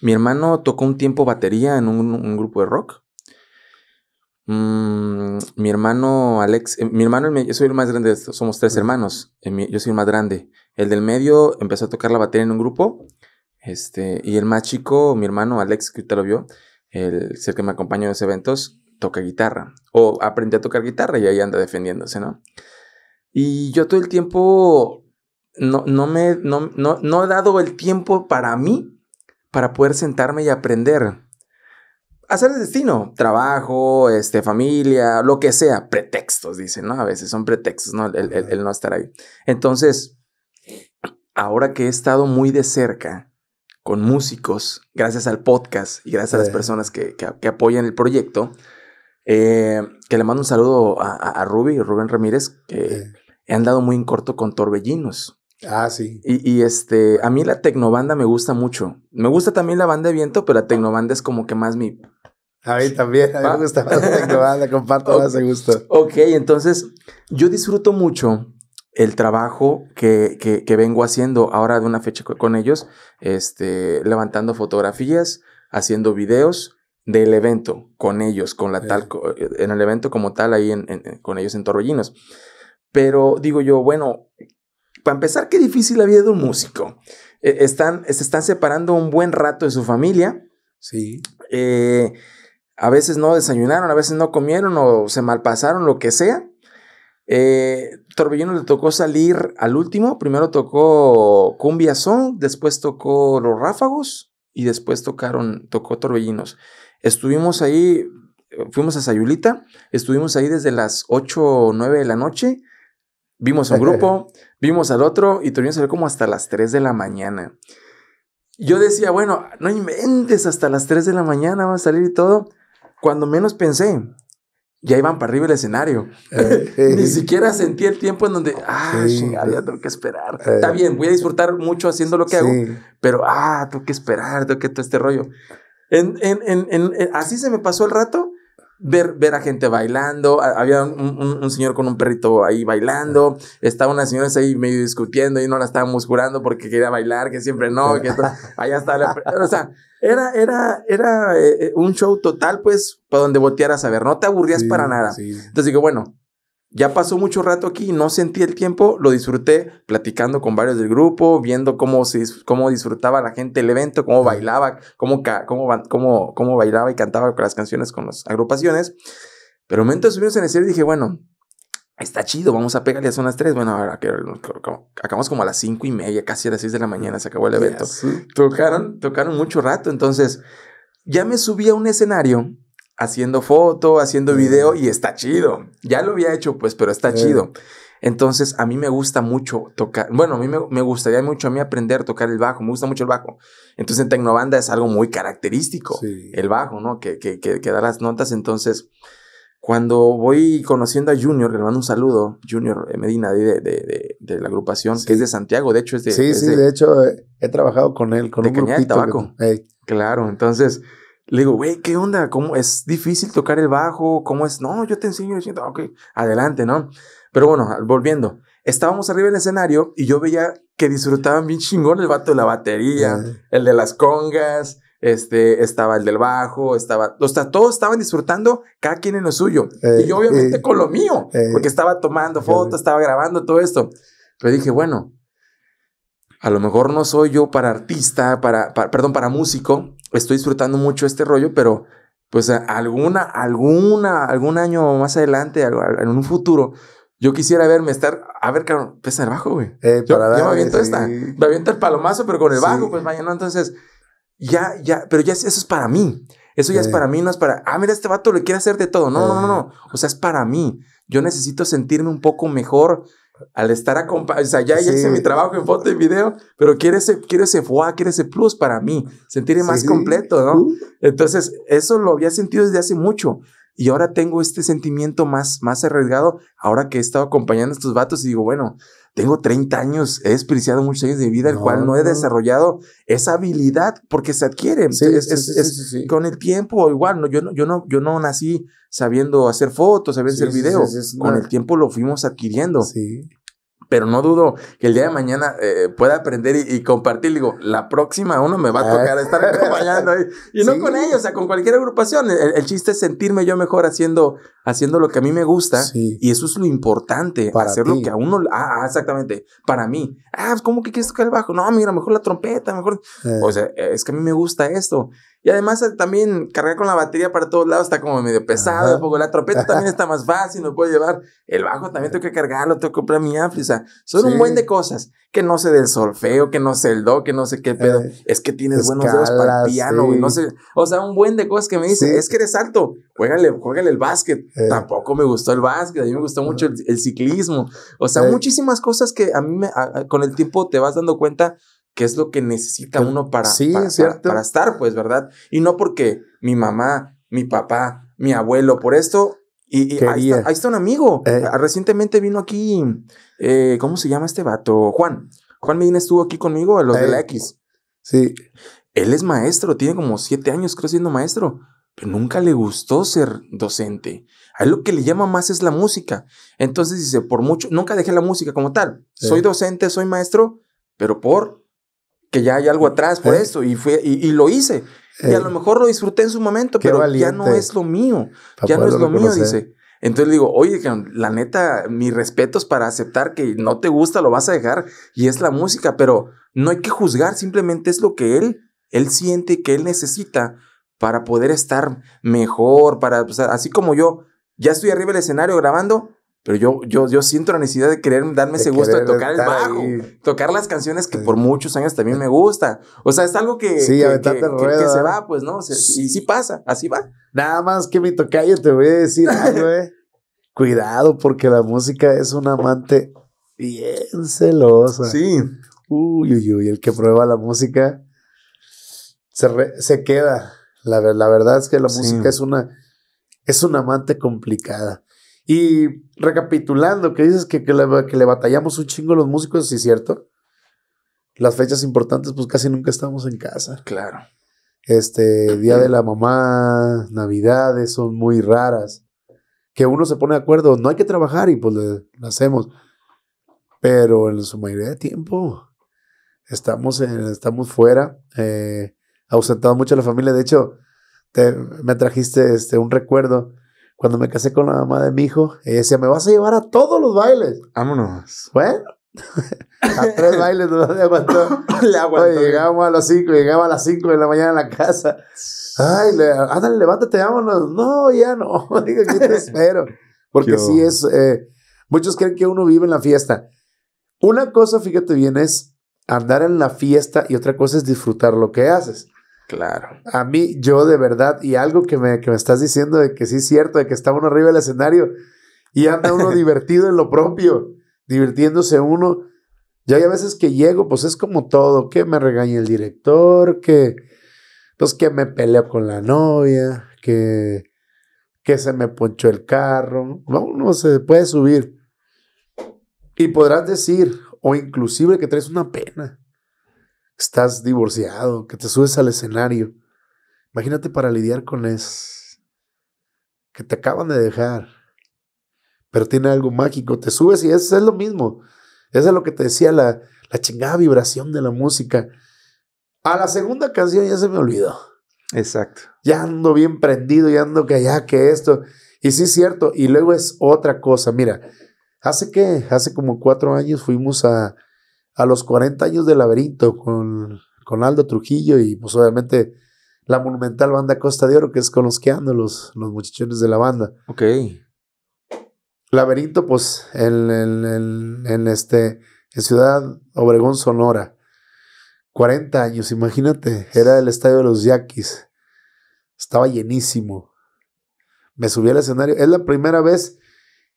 Mi hermano tocó un tiempo batería en un, grupo de rock. Mm, mi hermano Alex, eh, mi hermano, yo soy el más grande, somos tres hermanos, yo soy el más grande. El del medio empezó a tocar la batería en un grupo, este, y el más chico, mi hermano Alex, que te lo vio, el, es que me acompañó en esos eventos, toca guitarra, o aprende a tocar guitarra y ahí anda defendiéndose, ¿no? Y yo todo el tiempo no, no, me, no, no, he dado el tiempo para mí para poder sentarme y aprender. Hacer el destino, trabajo, este, familia, lo que sea, pretextos, dicen, ¿no? A veces son pretextos, ¿no? El, no estar ahí. Entonces, ahora que he estado muy de cerca con músicos, gracias al podcast y gracias a las personas que, apoyan el proyecto, eh, que le mando un saludo a, a, y Rubén Ramírez, que han dado muy en corto con Torbellinos. Ah, sí. Y, este, a mí la tecnobanda me gusta mucho. Me gusta también la banda de viento, pero la tecnobanda es como que más mi... A mí también, a mí me gusta más la tecnobanda, comparto más gusto. Ok, entonces yo disfruto mucho el trabajo que, que, vengo haciendo ahora de una fecha con ellos, este, levantando fotografías, haciendo videos del evento con ellos, con la tal, eh. en el evento como tal ahí en, con ellos en Torrellinos. Pero digo yo, bueno, para empezar, qué difícil la vida de un músico. Eh, están, se están separando un buen rato de su familia. Sí. Eh, a veces no desayunaron, a veces no comieron o se malpasaron, lo que sea. Eh, Torbellino le tocó salir al último. Primero tocó Cumbia Song, después tocó Los Ráfagos y después tocaron, tocó Torbellinos. Estuvimos ahí, fuimos a Sayulita, estuvimos ahí desde las 8 o 9 de la noche Vimos un grupo, vimos al otro y tuvimos que salir como hasta las 3 de la mañana. Yo decía, bueno, no inventes, hasta las 3 de la mañana va a salir y todo. Cuando menos pensé, ya iban para arriba el escenario. Eh. Ni siquiera sentí el tiempo en donde, ah, chingada, tengo que esperar. Está eh. bien, voy a disfrutar mucho haciendo lo que hago, pero, ah, tengo que esperar, tengo que todo este rollo. así se me pasó el rato ver, ver a gente bailando. Había un, señor con un perrito ahí bailando. Estaban las señoras ahí medio discutiendo y no la estábamos jurando porque quería bailar, que siempre no, que allá está la... O sea, era, era, era eh, eh, un show total, pues, para donde voltearas a ver. No te aburrías para nada. Entonces digo, bueno, ya pasó mucho rato aquí, no sentí el tiempo, lo disfruté platicando con varios del grupo, viendo cómo, cómo disfrutaba la gente el evento, cómo bailaba, cómo, cómo, cómo, bailaba y cantaba con las canciones, con las agrupaciones. Pero momento subimos en el y dije, bueno, está chido, vamos a pegarle, a son las 3, bueno, que, acabamos como a las cinco y media, casi a las seis de la mañana se acabó el evento. Tocaron, tocaron mucho rato, entonces ya me subí a un escenario haciendo foto, haciendo video y está chido. Ya lo había hecho, pues, pero está chido. Entonces, a mí me gusta mucho tocar, bueno, a mí me, gustaría mucho a mí aprender a tocar el bajo, me gusta mucho el bajo. Entonces, en Tecnobanda es algo muy característico, el bajo, ¿no? Que, que, que, da las notas. Entonces, cuando voy conociendo a Junior, le mando un saludo, Junior eh, Medina de, de, de, la agrupación, que es de Santiago, de hecho es de... Sí, sí, de, hecho eh, he trabajado con él, con de un Claro, entonces le digo, güey, ¿qué onda? ¿Cómo es difícil tocar el bajo? ¿Cómo es? No, yo te enseño. ok, adelante, ¿no? Pero bueno, ah, volviendo. Estábamos arriba del escenario y yo veía que disfrutaban bien chingón el vato de la batería, el de las congas, este, estaba el del bajo, estaba, o sea, todos estaban disfrutando, cada quien en lo suyo. y eh, yo obviamente eh, con lo mío, eh, porque estaba tomando fotos, estaba grabando todo esto. Pero dije, bueno, a lo mejor no soy yo para artista, para perdón, para músico, estoy disfrutando mucho este rollo, pero pues alguna, alguna, algún año más adelante, en un futuro, yo quisiera verme estar, a ver, cabrón, pesa el bajo, güey. Eh, yo, me aviento esta, me aviento el palomazo, pero con el bajo, pues mañana, entonces, ya, ya, pero ya eso es para mí. Eso ya es eh. para mí, no es para, ah, mira, este vato le quiere hacer de todo. No, no, no, eh. no. O sea, es para mí. Yo necesito sentirme un poco mejor al estar acompañado, o sea, ya, hice mi trabajo en foto y video, pero quiere ese, quiere ese fue quiere ese plus para mí, sentirme más completo, ¿no? Uh. Entonces, eso lo había sentido desde hace mucho. Y ahora tengo este sentimiento más, más arriesgado, ahora que he estado acompañando a estos vatos y digo, bueno, tengo 30 años, he desperdiciado muchos años de vida, el cual no he desarrollado esa habilidad porque se adquiere. con el tiempo, igual, no, yo, no, yo, no, yo no nací sabiendo hacer fotos, sabiendo hacer videos. con el tiempo lo fuimos adquiriendo. Sí pero no dudo que el día de mañana eh, pueda aprender y, compartir. Digo, la próxima uno me va a tocar ah. estar acompañando ahí. Y no con ellos, o sea, con cualquier agrupación. El, chiste es sentirme yo mejor haciendo, haciendo lo que a mí me gusta. Y eso es lo importante, para hacer lo que a uno... Ah, exactamente, para mí. Ah, pues, ¿cómo que quieres tocar el bajo? No, mira, mejor la trompeta, mejor... Eh. O sea, es que a mí me gusta esto. Y además eh, también cargar con la batería para todos lados está como medio pesado. un Poco. La trompeta también está más fácil, no puedo llevar. El bajo también tengo que cargarlo, tengo que comprar mi ampli. O sea, son un buen de cosas. Que no sé del solfeo, que no sé el do, que no sé qué pedo. Eh, es que tienes buenos dedos para el piano, O sea, un buen de cosas que me dice es que eres alto. Juégale, el básquet. Eh. Tampoco me gustó el básquet. A mí me gustó mucho el, ciclismo. O sea, muchísimas cosas que a mí con el tiempo te vas dando cuenta qué es lo que necesita uno para, para, estar, pues, ¿verdad? Y no porque mi mamá, mi papá, mi abuelo, por esto. Y, ahí, está, un amigo. Eh. Ah, recientemente vino aquí, eh, ¿cómo se llama este vato? Juan. Juan Medina estuvo aquí conmigo, a los de eh. la X. Sí. Él es maestro, tiene como siete años, creo, siendo maestro pero nunca le gustó ser docente. A él lo que le llama más es la música. Entonces dice, por mucho, nunca dejé la música como tal. Soy docente, soy maestro, pero por que ya hay algo eh, atrás por eh. eso y, fue, y, lo hice. y a eh. lo mejor lo disfruté en su momento, pero ya no es lo mío. Ya no es lo mío, dice. Entonces digo, oye, la neta, mis respetos para aceptar que no te gusta, lo vas a dejar y es la música, pero no hay que juzgar, simplemente es lo que él, él siente que él necesita para poder estar mejor, para, así como yo, ya estoy arriba del escenario grabando, pero yo, yo, yo siento la necesidad de querer darme ese gusto de tocar el bajo, tocar las canciones que por muchos años también me gusta. O sea, es algo que, que, se va, pues, ¿no? y sí pasa, así va. Nada más que mi yo te voy a decir algo, eh. Cuidado, porque la música es un amante bien celosa. Sí. Uy, uy, uy, el que prueba la música se, queda. La, verdad es que la música es una, es una amante complicada. Y recapitulando, que dices que, que, le, batallamos un chingo a los músicos, sí, cierto. Las fechas importantes, pues casi nunca estamos en casa. Claro. Este, Día de la Mamá, Navidades son muy raras. Que uno se pone de acuerdo, no hay que trabajar y pues lo hacemos. Pero en su mayoría de tiempo estamos, estamos fuera, eh, Ausentado ausentados mucho de la familia. De hecho, te, me trajiste este, un recuerdo cuando me casé con la mamá de mi hijo, ella decía, me vas a llevar a todos los bailes. Vámonos. Bueno, a tres bailes no le aguantó. Le aguantó llegamos a las cinco, llegaba a las cinco de la mañana a la casa. Ay, ándale, levántate, vámonos. No, ya no. Digo, aquí te espero. Porque sí es. Eh, muchos creen que uno vive en la fiesta. Una cosa, fíjate bien, es andar en la fiesta y otra cosa es disfrutar lo que haces. Claro. A mí, yo de verdad, y algo que me, que me estás diciendo de que sí es cierto, de que está uno arriba del escenario y anda uno divertido en lo propio, divirtiéndose uno. Ya hay a veces que llego, pues es como todo, que me regañe el director, que pues que me pelea con la novia, que, que se me ponchó el carro. uno se puede subir. Y podrás decir, o inclusive que traes una pena estás divorciado, que te subes al escenario. Imagínate para lidiar con eso, que te acaban de dejar, pero tiene algo mágico, te subes y es lo mismo. Eso es lo que te decía la, la chingada vibración de la música. A la segunda canción ya se me olvidó. Exacto. Ya ando bien prendido, ya ando que allá, que esto. Y sí es cierto, y luego es otra cosa. Mira, hace que, hace como cuatro años fuimos a, a los 40 años de laberinto con, Aldo Trujillo y pues obviamente la monumental banda Costa de Oro, que es con los que ando los, muchachones de la banda. Ok. Laberinto, pues, en, en, en, este, en Ciudad Obregón, Sonora. 40 años, imagínate. Era el estadio de los Yaquis. Estaba llenísimo. Me subí al escenario. Es la primera vez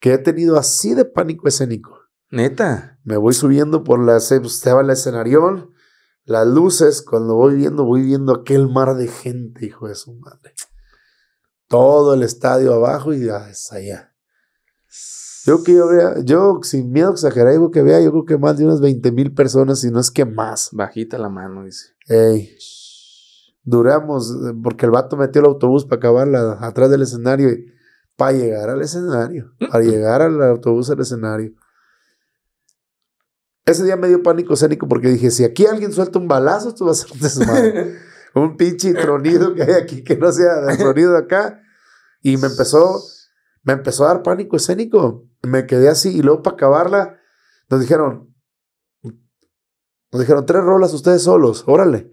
que he tenido así de pánico escénico. Neta. Me voy subiendo por la pues, estaba el escenario, las luces, cuando voy viendo, voy viendo aquel mar de gente, hijo de su madre. Todo el estadio abajo y hasta ah, allá. Yo que yo, yo sin miedo a exagerar, digo que vea, yo creo que más de unas 20 mil personas, si no es que más. Bajita la mano, dice. Ey. Duramos, porque el vato metió el autobús para acabar atrás del escenario, para llegar al escenario, para llegar al autobús al escenario. Ese día me dio pánico escénico porque dije, si aquí alguien suelta un balazo, esto vas a ser un un pinche tronido que hay aquí que no sea de tronido acá. Y me empezó, me empezó a dar pánico escénico. Me quedé así y luego para acabarla nos dijeron, nos dijeron tres rolas ustedes solos, órale.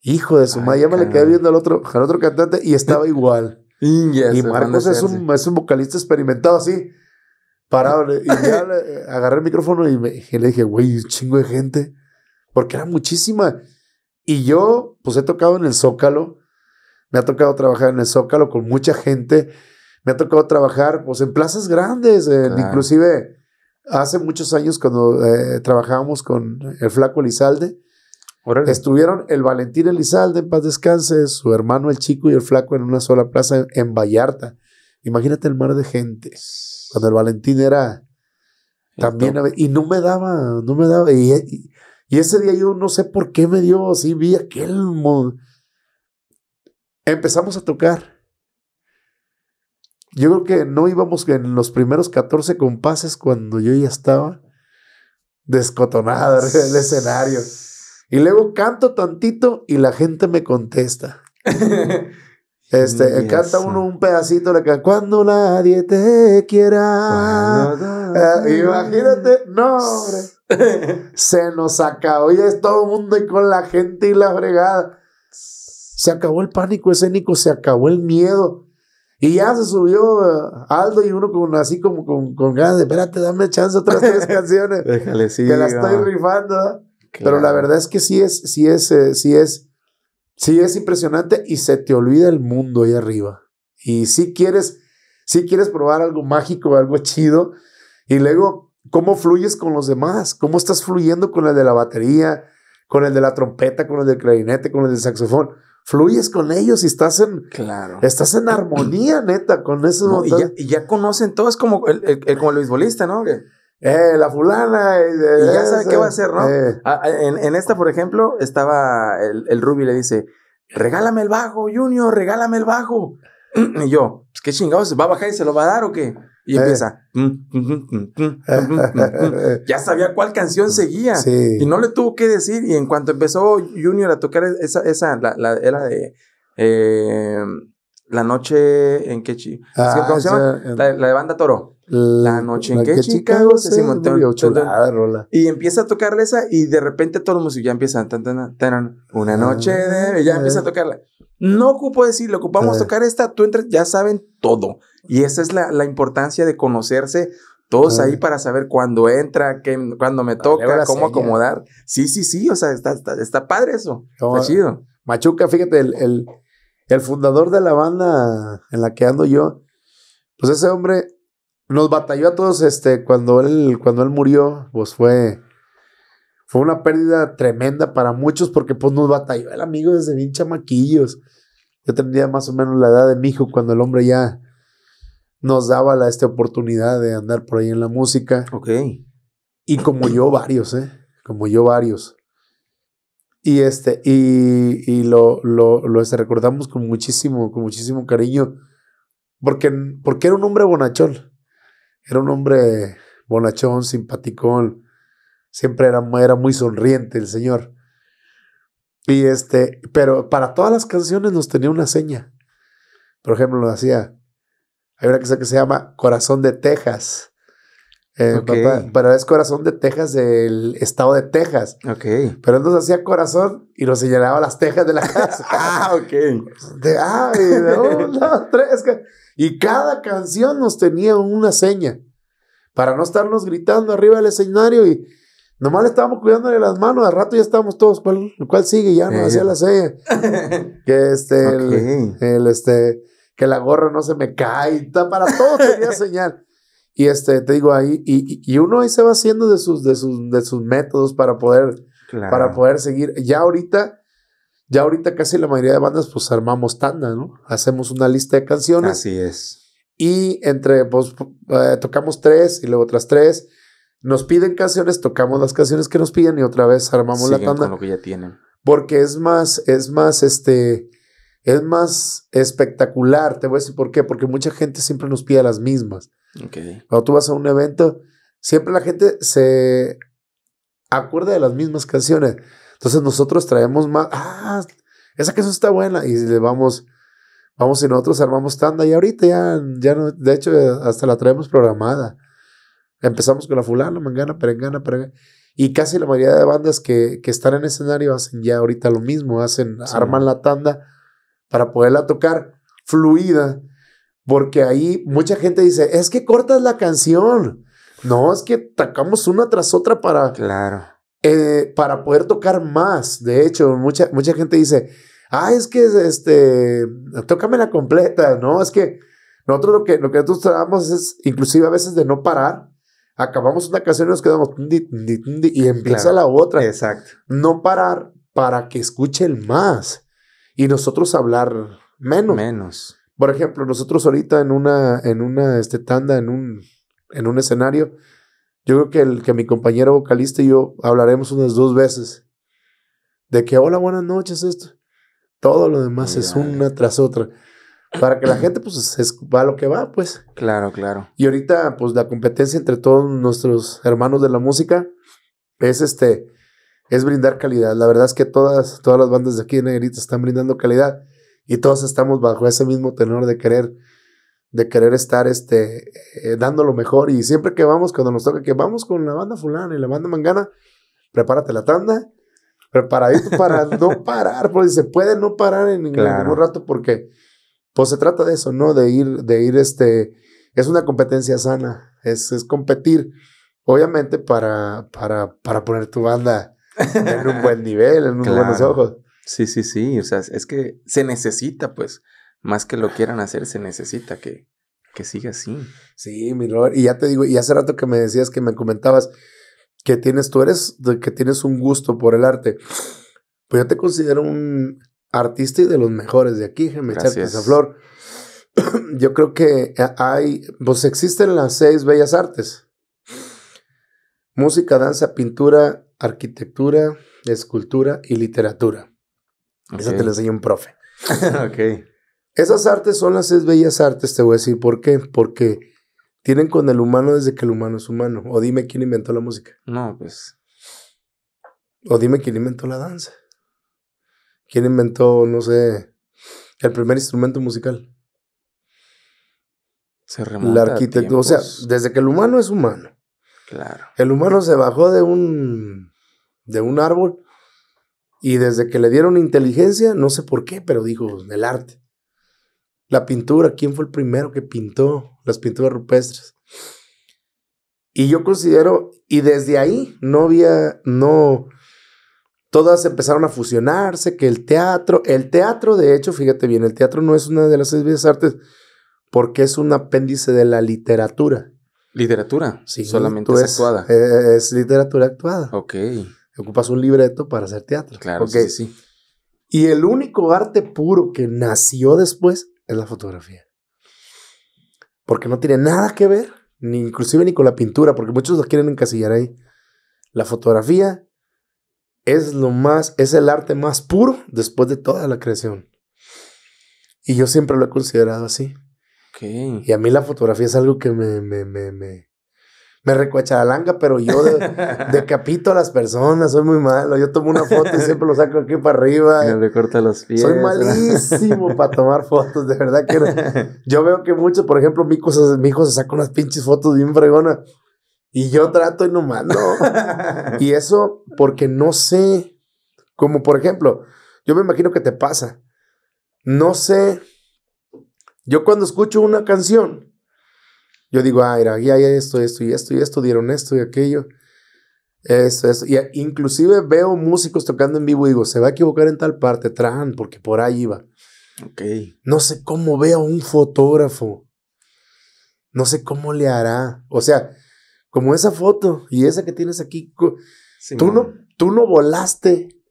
Hijo de su ah, madre, ya me le quedé viendo al otro, al otro cantante y estaba igual. y Marcos es un, es un vocalista experimentado así parado. Y ya eh, agarré el micrófono y, me, le dije, güey, un chingo de gente. Porque era muchísima. Y yo, pues he tocado en el Zócalo. Me ha tocado trabajar en el Zócalo con mucha gente. Me ha tocado trabajar, pues, en plazas grandes. Inclusive, hace muchos años cuando eh, trabajábamos con el flaco Elizalde. Estuvieron el Valentín Elizalde, en paz descanse, su hermano el chico y el flaco en una sola plaza en Vallarta. Imagínate el mar de gente cuando el Valentín era también, y no me daba, no me daba, y, ese día yo no sé por qué me dio así, vi aquel... Empezamos a tocar. Yo creo que no íbamos en los primeros 14 compases cuando yo ya estaba descotonada el escenario. Y luego canto tantito y la gente me contesta. Este, canta uno un pedacito le canta, cuando nadie te quiera. Eh, imagínate, no, hombre. Se nos acabó. Y es todo el mundo y con la gente y la fregada. Se acabó el pánico escénico, se acabó el miedo. Y ya se subió eh, Aldo y uno con, así como con, con ganas de, espérate, dame chance otras tres canciones. Déjale, sí. Que la estoy rifando. Pero la verdad es que sí es, sí es, eh, sí es Sí, es impresionante y se te olvida el mundo ahí arriba. Y si quieres, si quieres probar algo mágico, algo chido, y luego, ¿cómo fluyes con los demás? ¿Cómo estás fluyendo con el de la batería, con el de la trompeta, con el del clarinete, con el del saxofón? fluyes con ellos y estás en claro estás en armonía neta con esos. y, ya, conocen todo es como el, el, no eh, la fulana. y ya sabe qué va a hacer, ¿no? Eh. Ah, en, esta, por ejemplo, estaba el, el Ruby le dice, regálame el bajo, Junior, regálame el bajo. Y yo, pues qué chingados, ¿va a bajar y se lo va a dar o qué? Y empieza. ya sabía cuál canción seguía. Y no le tuvo que decir. Y en cuanto empezó Junior a tocar esa, esa la, era de. Eh, la noche en que ah, ¿Cómo llama? la de banda Toro. La noche en que, Chicago se montó rola. Y empieza a tocar esa y de repente todos los músicos ya empiezan tan, una ah, noche ya eh. empieza a tocarla. No ocupo lo ocupamos eh. tocar esta, tú entras, ya saben todo. Y esa es la, importancia de conocerse todos ahí eh. para saber cuándo entra, qué, cuándo me toca, cómo acomodar. Sí, sí, sí, o sea, está, está, está padre eso. Está chido. Machuca, fíjate, el, el, el fundador de la banda en la que ando yo, pues ese hombre nos batalló a todos este, cuando, él, cuando él murió, pues fue, fue una pérdida tremenda para muchos porque pues nos batalló el amigo desde bien chamaquillos. Yo tendría más o menos la edad de mi hijo cuando el hombre ya nos daba la, esta oportunidad de andar por ahí en la música. Ok. Y como yo varios, ¿eh? Como yo varios. Y este, y, lo, lo, este, recordamos con muchísimo, con muchísimo cariño, porque, porque era un hombre bonachón. Era un hombre bonachón, simpaticón, siempre era, era muy sonriente el señor. Y este, pero para todas las canciones nos tenía una seña. Por ejemplo, lo hacía, hay una que se llama Corazón de Texas. Eh, pero es corazón de Texas, del estado de Texas. Ok. Pero entonces hacía corazón y nos señalaba las tejas de la casa. ah, ok. De, de tres. Y cada canción nos tenía una seña para no estarnos gritando arriba del escenario y nomás le estábamos cuidándole las manos. Al rato ya estábamos todos, ¿cuál, cual sigue? Ya nos eh, hacía la seña. que este, el, este, que la gorra no se me cae. Para todos tenía señal. Y este, te digo ahí, y, y uno ahí se va haciendo de sus, de sus, de sus métodos para poder, para poder seguir. Ya ahorita, ya ahorita casi la mayoría de bandas pues armamos tanda, ¿no? Hacemos una lista de canciones. Así es. Y entre, pues, eh, tocamos tres y luego otras tres. Nos piden canciones, tocamos las canciones que nos piden y otra vez armamos la tanda. lo que ya tienen. Porque es más, es más, este, es más espectacular. Te voy a decir por qué. Porque mucha gente siempre nos pide las mismas. Okay. Cuando tú vas a un evento, siempre la gente se acuerda de las mismas canciones. Entonces nosotros traemos más, ah, esa canción está buena y le vamos, vamos y nosotros armamos tanda y ahorita ya, no, de hecho hasta la traemos programada. Empezamos con la fulana, mangana, perengana, perengana. Y casi la mayoría de bandas que, están en escenario hacen ya ahorita lo mismo, hacen, arman la tanda para poderla tocar fluida porque ahí mucha gente dice, es que cortas la canción. No, es que tocamos una tras otra para, claro. Eh, para poder tocar más. De hecho, mucha, mucha gente dice, ah, es que este, tócame la completa, ¿no? Es que nosotros lo que, lo que nosotros tratamos es, inclusive a veces, de no parar. Acabamos una canción y nos quedamos y empieza la otra. Exacto. No parar para que escuchen más y nosotros hablar menos. Menos. Por ejemplo, nosotros ahorita en una, en una este, tanda, en un, en un escenario, yo creo que, el, que mi compañero vocalista y yo hablaremos unas dos veces de que, hola, buenas noches, esto. Todo lo demás es una tras otra. Para que la gente, pues, va lo que va, pues. Claro, claro. Y ahorita, pues, la competencia entre todos nuestros hermanos de la música es este, es brindar calidad. La verdad es que todas, todas las bandas de aquí en Negrita están brindando calidad y todos estamos bajo ese mismo tenor de querer de querer estar este, eh, dando lo mejor. Y siempre que vamos, cuando nos toca, que vamos con la banda fulana y la banda mangana, prepárate la tanda, preparadito para no parar, porque se puede no parar en ningún, rato, porque pues se trata de eso, ¿no? De ir, de ir, este, es una competencia sana, es, competir, obviamente para, para, para poner tu banda en un buen nivel, en unos buenos ojos. Sí, sí, sí. O sea, es que se necesita, pues, más que lo quieran hacer, se necesita que, que siga así. Sí, mi Robert. Y ya te digo, y hace rato que me decías que me comentabas que tienes, tú eres, que tienes un gusto por el arte. Pues yo te considero un artista y de los mejores de aquí, Jaime esa Flor. yo creo que hay, pues existen las seis bellas artes. Música, danza, pintura, arquitectura, escultura y literatura te la enseña un profe. ok. Esas artes son las seis bellas artes, te voy a decir por qué. Porque tienen con el humano desde que el humano es humano. O dime quién inventó la música. No, pues. O dime quién inventó la danza. ¿Quién inventó, no sé, el primer instrumento musical? Se remonta. La arquitectura. O sea, desde que el humano es humano. Claro. El humano se bajó de un, de un árbol y desde que le dieron inteligencia, no sé por qué, pero dijo, el arte. La pintura, ¿quién fue el primero que pintó las pinturas rupestres? Y yo considero, y desde ahí no había, no, todas empezaron a fusionarse, que el teatro, el teatro de hecho, fíjate bien, el teatro no es una de las seis bellas artes porque es un apéndice de la literatura. ¿Literatura? Sí. Solamente es, actuada. Es, eh, es literatura actuada. Ok ocupas un libreto para hacer teatro. Claro, sí, Y el único arte puro que nació después es la fotografía. Porque no tiene nada que ver, ni inclusive ni con la pintura, porque muchos lo quieren encasillar ahí. La fotografía es lo más, es el arte más puro después de toda la creación. Y yo siempre lo he considerado así. Okay. Y a mí la fotografía es algo que me, me, me langa, pero yo decapito a las personas, soy muy malo. Yo tomo una foto y siempre lo saco aquí para arriba. Me le corta los pies. Soy malísimo para tomar fotos, de verdad que no. Yo veo que muchos, por ejemplo, mi hijo, mi hijo se saca unas pinches fotos bien fregona y yo trato y no mando. y eso porque no sé, como por ejemplo, yo me imagino que te pasa. No sé, yo cuando escucho una canción, yo digo, ay, ah, era ya, hay esto, esto y esto y esto, dieron esto y aquello. Eso, eso. Y inclusive veo músicos tocando en vivo y digo, se va a equivocar en tal parte, tran, porque por ahí iba. Ok. No sé cómo veo a un fotógrafo. No sé cómo le hará. O sea, como esa foto y esa que tienes aquí, sí, tú, no, tú no volaste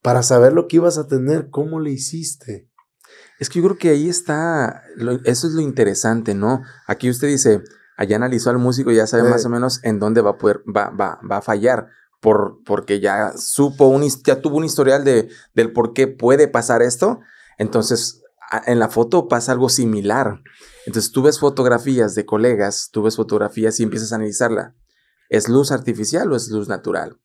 para saber lo que ibas a tener, cómo le hiciste. Es que yo creo que ahí está, eso es lo interesante, ¿no? Aquí usted dice, allá analizó al músico, y ya sabe más o menos en dónde va a va, va, fallar. Por, porque ya supo, ya tuvo un historial de, del por qué puede pasar esto. Entonces, en la foto pasa algo similar. Entonces, tú ves fotografías de colegas, tú ves fotografías y empiezas a analizarla. ¿Es luz artificial o es luz natural?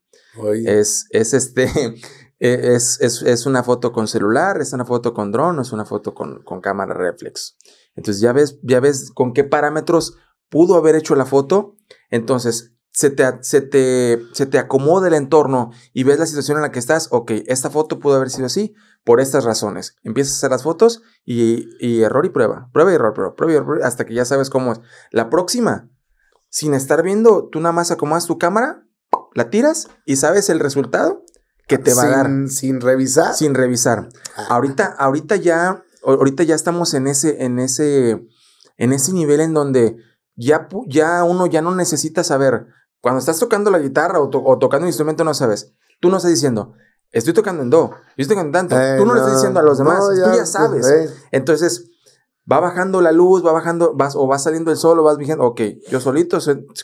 Es, es este, Eh, es, es, es, una foto con celular, es una foto con dron, es una foto con, con, cámara reflex. Entonces ya ves, ya ves con qué parámetros pudo haber hecho la foto. Entonces se te, se te, se te acomoda el entorno y ves la situación en la que estás. Ok, esta foto pudo haber sido así por estas razones. Empiezas a hacer las fotos y, y error y prueba, prueba y error, prueba, prueba y error, hasta que ya sabes cómo es. La próxima, sin estar viendo, tú nada más acomodas tu cámara, la tiras y sabes el resultado que te va sin, a dar. Sin revisar. Sin revisar. Ah. Ahorita, ahorita ya, ahorita ya estamos en ese, en ese, en ese nivel en donde ya, ya uno ya no necesita saber. Cuando estás tocando la guitarra o, tocando un instrumento, no sabes. Tú no estás diciendo, estoy tocando en do, yo estoy tocando en tanto. Eh, tú no, lo estás diciendo a los demás, ya, tú ya pues, sabes. Entonces, va bajando la luz, va bajando, vas, o va saliendo el sol, o vas diciendo, ok, yo solito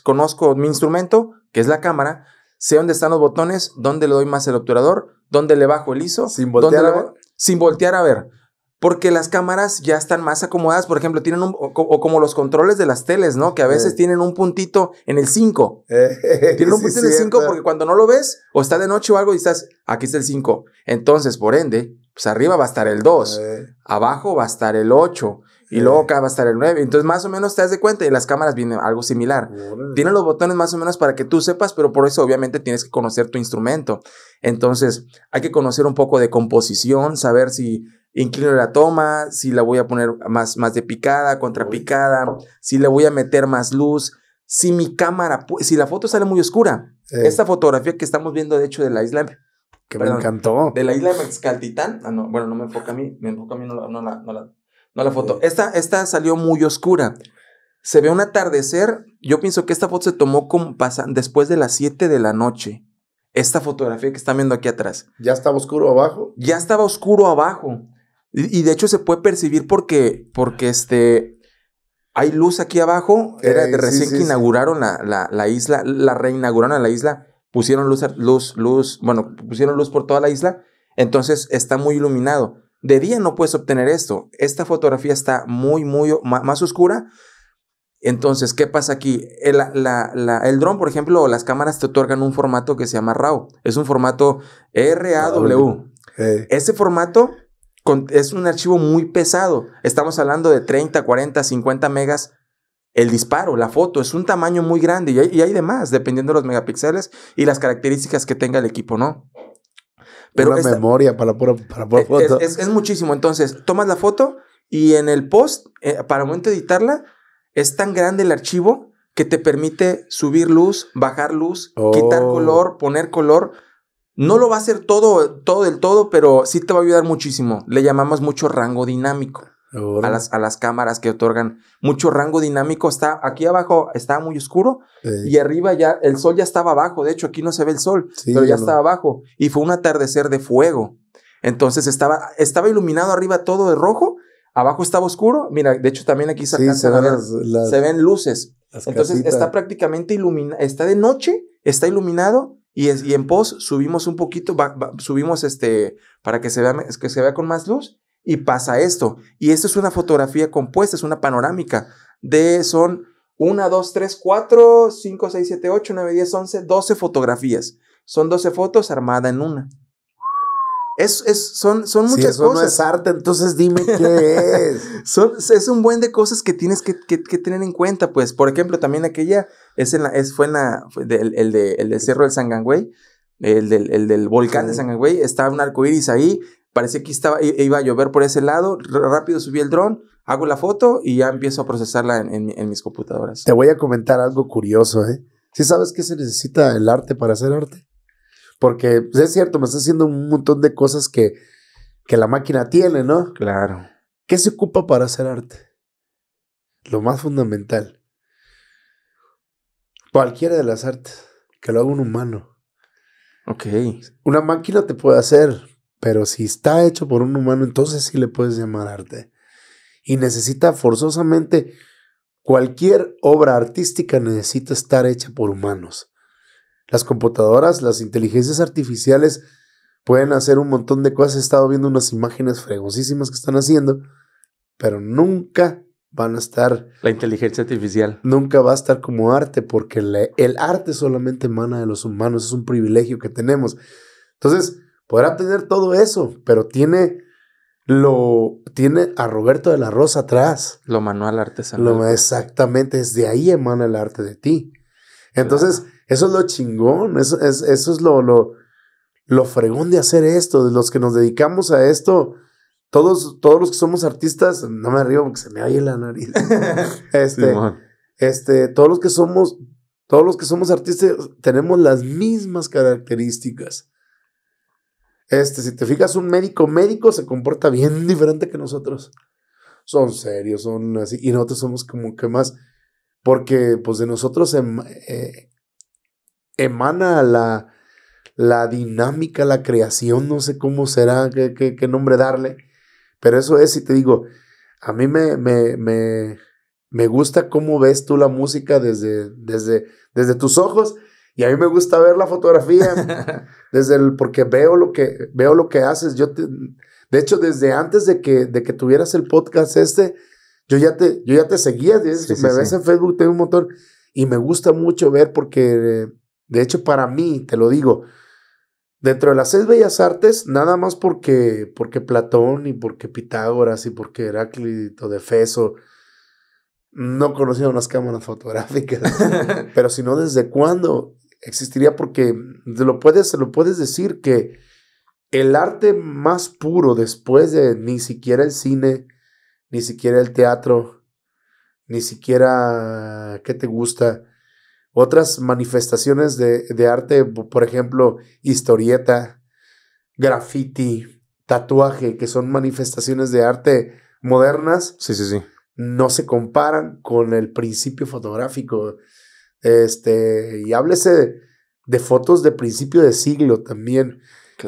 conozco mi instrumento, que es la cámara, sé dónde están los botones, dónde le doy más el obturador, dónde le bajo el ISO. Sin voltear a ver. Sin voltear a ver. Porque las cámaras ya están más acomodadas, por ejemplo, tienen un, o, como los controles de las teles, ¿no? Que a veces eh. tienen un puntito en el 5. Eh, tienen un puntito en el 5 porque cuando no lo ves, o está de noche o algo y estás, aquí está el 5. Entonces, por ende, pues arriba va a estar el 2, eh. abajo va a estar el 8. Y luego acá va a estar el 9. Entonces, más o menos te das de cuenta y las cámaras vienen algo similar. Tienen los botones más o menos para que tú sepas, pero por eso obviamente tienes que conocer tu instrumento. Entonces, hay que conocer un poco de composición, saber si inclino la toma, si la voy a poner más, más de picada, contrapicada, si le voy a meter más luz, si mi cámara, si la foto sale muy oscura. Esta fotografía que estamos viendo, de hecho, de la isla... Que me encantó. De la isla de Mexcaltitán. Ah, no, bueno, no me enfoca a mí, me enfoca a mí, No la no la foto. Esta, esta salió muy oscura. Se ve un atardecer. Yo pienso que esta foto se tomó después de las 7 de la noche. Esta fotografía que están viendo aquí atrás. ¿Ya estaba oscuro abajo? Ya estaba oscuro abajo. Y, de hecho se puede percibir porque, porque este, hay luz aquí abajo. Era eh, de recién que inauguraron la, la, isla, la reinauguraron a la isla. Pusieron luz, luz, luz, bueno, pusieron luz por toda la isla. Entonces está muy iluminado. De día no puedes obtener esto. Esta fotografía está muy, muy más oscura. Entonces, ¿qué pasa aquí? El, la, dron, por ejemplo, las cámaras te otorgan un formato que se llama RAW. Es un formato RAW. Ese formato es un archivo muy pesado. Estamos hablando de 30, 40, 50 megas. El disparo, la foto, es un tamaño muy grande y hay, y dependiendo de los megapíxeles y las características que tenga el equipo, ¿no? una memoria para pura, para pura eh, foto. Es, muchísimo. Entonces, tomas la foto y en el post, eh, para el momento de editarla, es tan grande el archivo que te permite subir luz, bajar luz, quitar oh. color, poner color. No lo va a hacer todo, todo del todo, pero sí te va a ayudar muchísimo. Le llamamos mucho rango dinámico a las, cámaras que otorgan mucho rango dinámico. Está aquí abajo, estaba muy oscuro y arriba ya el sol ya estaba abajo. De hecho, aquí no se ve el sol, pero ya estaba abajo y fue un atardecer de fuego. Entonces estaba, estaba iluminado arriba todo de rojo, abajo estaba oscuro. Mira, de hecho, también aquí se, ven, luces. Entonces está prácticamente iluminado, está de noche, está iluminado. Y, en pos subimos un poquito, subimos este, para que se, vea, que se vea con más luz y pasa esto. Y esto es una fotografía compuesta, es una panorámica de son 1, 2, 3, 4, 5, 6, 7, 8, 9, 10, 11, 12 fotografías. Son 12 fotos armada en una. son, son muchas si eso No es arte, entonces dime qué es. es un buen de cosas que tienes que, tener en cuenta, pues. Por ejemplo, también aquella fue en el, de, cerro del Sangangüey, el del, el del volcán de Sangangüey, está un arco iris ahí, parecía que estaba, iba a llover por ese lado, rápido subí el dron, hago la foto y ya empiezo a procesarla en, mis computadoras. Te voy a comentar algo curioso, ¿eh? ¿Sí sabes qué se necesita el arte para hacer arte? Porque pues, es cierto, me está haciendo un montón de cosas que, que la máquina tiene, ¿no? Claro. ¿Qué se ocupa para hacer arte? Lo más fundamental. Cualquiera de las artes, que lo haga un humano. Ok. Una máquina te puede hacer, pero si está hecho por un humano, entonces sí le puedes llamar arte. Y necesita forzosamente, cualquier obra artística necesita estar hecha por humanos. Las computadoras, las inteligencias artificiales pueden hacer un montón de cosas. He estado viendo unas imágenes fregosísimas que están haciendo, pero nunca van a estar... La inteligencia artificial. Nunca va a estar como arte, porque el arte solamente emana de los humanos, es un privilegio que tenemos. Entonces, Podrá tener todo eso, pero tiene lo tiene a Roberto de la Rosa atrás. Lo manual artesanal. Exactamente, es de ahí emana el arte de ti. Entonces, eso es lo chingón, eso, es, eso es lo, lo, lo fregón de hacer esto, de los que nos dedicamos a esto. Todos, todos los que somos artistas, no me río porque se me oye la nariz. este, este, todos los que somos, todos los que somos artistas tenemos las mismas características. Este, si te fijas, un médico médico se comporta bien diferente que nosotros. Son serios, son así, y nosotros somos como que más, porque pues de nosotros em, eh, emana la, dinámica, la creación, no sé cómo será, qué, qué, nombre darle, pero eso es, y te digo, a mí me, me, gusta cómo ves tú la música desde, desde, desde tus ojos y a mí me gusta ver la fotografía desde el, porque veo lo que, veo lo que haces. Yo te, de hecho, desde antes de que, de que tuvieras el podcast este, yo ya te, yo ya te seguía. me ves en Facebook, tengo un motor Y me gusta mucho ver porque, de hecho, para mí, te lo digo, dentro de las seis bellas artes, nada más porque, porque Platón y porque Pitágoras y porque Heráclito de Feso, no conocían las cámaras fotográficas. Pero sino ¿desde cuándo existiría porque lo puedes, lo puedes decir que el arte más puro después de ni siquiera el cine, ni siquiera el teatro, ni siquiera qué te gusta, otras manifestaciones de, arte, por ejemplo, historieta, graffiti, tatuaje, que son manifestaciones de arte modernas. Sí, sí, sí. No se comparan con el principio fotográfico. Este, y háblese de, fotos de principio de siglo también.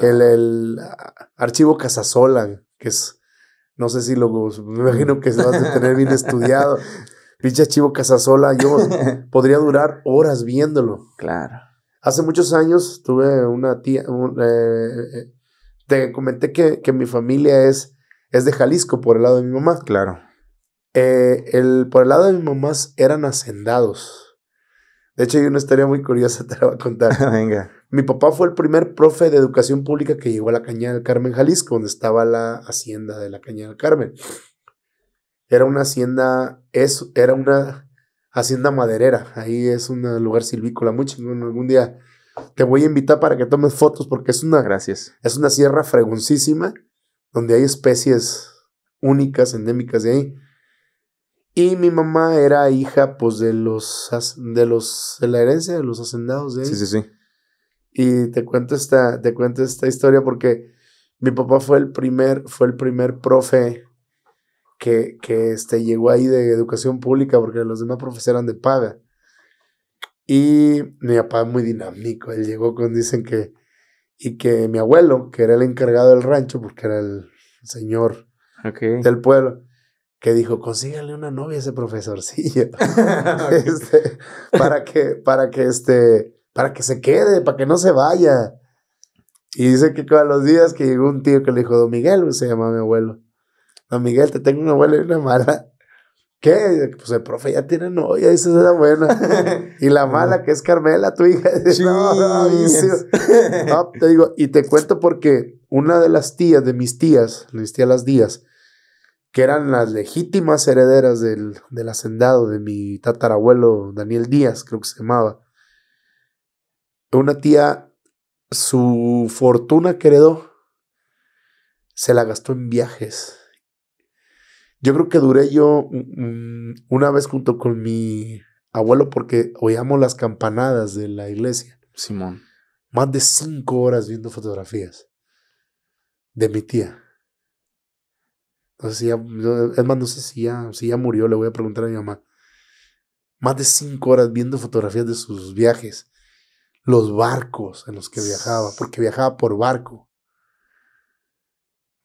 El, archivo Casasola que es, no sé si lo, me imagino que se va a tener bien estudiado. Pinche archivo Casasola, yo podría durar horas viéndolo. Claro. Hace muchos años tuve una tía, eh, eh, te comenté que, mi familia es, es de Jalisco por el lado de mi mamá. Claro. Eh, el, por el lado de mi mamá eran hacendados. De hecho, yo una historia muy curiosa, te la voy a contar. Venga. Mi papá fue el primer profe de educación pública que llegó a la Caña del Carmen, Jalisco, donde estaba la hacienda de la Caña del Carmen. Era una hacienda, era una hacienda maderera. Ahí es un lugar silvícola muy chingón. Algún día te voy a invitar para que tomes fotos porque es una. Gracias. Es una sierra fregoncísima donde hay especies únicas, endémicas de ahí. Y mi mamá era hija, pues, de los, de los, de la herencia de los hacendados de Sí, sí, sí. Y te cuento esta, te cuento esta historia porque mi papá fue el primer, fue el primer profe que, que este, llegó ahí de educación pública porque los demás profes eran de paga. Y mi papá muy dinámico, él llegó con, dicen que, y que mi abuelo, que era el encargado del rancho, porque era el señor del pueblo, que dijo, consíganle una novia a ese profesorcillo. este, para que, para que este, para que se quede, para que no se vaya. Y dice que cada los días que llegó un tío que le dijo, Don Miguel, se llama mi abuelo. Don Miguel, te tengo una abuela y una mala. ¿Qué? Pues el profe ya tiene novia, dice, esa buena. y la mala, que es Carmela, tu hija. Sí. no, te digo, y te cuento porque una de las tías, de mis tías, mis tías las tías, que eran las legítimas herederas del, hacendado de mi tatarabuelo Daniel Díaz, creo que se llamaba. Una tía, su fortuna que heredó, se la gastó en viajes. Yo creo que duré yo mm, mm, una vez junto con mi abuelo porque oíamos las campanadas de la iglesia. Simón. Más de cinco horas viendo fotografías de mi tía es más, no sé si ya, ya murió, le voy a preguntar a mi mamá. Más de cinco horas viendo fotografías de sus viajes, los barcos en los que viajaba, porque viajaba por barco.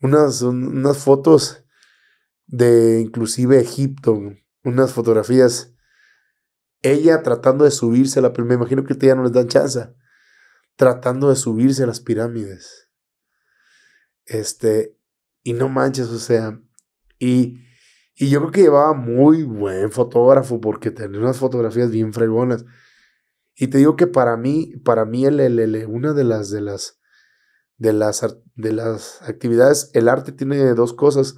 Unas, unas fotos de inclusive Egipto, unas fotografías. Ella tratando de subirse a la me imagino que ya no les dan chance, tratando de subirse a las pirámides. Este, y no manches, o sea. Y, yo creo que llevaba muy buen fotógrafo porque tenía unas fotografías bien fregonas. Y te digo que para mí, para mí el, una de las, de las, de las, de las actividades, el arte tiene dos cosas.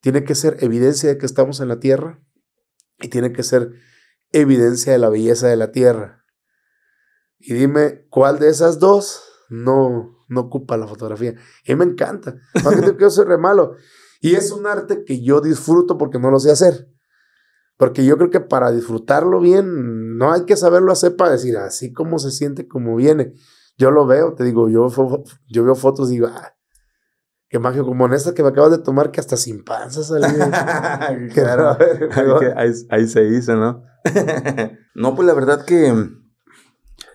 Tiene que ser evidencia de que estamos en la tierra y tiene que ser evidencia de la belleza de la tierra. Y dime, ¿cuál de esas dos? No, no ocupa la fotografía. Y me encanta. yo soy re malo. Y es un arte que yo disfruto porque no lo sé hacer. Porque yo creo que para disfrutarlo bien, no hay que saberlo hacer para decir así como se siente, como viene. Yo lo veo, te digo, yo, yo veo fotos y digo, ah, qué magia, como en esta que me acabas de tomar, que hasta sin panza salió. claro, ahí, se hizo, ¿no? no, pues la verdad que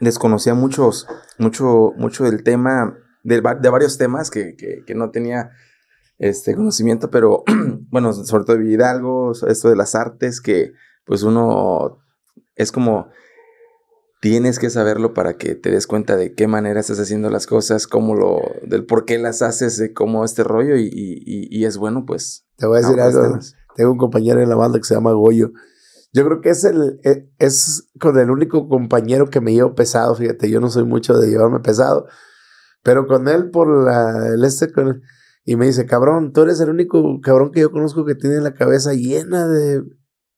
desconocía muchos, mucho, mucho del tema de, varios temas que, no tenía este conocimiento, pero bueno, sobre todo de Hidalgo, esto de las artes, que pues uno es como tienes que saberlo para que te des cuenta de qué manera estás haciendo las cosas, cómo lo, del por qué las haces, de cómo este rollo y, es bueno, pues. Te voy a decir algo. Tengo un compañero en la banda que se llama Goyo. Yo creo que es el e, es con el único compañero que me llevo pesado, fíjate, yo no soy mucho de llevarme pesado, pero con él, por la, el este, con y me dice, cabrón, tú eres el único cabrón que yo conozco que tiene la cabeza llena de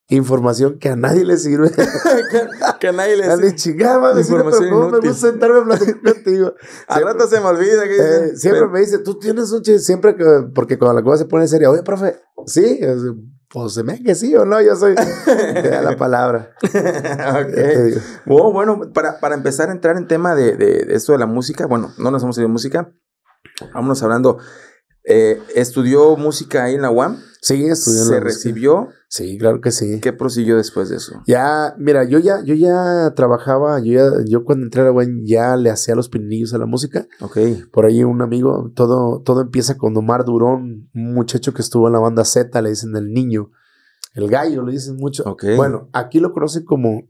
información que a nadie le sirve. que, a nadie le sirve. chingada, información no, me gusta sentarme a platicar contigo. a rato se me olvida. Eh, siempre me dice, tú tienes un chiste, siempre que, porque cuando la cosa se pone seria, oye, profe, sí, pues se me que sí o no, yo soy. de la palabra. Oh, bueno, para, para, empezar a entrar en tema de, esto de la música, bueno, no nos hemos ido de música. Vámonos hablando. Eh, ¿Estudió música ahí en la UAM? Sí, estudió. se recibió Sí, claro que sí. ¿Qué prosiguió después de eso? Ya, mira, yo ya, yo ya trabajaba, yo ya, yo cuando entré a la e ya le hacía los pinillos a la música. Ok. Por ahí un amigo, todo, todo empieza con Omar Durón, un muchacho que estuvo en la banda Z, le dicen el niño. El gallo, lo dicen mucho. Okay. Bueno, aquí lo conoce como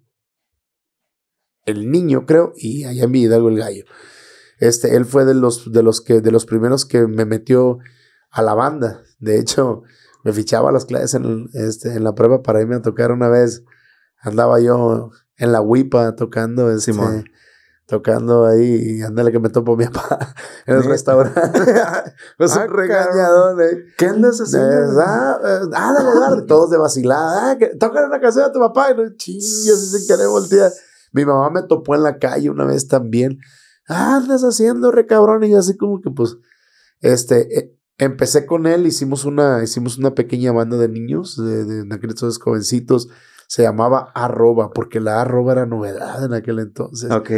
el niño, creo, y allá en algo el gallo. Este, él fue de los, de los que, de los primeros que me metió a la banda. De hecho, me fichaba las clases en, este, en la prueba para irme a tocar una vez. Andaba yo en la huipa tocando, en este, Simón. tocando ahí, y ándale que me topo mi papá en el restaurante. pues un ah, regañador. eh. ¿Qué andas haciendo? Ah, de todos de vacilada. Ah, una canción a tu papá, y no, chingas, se querer voltear. Mi mamá me topó en la calle una vez también. Ah, andas haciendo, re cabrón, y así como que pues, este, eh, Empecé con él, hicimos una, hicimos una pequeña banda de niños, de, de, jovencitos. Se llamaba Arroba, porque la Arroba era novedad en aquel entonces. Ok.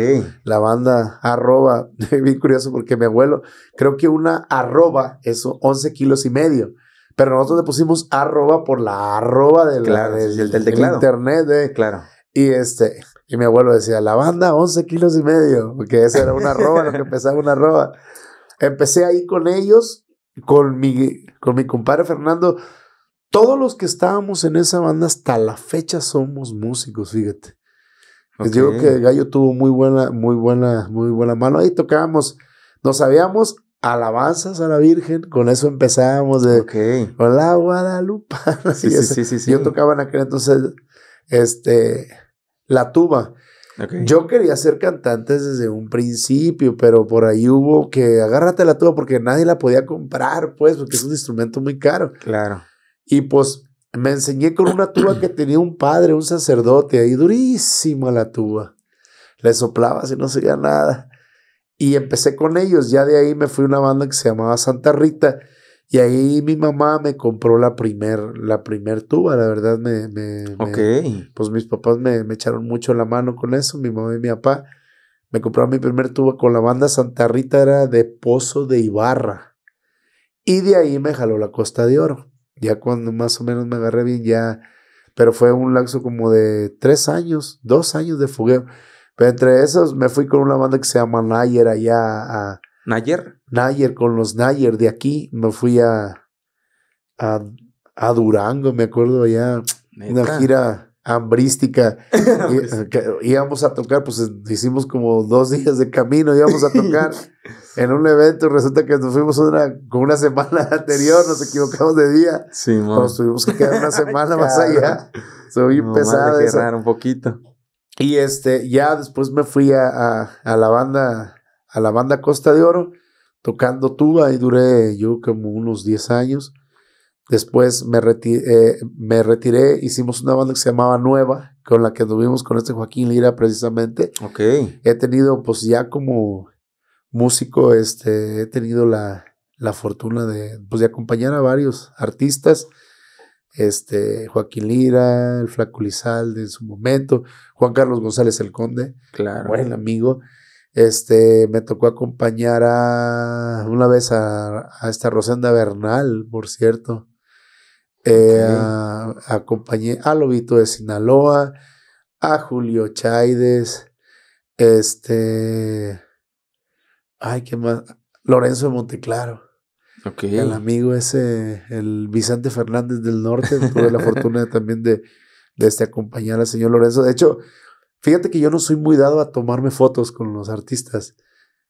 La banda Arroba, bien curioso porque mi abuelo, creo que una Arroba es 11 kilos y medio. Pero nosotros le pusimos arroba por la arroba del, internet. De, eh. claro. Y este, y mi abuelo decía, la banda 11 kilos y medio, porque esa era una arroba, lo que empezaba una arroba. Empecé ahí con ellos, con mi, con mi compadre Fernando, todos los que estábamos en esa banda hasta la fecha somos músicos, fíjate. Les Digo que Gallo tuvo muy buena, muy buena, muy buena mano. Ahí tocábamos, nos sabíamos alabanzas a la Virgen, con eso empezábamos de Hola Guadalupe. Sí, sí, sí, Yo tocaba en aquel entonces este, la tuba. Yo quería ser cantante desde un principio, pero por ahí hubo que agárrate la tuba porque nadie la podía comprar, pues, porque es un instrumento muy caro. Claro. Y pues me enseñé con una tuba que tenía un padre, un sacerdote, ahí durísima la tuba. Le soplaba si no se nada. Y empecé con ellos. Ya de ahí me fui a una banda que se llamaba Santa Rita y ahí mi mamá me compró la primer, la primer tuba, la verdad me... me, pues mis papás me, me, echaron mucho la mano con eso, mi mamá y mi papá. Me compraron mi primer tuba con la banda Santa Rita, era de Pozo de Ibarra. Y de ahí me jaló la Costa de Oro. Ya cuando más o menos me agarré bien, ya... Pero fue un laxo como de tres años, dos años de fugueo Pero entre esos me fui con una banda que se llama Nayer allá a... ¿Nayer? Nayer con los Nayer de aquí. Me fui a, a, Durango, me acuerdo allá. Una gira hambrística. Pues. íbamos a tocar, pues hicimos como dos días de camino, íbamos a tocar en un evento resulta que nos fuimos una, con una semana anterior, nos equivocamos de día. nos tuvimos que quedar una semana más allá. Soy pesado, un poquito. Y este, ya después me fui a, a, la banda, a la banda Costa de Oro tocando tuba ahí duré yo como unos 10 años. Después me, eh, me retiré, hicimos una banda que se llamaba Nueva, con la que tuvimos con este Joaquín Lira precisamente. Ok. He tenido, pues ya como músico, este, he tenido la, fortuna de, pues, de acompañar a varios artistas. Este, Joaquín Lira, el Flaco Lizalde en su momento, Juan Carlos González el Conde, claro. buen amigo. Este, me tocó acompañar a una vez a, esta Rosenda Bernal, por cierto. Eh, acompañé a Lobito de Sinaloa, a Julio Chaides, este, ay, ¿qué más? Lorenzo de Monteclaro. El amigo ese, el Vicente Fernández del Norte, tuve la fortuna también de, de este, acompañar al señor Lorenzo. De hecho, Fíjate que yo no soy muy dado a tomarme fotos con los artistas.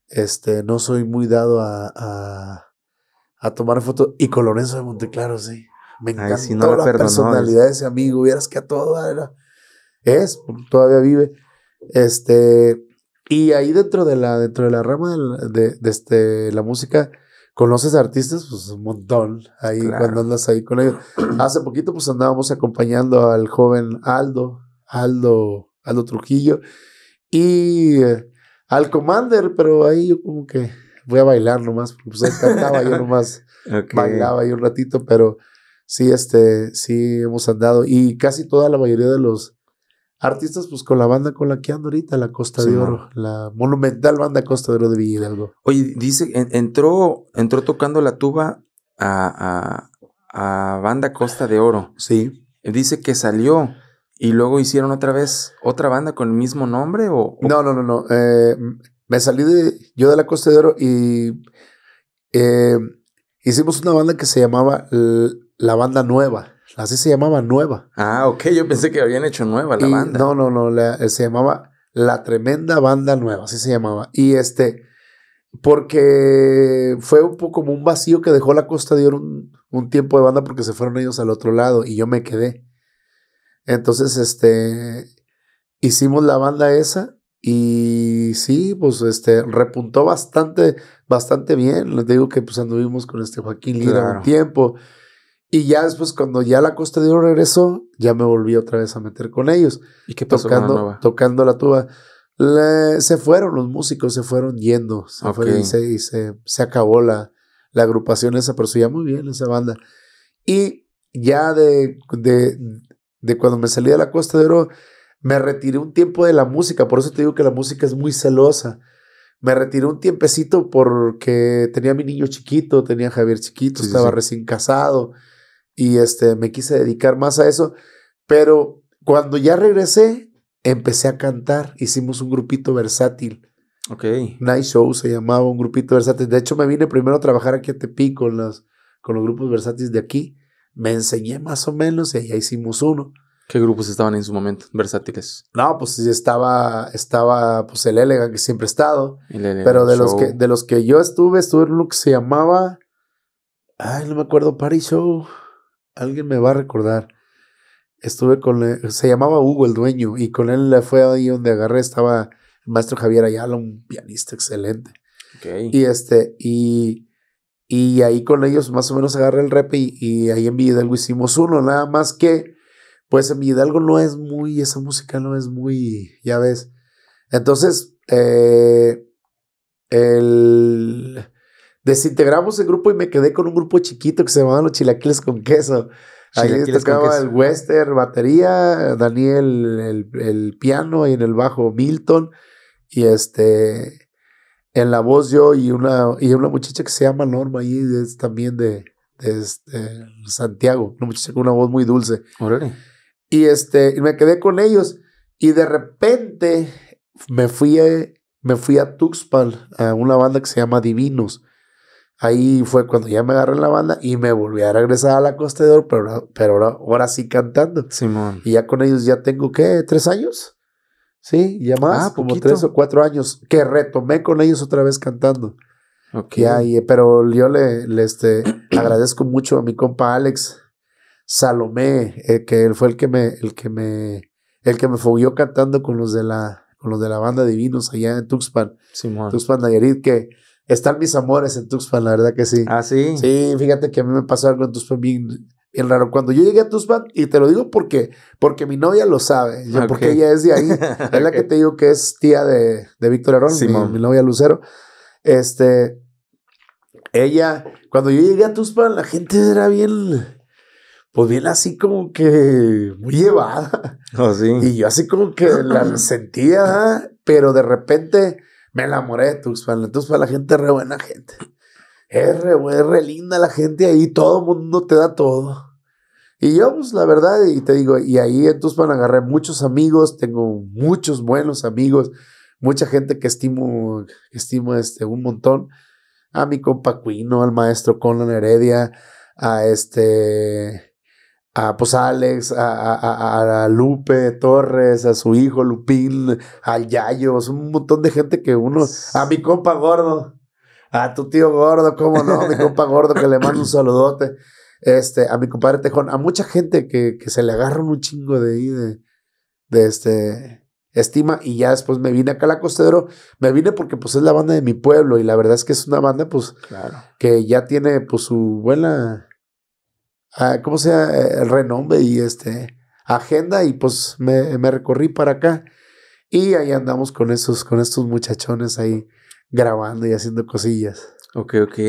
Este, no soy muy dado a, a, tomar fotos. Y con Lorenzo de Monteclaro, sí. Me encantó la personalidad de ese amigo. Vieras que a todo era. Es, pues, todavía vive. Este, y ahí dentro de la, dentro de la rama de, este, la música, conoces artistas, pues un montón. Ahí cuando andas ahí con ellos. Hace poquito, pues andábamos acompañando al joven Aldo, Aldo Aldo Trujillo y eh, al Commander, pero ahí yo como que voy a bailar nomás, porque pues cantaba yo nomás, bailaba ahí un ratito, pero sí, este, sí hemos andado y casi toda la mayoría de los artistas, pues con la banda con la que ando ahorita, la Costa de Oro, la monumental banda Costa de Oro de Villa Oye, dice, entró, entró tocando la tuba a, a, a banda Costa de Oro. Sí. Dice que salió ¿Y luego hicieron otra vez otra banda con el mismo nombre? O, No, no, no, no. Eh, me salí de, yo de la Costa de Oro y eh, hicimos una banda que se llamaba La Banda Nueva. Así se llamaba Nueva. Ah, ok. Yo pensé que habían hecho nueva la banda. No, no, no. Eh, se llamaba La Tremenda Banda Nueva. Así se llamaba. Y este, porque fue un poco como un vacío que dejó la Costa de Oro un tiempo de banda porque se fueron ellos al otro lado y yo me quedé. Entonces, este, hicimos la banda esa y sí, pues este, repuntó bastante, bastante bien. Les digo que pues anduvimos con este Joaquín Lira un tiempo. Y ya después, cuando ya la Costa de Oro regresó, ya me volví otra vez a meter con ellos. ¿Y qué tocando, la tocando la tuba. se fueron los músicos, se fueron yendo. Se y, se, acabó la, la agrupación esa, pero se muy bien esa banda. Y ya de, de cuando me salí de la Costa de Oro, me retiré un tiempo de la música, por eso te digo que la música es muy celosa. Me retiré un tiempecito porque tenía mi niño chiquito, tenía Javier chiquito, estaba recién casado y este, me quise dedicar más a eso. Pero cuando ya regresé, empecé a cantar. Hicimos un grupito versátil. Ok. Night Show se llamaba un grupito versátil. De hecho, me vine primero a trabajar aquí a Tepic con los, con los grupos versátiles de aquí me enseñé más o menos y ahí hicimos uno. ¿Qué grupos estaban en su momento versátiles? No, pues estaba, estaba pues el Elegant que siempre he estado. pero de los, que, de los que yo estuve, estuve en uno que se llamaba... Ay, no me acuerdo, Party Show. Alguien me va a recordar. Estuve con... se llamaba Hugo el dueño y con él fue ahí donde agarré. Estaba el maestro Javier Ayala, un pianista excelente. Okay. Y este, y y ahí con ellos más o menos agarré el rap y, ahí en Villidalgo hicimos uno, nada más que, pues en Villidalgo no es muy, esa música no es muy, ya ves. Entonces, eh, el, desintegramos el grupo y me quedé con un grupo chiquito que se llamaba Los Chilaquiles con Queso. Ahí tocaba el western, batería, Daniel el, el, piano y en el bajo Milton. Y este, en la voz yo y una, y una muchacha que se llama Norma y es también de, de, este, Santiago, una muchacha con una voz muy dulce. Y este, me quedé con ellos y de repente me fui a, me fui a Tuxpan, a una banda que se llama Divinos. Ahí fue cuando ya me agarré en la banda y me volví a regresar a la pero, pero ahora, ahora sí cantando. Simón. Y ya con ellos ya tengo, ¿qué? ¿Tres años? Sí, ya ah, más, como tres o cuatro años, que retomé con ellos otra vez cantando. Ok. pero yo le, le este, agradezco mucho a mi compa Alex Salomé, eh, que él fue el que me, el que me, el que me fogueó cantando con los de la, con los de la banda Divinos allá en Tuxpan. Tuxpan Nayarit, que están mis amores en Tuxpan, la verdad que sí. Ah, sí. Sí, fíjate que a mí me pasó algo en Tuxpan bien, raro. Cuando yo llegué a Tuxpan, y te lo digo porque, porque mi novia lo sabe, porque ella es de ahí, es la que te digo que es tía de, de Víctor Arón, mi, novia Lucero. Este, ella, cuando yo llegué a Tuxpan, la gente era bien, pues bien así como que muy llevada. Oh, y yo así como que la sentía, pero de repente me enamoré de Tuxpan. la gente es re buena gente. R, linda la gente ahí, todo el mundo te da todo. Y yo, pues la verdad, y te digo, y ahí van a agarrar muchos amigos, tengo muchos buenos amigos, mucha gente que estimo, estimo este, un montón. A mi compa Cuino, al maestro Conan Heredia, a este, a pues a Alex, a, Lupe Torres, a su hijo Lupín, al Yayo, un montón de gente que uno, a mi compa gordo a tu tío gordo, cómo no, mi compa gordo, que le mando un saludote. Este, a mi compadre Tejón, a mucha gente que, que se le agarra un chingo de ahí de, este estima y ya después me vine acá a la costero. me vine porque pues es la banda de mi pueblo y la verdad es que es una banda pues que ya tiene pues su buena, ah, ¿cómo sea? Eh, el renombre y este agenda y pues me, me, recorrí para acá y ahí andamos con esos, con estos muchachones ahí grabando y haciendo cosillas. Ok, ok.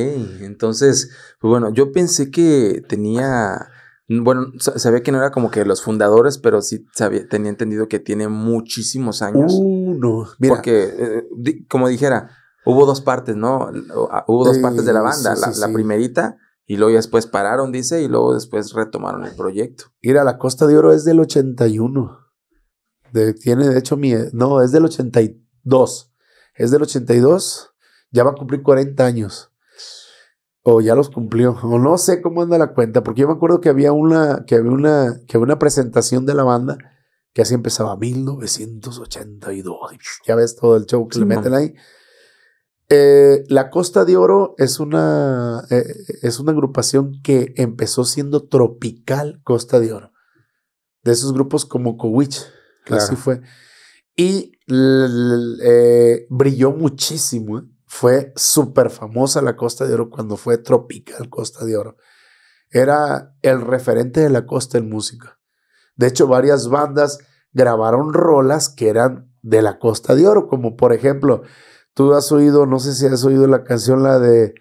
Entonces, pues bueno, yo pensé que tenía. Bueno, sabía que no era como que los fundadores, pero sí tenía entendido que tiene muchísimos años. Uno. Uh, Mira. Porque, eh, como dijera, hubo dos partes, ¿no? Hubo dos partes de la banda. la, primerita, y luego ya después pararon, dice, y luego después retomaron el proyecto. Mira, la Costa de Oro es del 81. De, tiene, de hecho, mi. No, es del 82 es del 82, ya va a cumplir 40 años. O ya los cumplió, o no sé cómo anda la cuenta, porque yo me acuerdo que había una, que había una, que había una presentación de la banda que así empezaba 1982. Ya ves todo el show que le meten ahí. Eh, la Costa de Oro es una, eh, es una agrupación que empezó siendo tropical Costa de Oro. De esos grupos como Cowich. Claro. Así fue. Y eh, brilló muchísimo. ¿eh? Fue súper famosa la Costa de Oro cuando fue Tropical Costa de Oro. Era el referente de la costa en música. De hecho, varias bandas grabaron rolas que eran de la Costa de Oro, como por ejemplo, tú has oído, no sé si has oído la canción, la de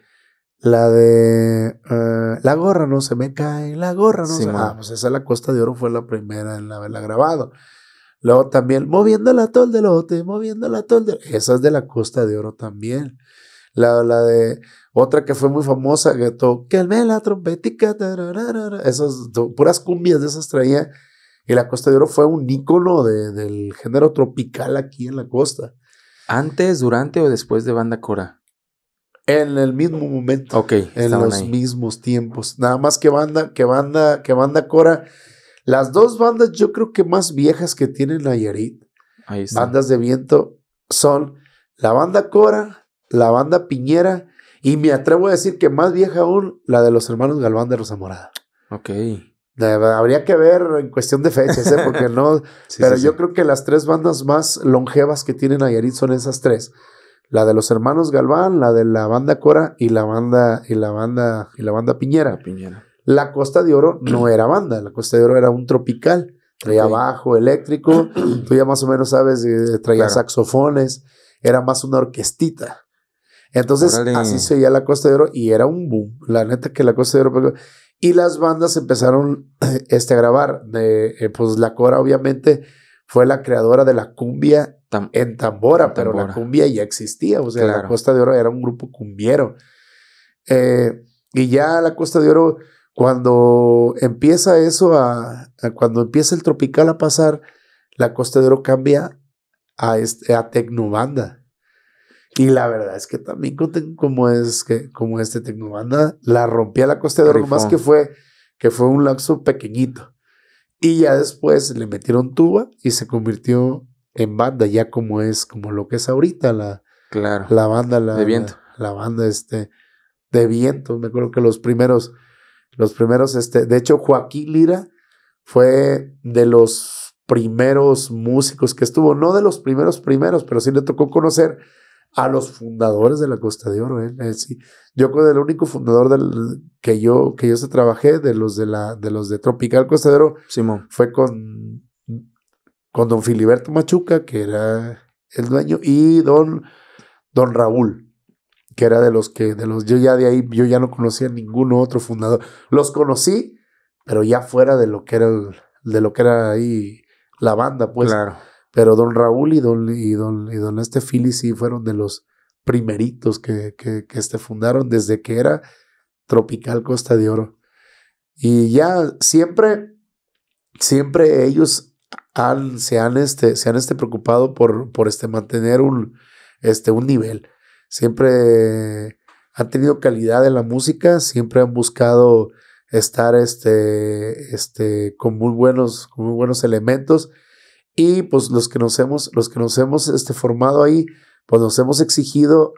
la de eh, La gorra no se me cae, la gorra no se me ah, pues esa la Costa de Oro fue la primera en haberla grabado. Luego también, moviendo la tol de lote, moviendo la tol de Esa es de la Costa de Oro también. La, la de otra que fue muy famosa, que me la trompetica, esas puras cumbias de esas traía. Y la Costa de Oro fue un ícono del género tropical aquí en la costa. ¿Antes, durante o después de Banda Cora? En el mismo momento. Ok. En los mismos tiempos. Nada más que Banda, que Banda, que Banda Cora las dos bandas, yo creo que más viejas que tienen Nayarit, Ahí bandas de viento, son la banda Cora, la banda Piñera, y me atrevo a decir que más vieja aún, la de los hermanos Galván de Rosa Morada. Ok. habría que ver en cuestión de fechas, ¿eh? porque no. pero yo creo que las tres bandas más longevas que tienen Nayarit son esas tres la de los hermanos Galván, la de la banda Cora y la banda y la banda y la banda Piñera. Piñera. La Costa de Oro no era banda, la Costa de Oro era un tropical, traía bajo eléctrico, tú ya más o menos sabes, eh, traía saxofones, era más una orquestita. Entonces, así se la Costa de Oro y era un boom. La neta que la Costa de Oro. Y las bandas empezaron este, a grabar. Eh, pues la Cora, obviamente, fue la creadora de la cumbia en tambora, pero la cumbia ya existía. O sea, la Costa de Oro era un grupo cumbiero. Eh, y ya la Costa de Oro cuando empieza eso a, cuando empieza el tropical a pasar, la Costa de Oro cambia a, este, a Tecnobanda. Y la verdad es que también como es que como este Tecnobanda la rompía la Costa de Oro, más que fue que fue un lapso pequeñito. Y ya después le metieron tuba y se convirtió en banda, ya como es, como lo que es ahorita la, claro. la banda de viento. la banda este, de viento. Me acuerdo que los primeros, los primeros, este, de hecho, Joaquín Lira fue de los primeros músicos que estuvo, no de los primeros primeros, pero sí le tocó conocer a los fundadores de la Costa de Oro. ¿eh? sí. Yo con el único fundador del, que yo que yo se trabajé de los de la de los de Tropical Costa de Oro, Simón. fue con con don Filiberto Machuca que era el dueño y don don Raúl que era de los que, de los, yo ya de ahí, yo ya no conocía a ningún otro fundador. Los conocí, pero ya fuera de lo que era de lo que era ahí la banda, pues. Pero don Raúl y don, y don, y este sí fueron de los primeritos que, que, que fundaron desde que era Tropical Costa de Oro. Y ya siempre, siempre ellos han, se han, este, se han este preocupado por, por este, mantener un, este, un nivel siempre han tenido calidad en la música, siempre han buscado estar este, este, con, muy buenos, muy buenos elementos. Y pues los que nos hemos, los que nos hemos este, formado ahí, pues nos hemos exigido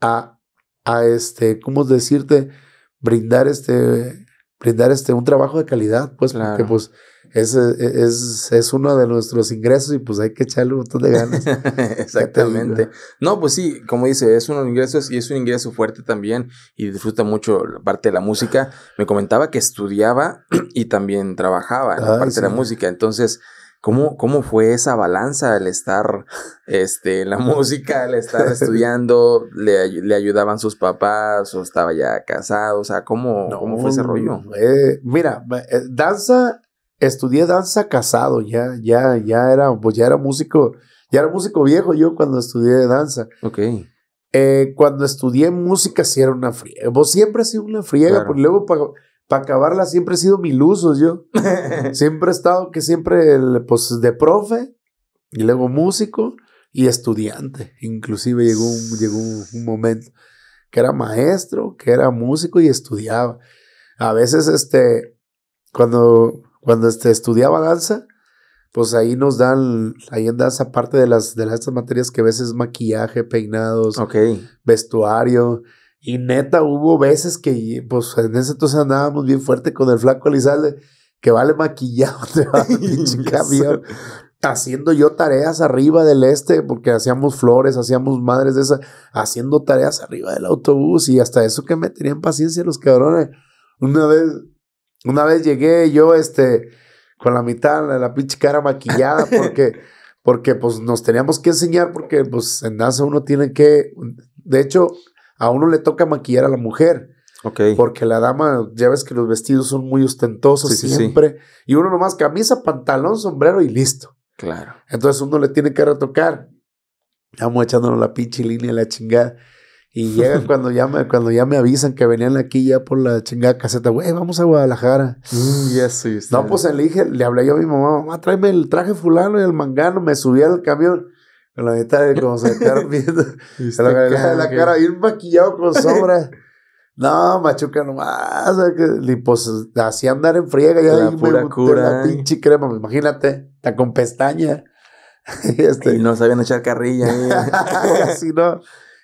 a, a este, ¿cómo decirte? Brindar este, brindar este, un trabajo de calidad, pues, claro. pues es, es, es, uno de nuestros ingresos y pues hay que echarle un montón de ganas. Exactamente. No, pues sí, como dice, es uno de ingresos y es un ingreso fuerte también y disfruta mucho la parte de la música. Me comentaba que estudiaba y también trabajaba en la parte de la música, entonces... ¿Cómo, ¿Cómo fue esa balanza Al estar este, en la música, el estar estudiando? Le, ayudaban sus papás o estaba ya casado? O sea, ¿cómo, ¿cómo fue ese rollo? Eh, mira, eh, danza estudié danza casado, ya, ya, ya era, pues ya era músico, ya era músico viejo yo cuando estudié danza. Ok. Eh, cuando estudié música sí era una friega, pues, siempre ha sido una friega, por porque luego para acabarla siempre he sido milusos yo. siempre he estado que siempre, el, pues de profe y luego músico y estudiante. Inclusive llegó un, llegó un momento que era maestro, que era músico y estudiaba. A veces, este, cuando cuando este, estudiaba danza, pues ahí nos dan, ahí en danza parte de las, de las, estas materias que a veces maquillaje, peinados, vestuario. Y neta, hubo veces que, pues en ese entonces andábamos bien fuerte con el flaco Elizalde, que vale maquillado, te pinche camión. haciendo yo tareas arriba del este, porque hacíamos flores, hacíamos madres de esas, haciendo tareas arriba del autobús y hasta eso que me tenían paciencia los cabrones. Una vez una vez llegué yo, este, con la mitad de la pinche cara maquillada, porque, porque pues nos teníamos que enseñar, porque pues en NASA uno tiene que, de hecho, a uno le toca maquillar a la mujer. Porque la dama, ya ves que los vestidos son muy ostentosos siempre. Y uno nomás camisa, pantalón, sombrero y listo. Claro. Entonces uno le tiene que retocar. Estamos echándonos la pinche línea, la chingada. Y llegan cuando ya me, cuando ya me avisan que venían aquí ya por la chingada caseta, güey, vamos a Guadalajara. Mm, no, pues elige, le hablé yo a mi mamá, mamá, tráeme el traje fulano y el mangano, me subí al camión. Con la mitad de como se quedaron viendo. Se la cara bien maquillado con sombra. No, Machuca nomás. Y pues así andar en friega. Ya la pura cura. La pinche crema, pues, imagínate. Está con pestaña. Este y no sabían echar carrilla. así no.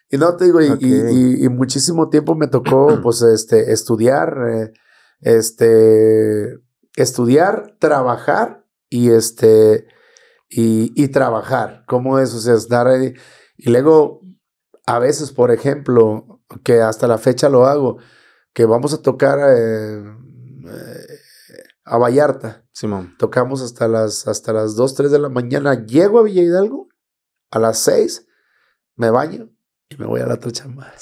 Y no, te digo, y, muchísimo tiempo me tocó, pues, este, estudiar, eh, este, estudiar, trabajar y, este, y, trabajar. ¿Cómo es? O sea, Y luego, a veces, por ejemplo, que hasta la fecha lo hago, que vamos a tocar eh, eh, a Vallarta. Simón. Tocamos hasta las, hasta las 2, 3 de la mañana. Llego a Villa Hidalgo a las 6, me baño, y me voy a la otra chamba.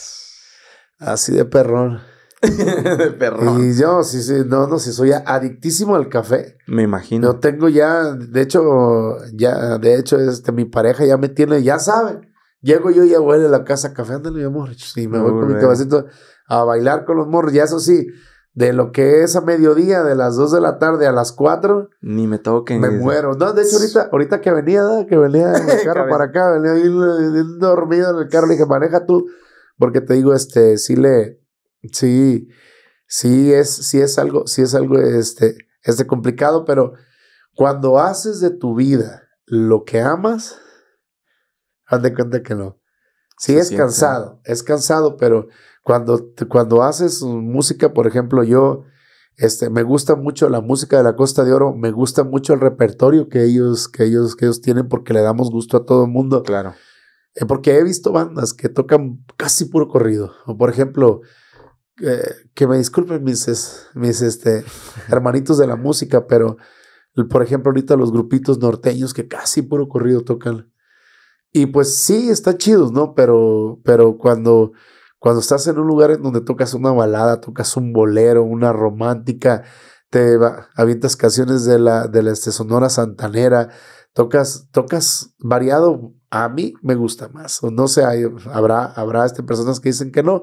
Así de perrón. de perrón. Y yo, sí, sí, no, no, sí, soy adictísimo al café. Me imagino. No tengo ya, de hecho, ya, de hecho, este, mi pareja ya me tiene, ya sabe. Llego yo y huele a la casa, café, ándale, mi amor. Y me voy con mi cabecito a bailar con los morros. ya eso sí, de lo que es a mediodía, de las 2 de la tarde a las 4. Ni me toquen. Me muero. No, de hecho, ahorita, que venía, que venía en el carro para acá, venía dormido en el carro, le dije, maneja tú, porque te digo, este, sí le, sí, sí es, sí es algo, sí es algo, este, este complicado, pero cuando haces de tu vida lo que amas, haz de cuenta que no. Sí, es cansado, es cansado, pero cuando, cuando haces música, por ejemplo, yo este, me gusta mucho la música de la Costa de Oro, me gusta mucho el repertorio que ellos, que ellos, que tienen porque le damos gusto a todo el mundo. Claro. Eh, porque he visto bandas que tocan casi puro corrido. O por ejemplo, eh, que me disculpen mis, mis este, hermanitos de la música, pero por ejemplo, ahorita los grupitos norteños que casi puro corrido tocan. Y pues sí, está chido, ¿no? Pero, pero cuando cuando estás en un lugar en donde tocas una balada, tocas un bolero, una romántica, te va, avientas canciones de la, de la este, Sonora Santanera, tocas, tocas variado, a mí me gusta más. No sé, habrá, habrá este, personas que dicen que no,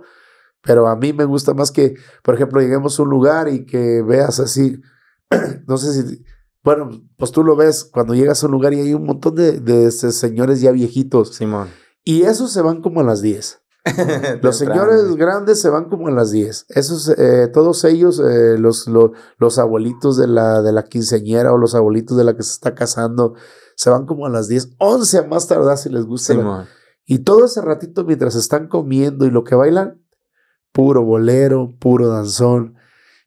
pero a mí me gusta más que, por ejemplo, lleguemos a un lugar y que veas así, no sé si, bueno, pues tú lo ves cuando llegas a un lugar y hay un montón de, de, este, señores ya viejitos. Simón. Y esos se van como a las 10. los señores grandes se van como a las 10. Esos, eh, todos ellos, eh, los, los, abuelitos de la, de la quinceñera o los abuelitos de la que se está casando, se van como a las 10, 11 a más tardar si les gusta. Y todo ese ratito mientras están comiendo y lo que bailan, puro bolero, puro danzón.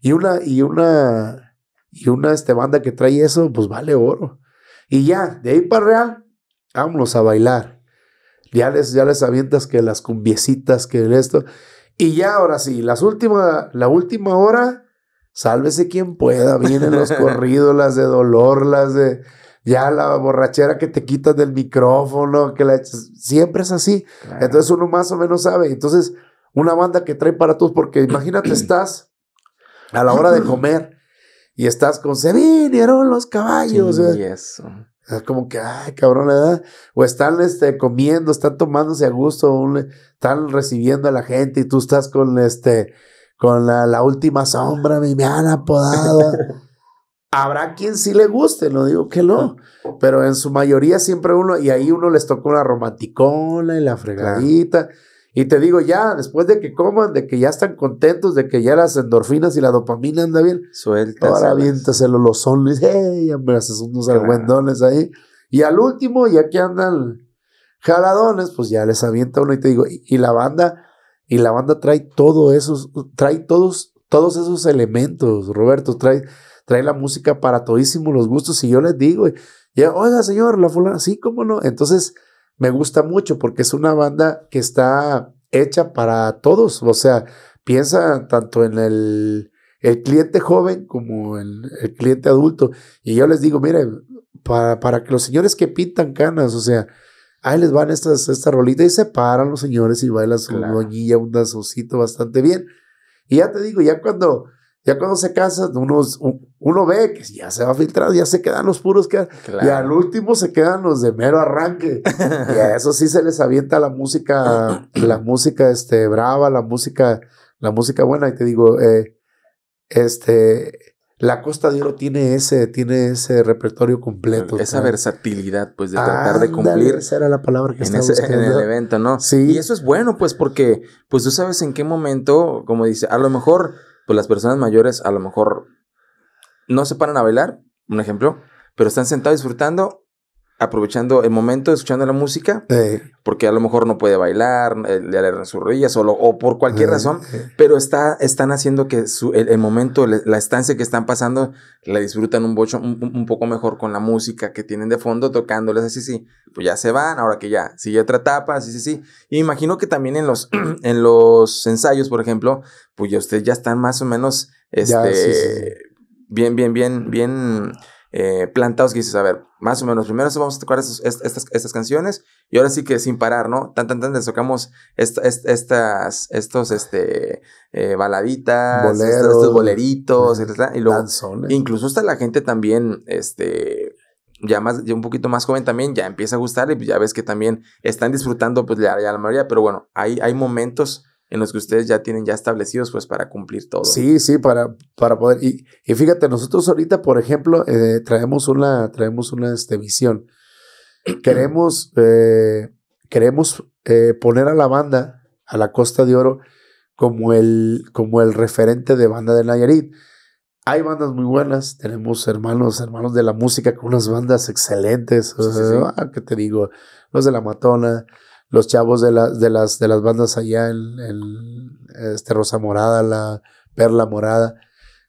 Y una, y una, y una este, banda que trae eso, pues vale oro. Y ya, de ahí para real, vámonos a bailar ya les, ya les avientas que las cumbiecitas, que esto. Y ya ahora sí, las última, la última hora, sálvese quien pueda. Vienen los corridos, las de dolor, las de ya la borrachera que te quitas del micrófono, que la Siempre es así. Entonces uno más o menos sabe. Entonces, una banda que trae para todos, porque imagínate, estás a la hora de comer y estás con se los caballos. eso. Es como que, ay, cabrón, O están este, comiendo, están tomándose a gusto, están recibiendo a la gente y tú estás con, este, con la, última sombra, me han apodado. Habrá quien sí le guste, no digo que no, pero en su mayoría siempre uno, y ahí uno les tocó la romanticona y la fregadita. Y te digo, ya, después de que coman, de que ya están contentos, de que ya las endorfinas y la dopamina anda bien, suelta. Ahora aviéntaselo los Luis. hey, me haces unos agüendones ahí. Y al último, ya que andan jaladones, pues ya les avienta uno y te digo, y, la banda, y la banda trae todo esos, trae todos, todos esos elementos, Roberto, trae, trae la música para todísimo, los gustos. Y yo les digo, ya, oiga, señor, la fulana, sí, cómo no. Entonces, me gusta mucho porque es una banda que está hecha para todos, o sea, piensa tanto en el, el cliente joven como en el cliente adulto. Y yo les digo, miren, para, para que los señores que pintan canas, o sea, ahí les van estas, esta rolita y se paran los señores y bailan su claro. doñilla, un dazocito bastante bien. Y ya te digo, ya cuando ya cuando se casan, uno ve que ya se va filtrar, ya se quedan los puros que... Y al último se quedan los de mero arranque. y a eso sí se les avienta la música, la música este, brava, la música, la música buena. Y te digo, eh, este, la Costa de Oro tiene ese, tiene ese repertorio completo. Esa versatilidad, pues, de tratar de cumplir. esa era la palabra que en, ese, en el evento, ¿no? Sí. Y eso es bueno, pues, porque, pues, tú sabes en qué momento, como dice, a lo mejor pues las personas mayores a lo mejor no se paran a bailar, un ejemplo, pero están sentados disfrutando aprovechando el momento, escuchando la música, eh. porque a lo mejor no puede bailar, eh, le alegran sus rodillas o, por cualquier eh, razón, pero está, están haciendo que el, momento, la estancia que están pasando, la disfrutan un, bocho, un, poco mejor con la música que tienen de fondo, tocándoles así, sí, pues ya se van, ahora que ya, sigue otra etapa, sí, sí, sí. Y imagino que también en los, en los ensayos, por ejemplo, pues ya ustedes ya están más o menos, este, bien, bien, bien, bien eh, plantados que dices, a ver, más o menos, primero vamos a tocar estas, estas, canciones y ahora sí que sin parar, ¿no? Tan, tan, tan, les tocamos estas, estos, este, eh, baladitas, estos, boleritos, etc. Y luego, incluso hasta la gente también, este, ya más, ya un poquito más joven también, ya empieza a gustar y pues ya ves que también están disfrutando, pues, ya, la mayoría, pero bueno, hay, hay momentos en los que ustedes ya tienen ya establecidos pues para cumplir todo. Sí, sí, para, para poder. Y, fíjate, nosotros ahorita, por ejemplo, eh, traemos una, traemos una este, visión. Queremos, eh, queremos eh, poner a la banda, a la Costa de Oro, como el, como el referente de banda de Nayarit. Hay bandas muy buenas, tenemos hermanos, hermanos de la música con unas bandas excelentes. Ah, ¿Qué te digo? Los de la Matona, los chavos de, de, las, de las bandas allá, en este Rosa Morada, la Perla Morada.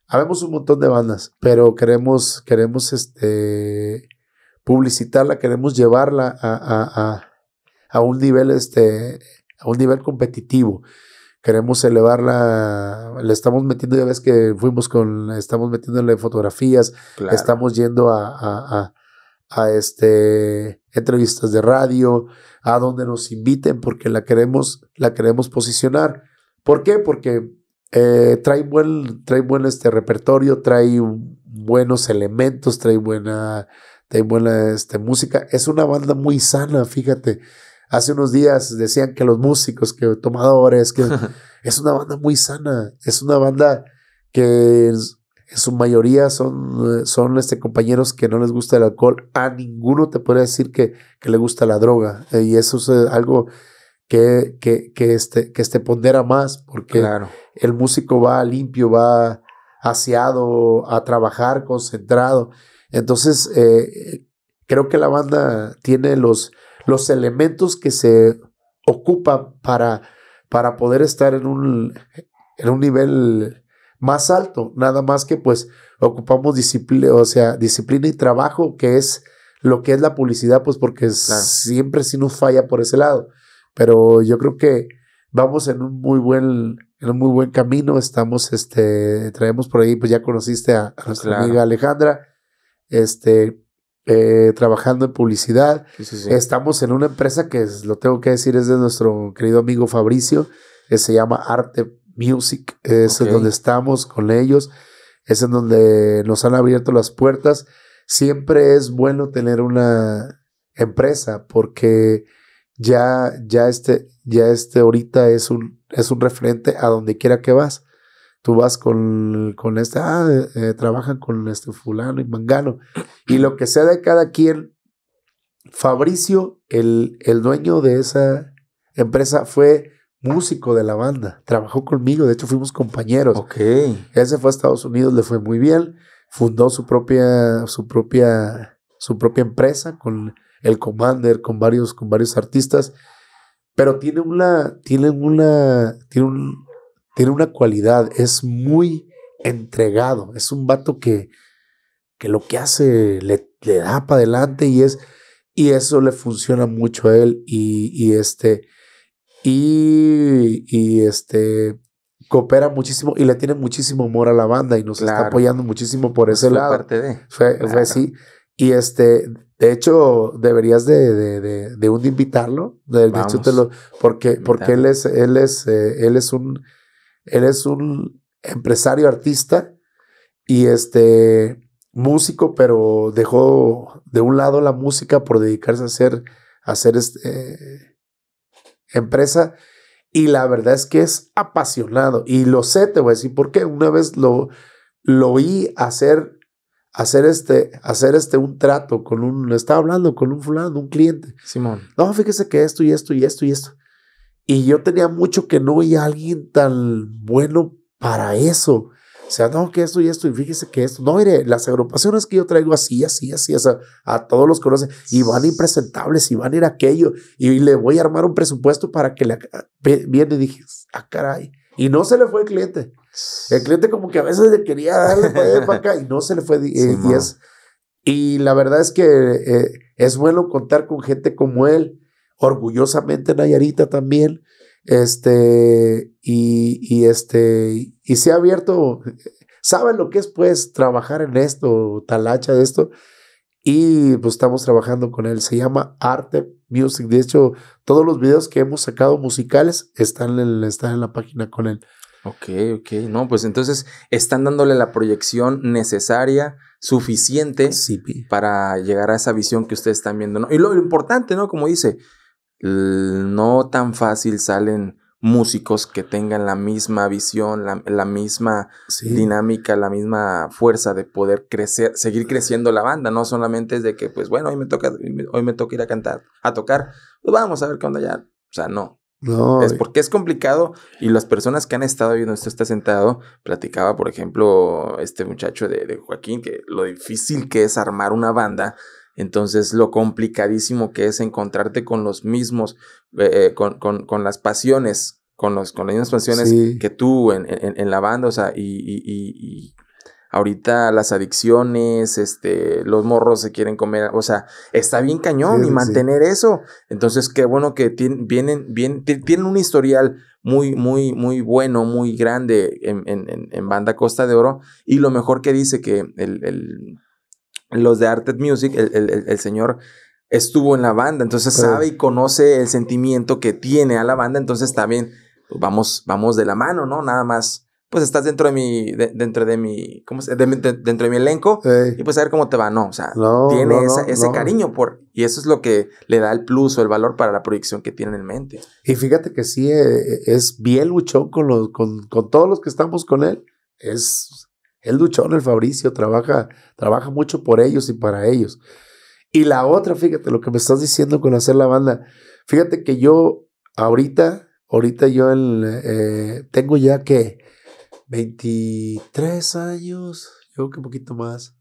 Habemos un montón de bandas, pero queremos, queremos este, publicitarla, queremos llevarla a, un nivel este, a un nivel competitivo. Queremos elevarla, le estamos metiendo, ya ves que fuimos con, estamos metiéndole fotografías, estamos yendo a, este, entrevistas de radio, a donde nos inviten porque la queremos, la queremos posicionar. ¿Por qué? Porque eh, trae buen, trae buen este repertorio, trae buenos elementos, trae buena, buena este, música. Es una banda muy sana, fíjate. Hace unos días decían que los músicos, que tomadores, que es una banda muy sana, es una banda que en su mayoría son, eh, son este, compañeros que no les gusta el alcohol. A ninguno te puede decir que, que le gusta la droga. Eh, y eso es eh, algo que, que, que, este, que este, pondera más, porque el músico va limpio, va aseado a trabajar, concentrado. Entonces, creo que la banda tiene los, los elementos que se ocupan para, para poder estar en un, en un nivel más alto, nada más que pues ocupamos disciplina, o sea, disciplina y trabajo, que es lo que es la publicidad, pues porque siempre Si nos falla por ese lado. Pero yo creo que vamos en un muy buen, en un muy buen camino, estamos, este, traemos por ahí, pues ya conociste a, nuestra amiga Alejandra, este, eh, trabajando en publicidad. Estamos en una empresa que, es, lo tengo que decir, es de nuestro querido amigo Fabricio, que se llama Arte Music, es donde estamos con ellos, es en donde nos han abierto las puertas. Siempre es bueno tener una empresa porque ya, ya, este, ya este ahorita es un, es un referente a donde quiera que vas. Tú vas con, con este, ah, eh, eh, trabajan con este fulano y mangano. Y lo que sea de cada quien, Fabricio, el, el dueño de esa empresa, fue músico de la banda, trabajó conmigo, de hecho fuimos compañeros. Ok. Él se fue a Estados Unidos, le fue muy bien, fundó su propia, su propia, su propia empresa con el Commander, con varios, con varios artistas, pero tiene una, tiene una, tiene, un, tiene una cualidad, es muy entregado, es un vato que, que lo que hace le, le da para adelante y es, y eso le funciona mucho a él y, y este, y, este coopera muchísimo y le tiene muchísimo amor a la banda y nos está apoyando muchísimo por pues ese lado. Fue, sí. Y este, de hecho, deberías de, de, de, un invitarlo, de, porque, porque él es, él es, eh, él es un, él es un empresario artista y este músico, pero dejó de un lado la música por dedicarse a hacer, hacer este, empresa y la verdad es que es apasionado y lo sé, te voy a decir por qué. Una vez lo, lo oí hacer, hacer, este, hacer este un trato con un, estaba hablando con un fulano, un cliente. Simón. No, fíjese que esto y esto y esto y esto. Y yo tenía mucho que no oía a alguien tan bueno para eso. O sea, no, que esto y esto, y fíjese que esto. No, mire, las agrupaciones que yo traigo así, así, así, a todos los conocen, y van impresentables, y van a ir aquello, y, le voy a armar un presupuesto para que le. Viene y dije, ah, caray. Y no se le fue el cliente. El cliente, como que a veces le quería darle para, acá, y no se le fue. y, es, y la verdad es que eh, es bueno contar con gente como él, orgullosamente Nayarita también este, y, y este, y se ha abierto, saben lo que es pues trabajar en esto, talacha de esto, y pues estamos trabajando con él. Se llama Arte Music. De hecho, todos los videos que hemos sacado musicales están en, están en la página con él. Ok, ok. No, pues entonces están dándole la proyección necesaria, suficiente para llegar a esa visión que ustedes están viendo, ¿no? Y lo importante, ¿no? Como dice, no tan fácil salen músicos que tengan la misma visión, la, misma dinámica, la misma fuerza de poder crecer, seguir creciendo la banda, no solamente es de que, pues bueno, hoy me toca, hoy me toca ir a cantar, a tocar, pues vamos a ver qué onda ya. O sea, no. No. Es porque es complicado y las personas que han estado viendo esto está sentado, platicaba, por ejemplo, este muchacho de Joaquín, que lo difícil que es armar una banda entonces, lo complicadísimo que es encontrarte con los mismos, eh, eh, con, con, con, las pasiones, con, los, con las mismas pasiones que tú en, en, la banda, o sea, y, ahorita las adicciones, este, los morros se quieren comer, o sea, está bien cañón y mantener eso. Entonces, qué bueno que tienen, vienen, bien, tienen un historial muy, muy, muy bueno, muy grande en, en, en, Banda Costa de Oro. Y lo mejor que dice que el, el los de Arted Music, el, señor estuvo en la banda, entonces sabe y conoce el sentimiento que tiene a la banda, entonces también pues, vamos, vamos de la mano, ¿no? Nada más, pues estás dentro de mi, dentro de mi, ¿cómo se, dentro de mi elenco y pues a ver cómo te va, no, o sea, tiene ese cariño por, y eso es lo que le da el plus o el valor para la proyección que tiene en mente. Y fíjate que sí, eh, es bien luchón con, los, con, con todos los que estamos con él, es el Duchón, el Fabricio, trabaja, trabaja mucho por ellos y para ellos. Y la otra, fíjate, lo que me estás diciendo con hacer la banda. Fíjate que yo ahorita, ahorita yo el, eh, tengo ya que 23 años, yo creo que un poquito más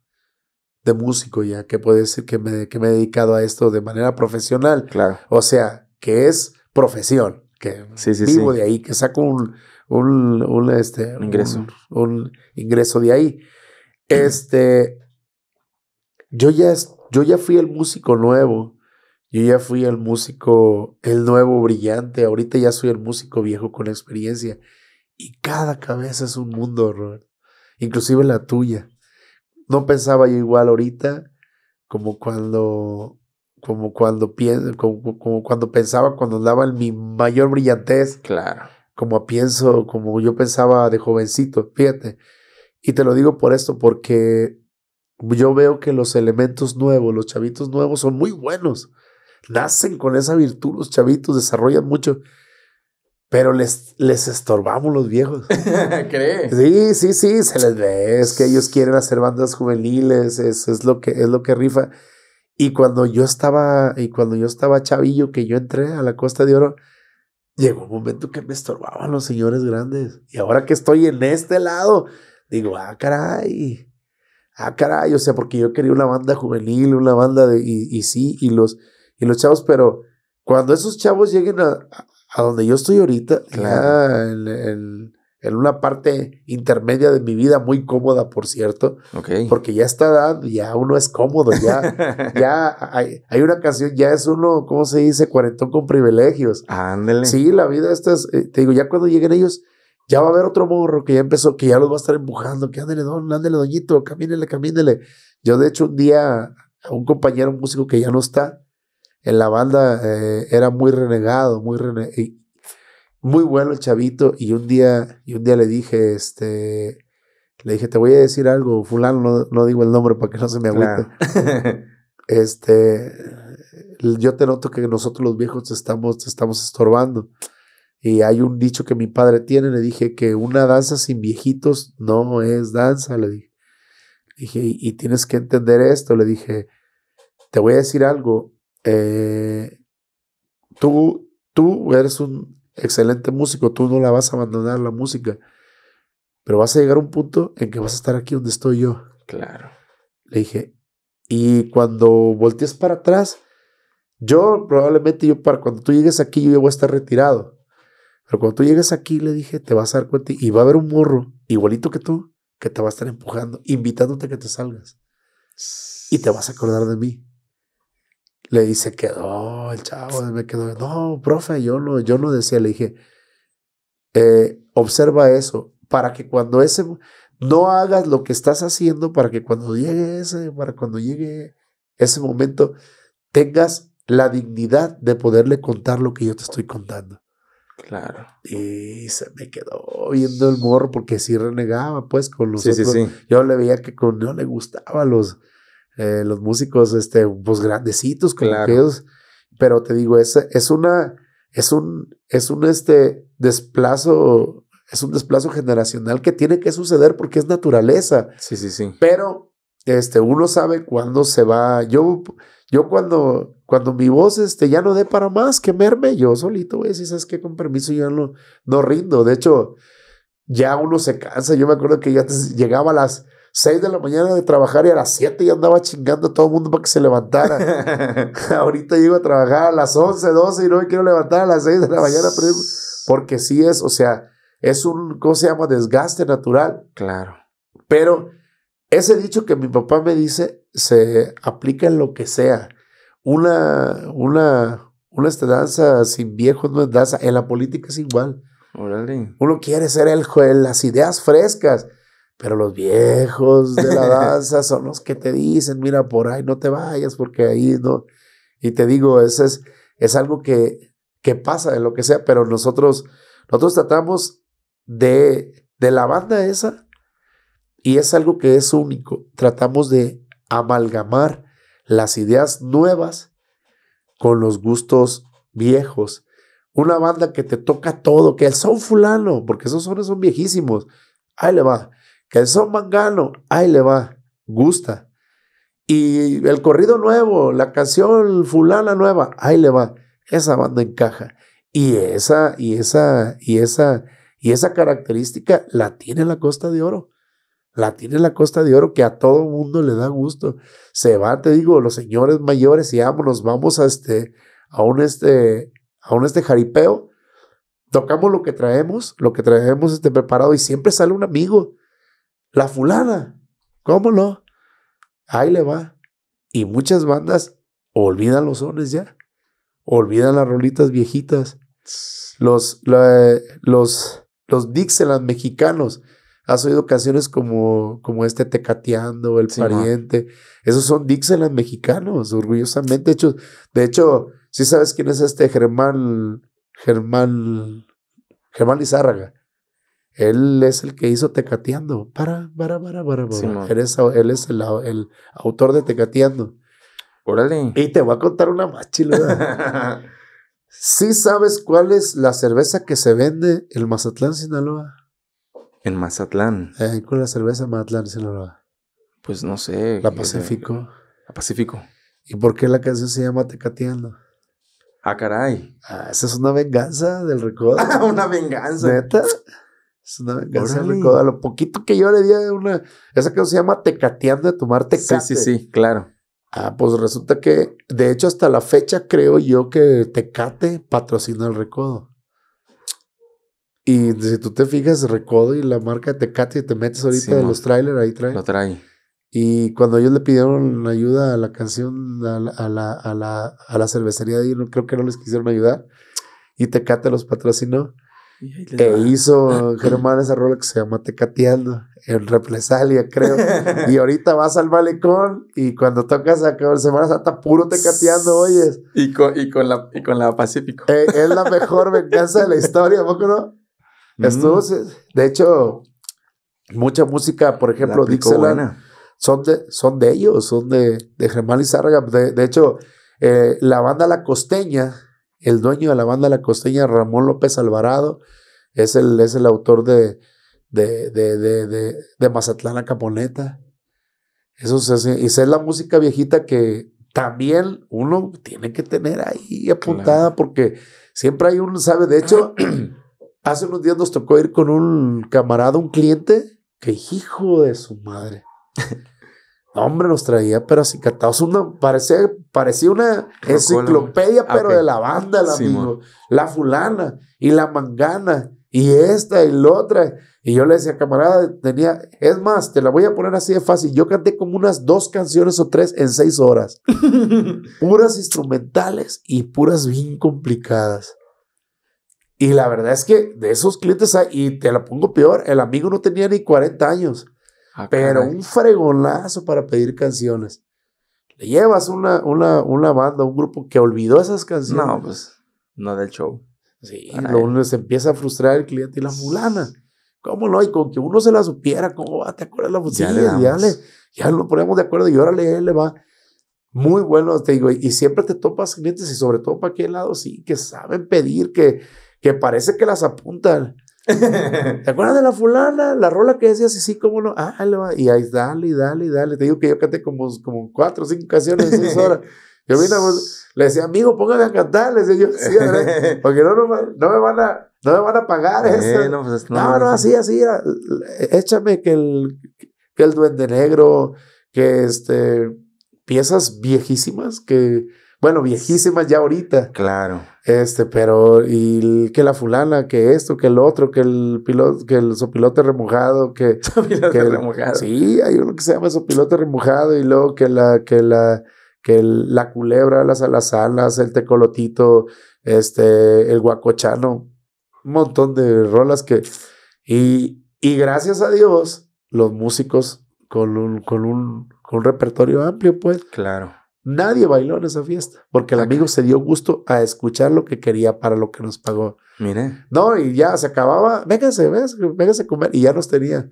de músico ya, que puede decir que me, que me he dedicado a esto de manera profesional. Claro. O sea, que es profesión, que vivo de ahí, que saco un, un, este, ingreso. Un, ingreso de ahí. Este, yo ya, yo ya fui el músico nuevo. Yo ya fui el músico, el nuevo brillante. Ahorita ya soy el músico viejo con experiencia. Y cada cabeza es un mundo, Robert. Inclusive la tuya. No pensaba yo igual ahorita como cuando como cuando, como cuando pensaba cuando andaba mi mayor brillantez. Claro como pienso, como yo pensaba de jovencito, fíjate. Y te lo digo por esto, porque yo veo que los elementos nuevos, los chavitos nuevos son muy buenos. Nacen con esa virtud, los chavitos desarrollan mucho. Pero les, les estorbamos los viejos. ¿Crees? Sí, sí, sí, se les ve. Es que ellos quieren hacer bandas juveniles, es, es, lo, que, es lo que rifa. Y cuando yo estaba, y cuando yo estaba chavillo, que yo entré a la Costa de Oro, llegó un momento que me estorbaban los señores grandes. Y ahora que estoy en este lado, digo, ah, caray. Ah, caray, o sea, porque yo quería una banda juvenil, una banda de, y, sí, y los, y los chavos, pero cuando esos chavos lleguen a, donde yo estoy ahorita, claro. el, en una parte intermedia de mi vida, muy cómoda, por cierto, porque ya está edad, ya uno es cómodo, ya, ya hay, una canción, ya es uno, ¿cómo se dice? Cuarentón con privilegios. Ándele. Sí, la vida esta es, eh, te digo, ya cuando lleguen ellos, ya va a haber otro morro que ya empezó, que ya los va a estar empujando, que ándele, don, ándele doñito, camínele, camínele. Yo, de hecho, un día, a un compañero músico que ya no está en la banda, eh, era muy renegado, muy renegado muy bueno el chavito y un día, y un día le dije, este, le dije, te voy a decir algo, fulano, no, digo el nombre para que no se me agüite. este, yo te noto que nosotros los viejos estamos, estamos estorbando. Y hay un dicho que mi padre tiene, le dije que una danza sin viejitos no es danza, le dije. dije, y, tienes que entender esto, le dije, te voy a decir algo, eh, tú, tú eres un, excelente músico, tú no la vas a abandonar la música, pero vas a llegar a un punto en que vas a estar aquí donde estoy yo. Claro. Le dije, y cuando voltees para atrás, yo probablemente, yo para cuando tú llegues aquí, yo voy a estar retirado. Pero cuando tú llegues aquí, le dije, te vas a dar cuenta y va a haber un morro igualito que tú que te va a estar empujando, invitándote a que te salgas. Y te vas a acordar de mí. Le dice, quedó oh, el chavo, me quedó, no, profe, yo no, yo no decía, le dije, eh, observa eso, para que cuando ese, no hagas lo que estás haciendo para que cuando llegue ese, para cuando llegue ese momento, tengas la dignidad de poderle contar lo que yo te estoy contando. Claro. Y se me quedó viendo el morro porque sí renegaba, pues, con los otros. Yo le veía que no le gustaba los, eh, los músicos, este, pues grandecitos, claro. pero te digo, es, es una, es un, es un, este, desplazo, es un desplazo generacional que tiene que suceder porque es naturaleza. Sí, sí, sí. Pero, este, uno sabe cuándo se va, yo, yo cuando, cuando mi voz este, ya no dé para más que merme. yo solito, güey, si sabes que con permiso ya no, no rindo. De hecho, ya uno se cansa. Yo me acuerdo que ya llegaba las 6 de la mañana de trabajar y a las 7 ya andaba chingando a todo el mundo para que se levantara. Ahorita llego a trabajar a las 11, 12 y no me quiero levantar a las 6 de la mañana. Porque sí es, o sea, es un, ¿cómo se llama? Desgaste natural. Claro. Pero ese dicho que mi papá me dice se aplica en lo que sea. Una, una, una danza sin viejos no es danza. En la política es igual. Uno quiere ser el, las ideas frescas. Pero los viejos de la danza son los que te dicen, mira, por ahí no te vayas porque ahí no. Y te digo, eso es, es algo que, pasa de lo que sea, pero nosotros, nosotros tratamos de, la banda esa y es algo que es único. Tratamos de amalgamar las ideas nuevas con los gustos viejos. Una banda que te toca todo, que el son fulano, porque esos son viejísimos. Ahí le va son Mangano, ahí le va, gusta. Y el corrido nuevo, la canción fulana nueva, ahí le va, esa banda encaja. Y esa, y esa, y esa, y esa característica la tiene la Costa de Oro. La tiene la Costa de Oro que a todo mundo le da gusto. Se va, te digo, los señores mayores y vámonos, vamos a este, a un este, a un este jaripeo. Tocamos lo que traemos, lo que traemos este preparado y siempre sale un amigo la fulana. ¿Cómo no? Ahí le va. Y muchas bandas olvidan los sones ya. Olvidan las rolitas viejitas. Los, los, los mexicanos. Has oído canciones como, como este Tecateando, El Pariente. Esos son Dixieland mexicanos, orgullosamente hechos. De hecho, si sabes quién es este Germán, Germán, Germán Lizárraga. Él es el que hizo Tecateando. Para, para, para, para. para. él, es, el, autor de Tecateando. Órale. Y te voy a contar una más chiluda. ¿Sí sabes cuál es la cerveza que se vende en Mazatlán, Sinaloa? En Mazatlán. Eh, con la cerveza Mazatlán, Sinaloa. Pues no sé. La eh, Pacífico. la Pacífico. ¿Y por qué la canción se llama Tecateando? Ah, caray. Ah, esa es una venganza del recodo. una venganza. ¿Neta? Es una venganza A lo poquito que yo le di a una. Esa que se llama Tecateando de tomar tecate. Sí, sí, sí, claro. Ah, pues resulta que, de hecho, hasta la fecha creo yo que Tecate patrocina el Recodo. Y si tú te fijas, Recodo y la marca Tecate, y te metes ahorita en los trailers, ahí trae. Lo trae. Y cuando ellos le pidieron ayuda a la canción, a la, a la, a la, cervecería creo que no les quisieron ayudar. Y Tecate los patrocinó que hizo Germán esa rola que se llama Tecateando, en represalia, creo. y ahorita vas al malecón y cuando tocas a de Semana Santa, puro Tecateando, oyes. Y con, y con, la, y con la Pacífico. Eh, es la mejor venganza de la historia, mm. de hecho, mucha música, por ejemplo, son de, son de ellos, son de, de Germán y De, de hecho, eh, la banda La Costeña el dueño de la banda La Costeña, Ramón López Alvarado, es el, es el autor de, de, Mazatlán a Caponeta. Eso es, esa es la música viejita que también uno tiene que tener ahí apuntada porque siempre hay un, sabe, de hecho, hace unos días nos tocó ir con un camarada, un cliente, que hijo de su madre. hombre, los traía, pero así catados. Una, parecía, parecía una enciclopedia, ah, pero de la banda, amigo. la fulana y la mangana y esta y la otra. Y yo le decía, camarada, tenía, es más, te la voy a poner así de fácil. Yo canté como unas dos canciones o tres en seis horas. puras instrumentales y puras bien complicadas. Y la verdad es que de esos clientes, y te la pongo peor, el amigo no tenía ni 40 años. Ah, pero un fregonazo para pedir canciones. Le llevas una, una, una banda, un grupo que olvidó esas canciones. No, pues, no del show. Sí, uno se empieza a frustrar el cliente y la mulana. ¿Cómo no? Y con que uno se la supiera, ¿cómo va? ¿Te acuerdas la música? Ya, ya, ponemos de acuerdo y órale, él le va. Muy bueno, te digo, y siempre te topas clientes y sobre todo para aquel lado, sí, que saben pedir, que, que parece que las apuntan. ¿Te acuerdas de la fulana? La rola que decías así, cómo no? Ah, y ahí dale, dale, dale. Te digo que yo canté como, como cuatro o cinco canciones en Yo vine, le decía, amigo, póngame a cantar. Le decía yo, sí, porque no, me van a, no me van a pagar ¿eh? Eh, eso. Pues, no, no, así, así. Échame que el, que el Duende Negro, que este, piezas viejísimas que bueno, viejísimas ya ahorita. Claro. Este, pero y que la fulana, que esto, que el otro, que el piloto, que el sopilote remojado, que sopilote Sí, hay uno que se llama sopilote remojado y luego que la que la que la culebra, las alazanas, el tecolotito, este, el guacochano, un montón de rolas que y, y gracias a Dios los músicos con un, con un, con un repertorio amplio, pues. Claro Nadie bailó en esa fiesta, porque el amigo se dio gusto a escuchar lo que quería para lo que nos pagó. Mire. No, y ya se acababa, véngase, véngase, véngase a comer, y ya nos tenía.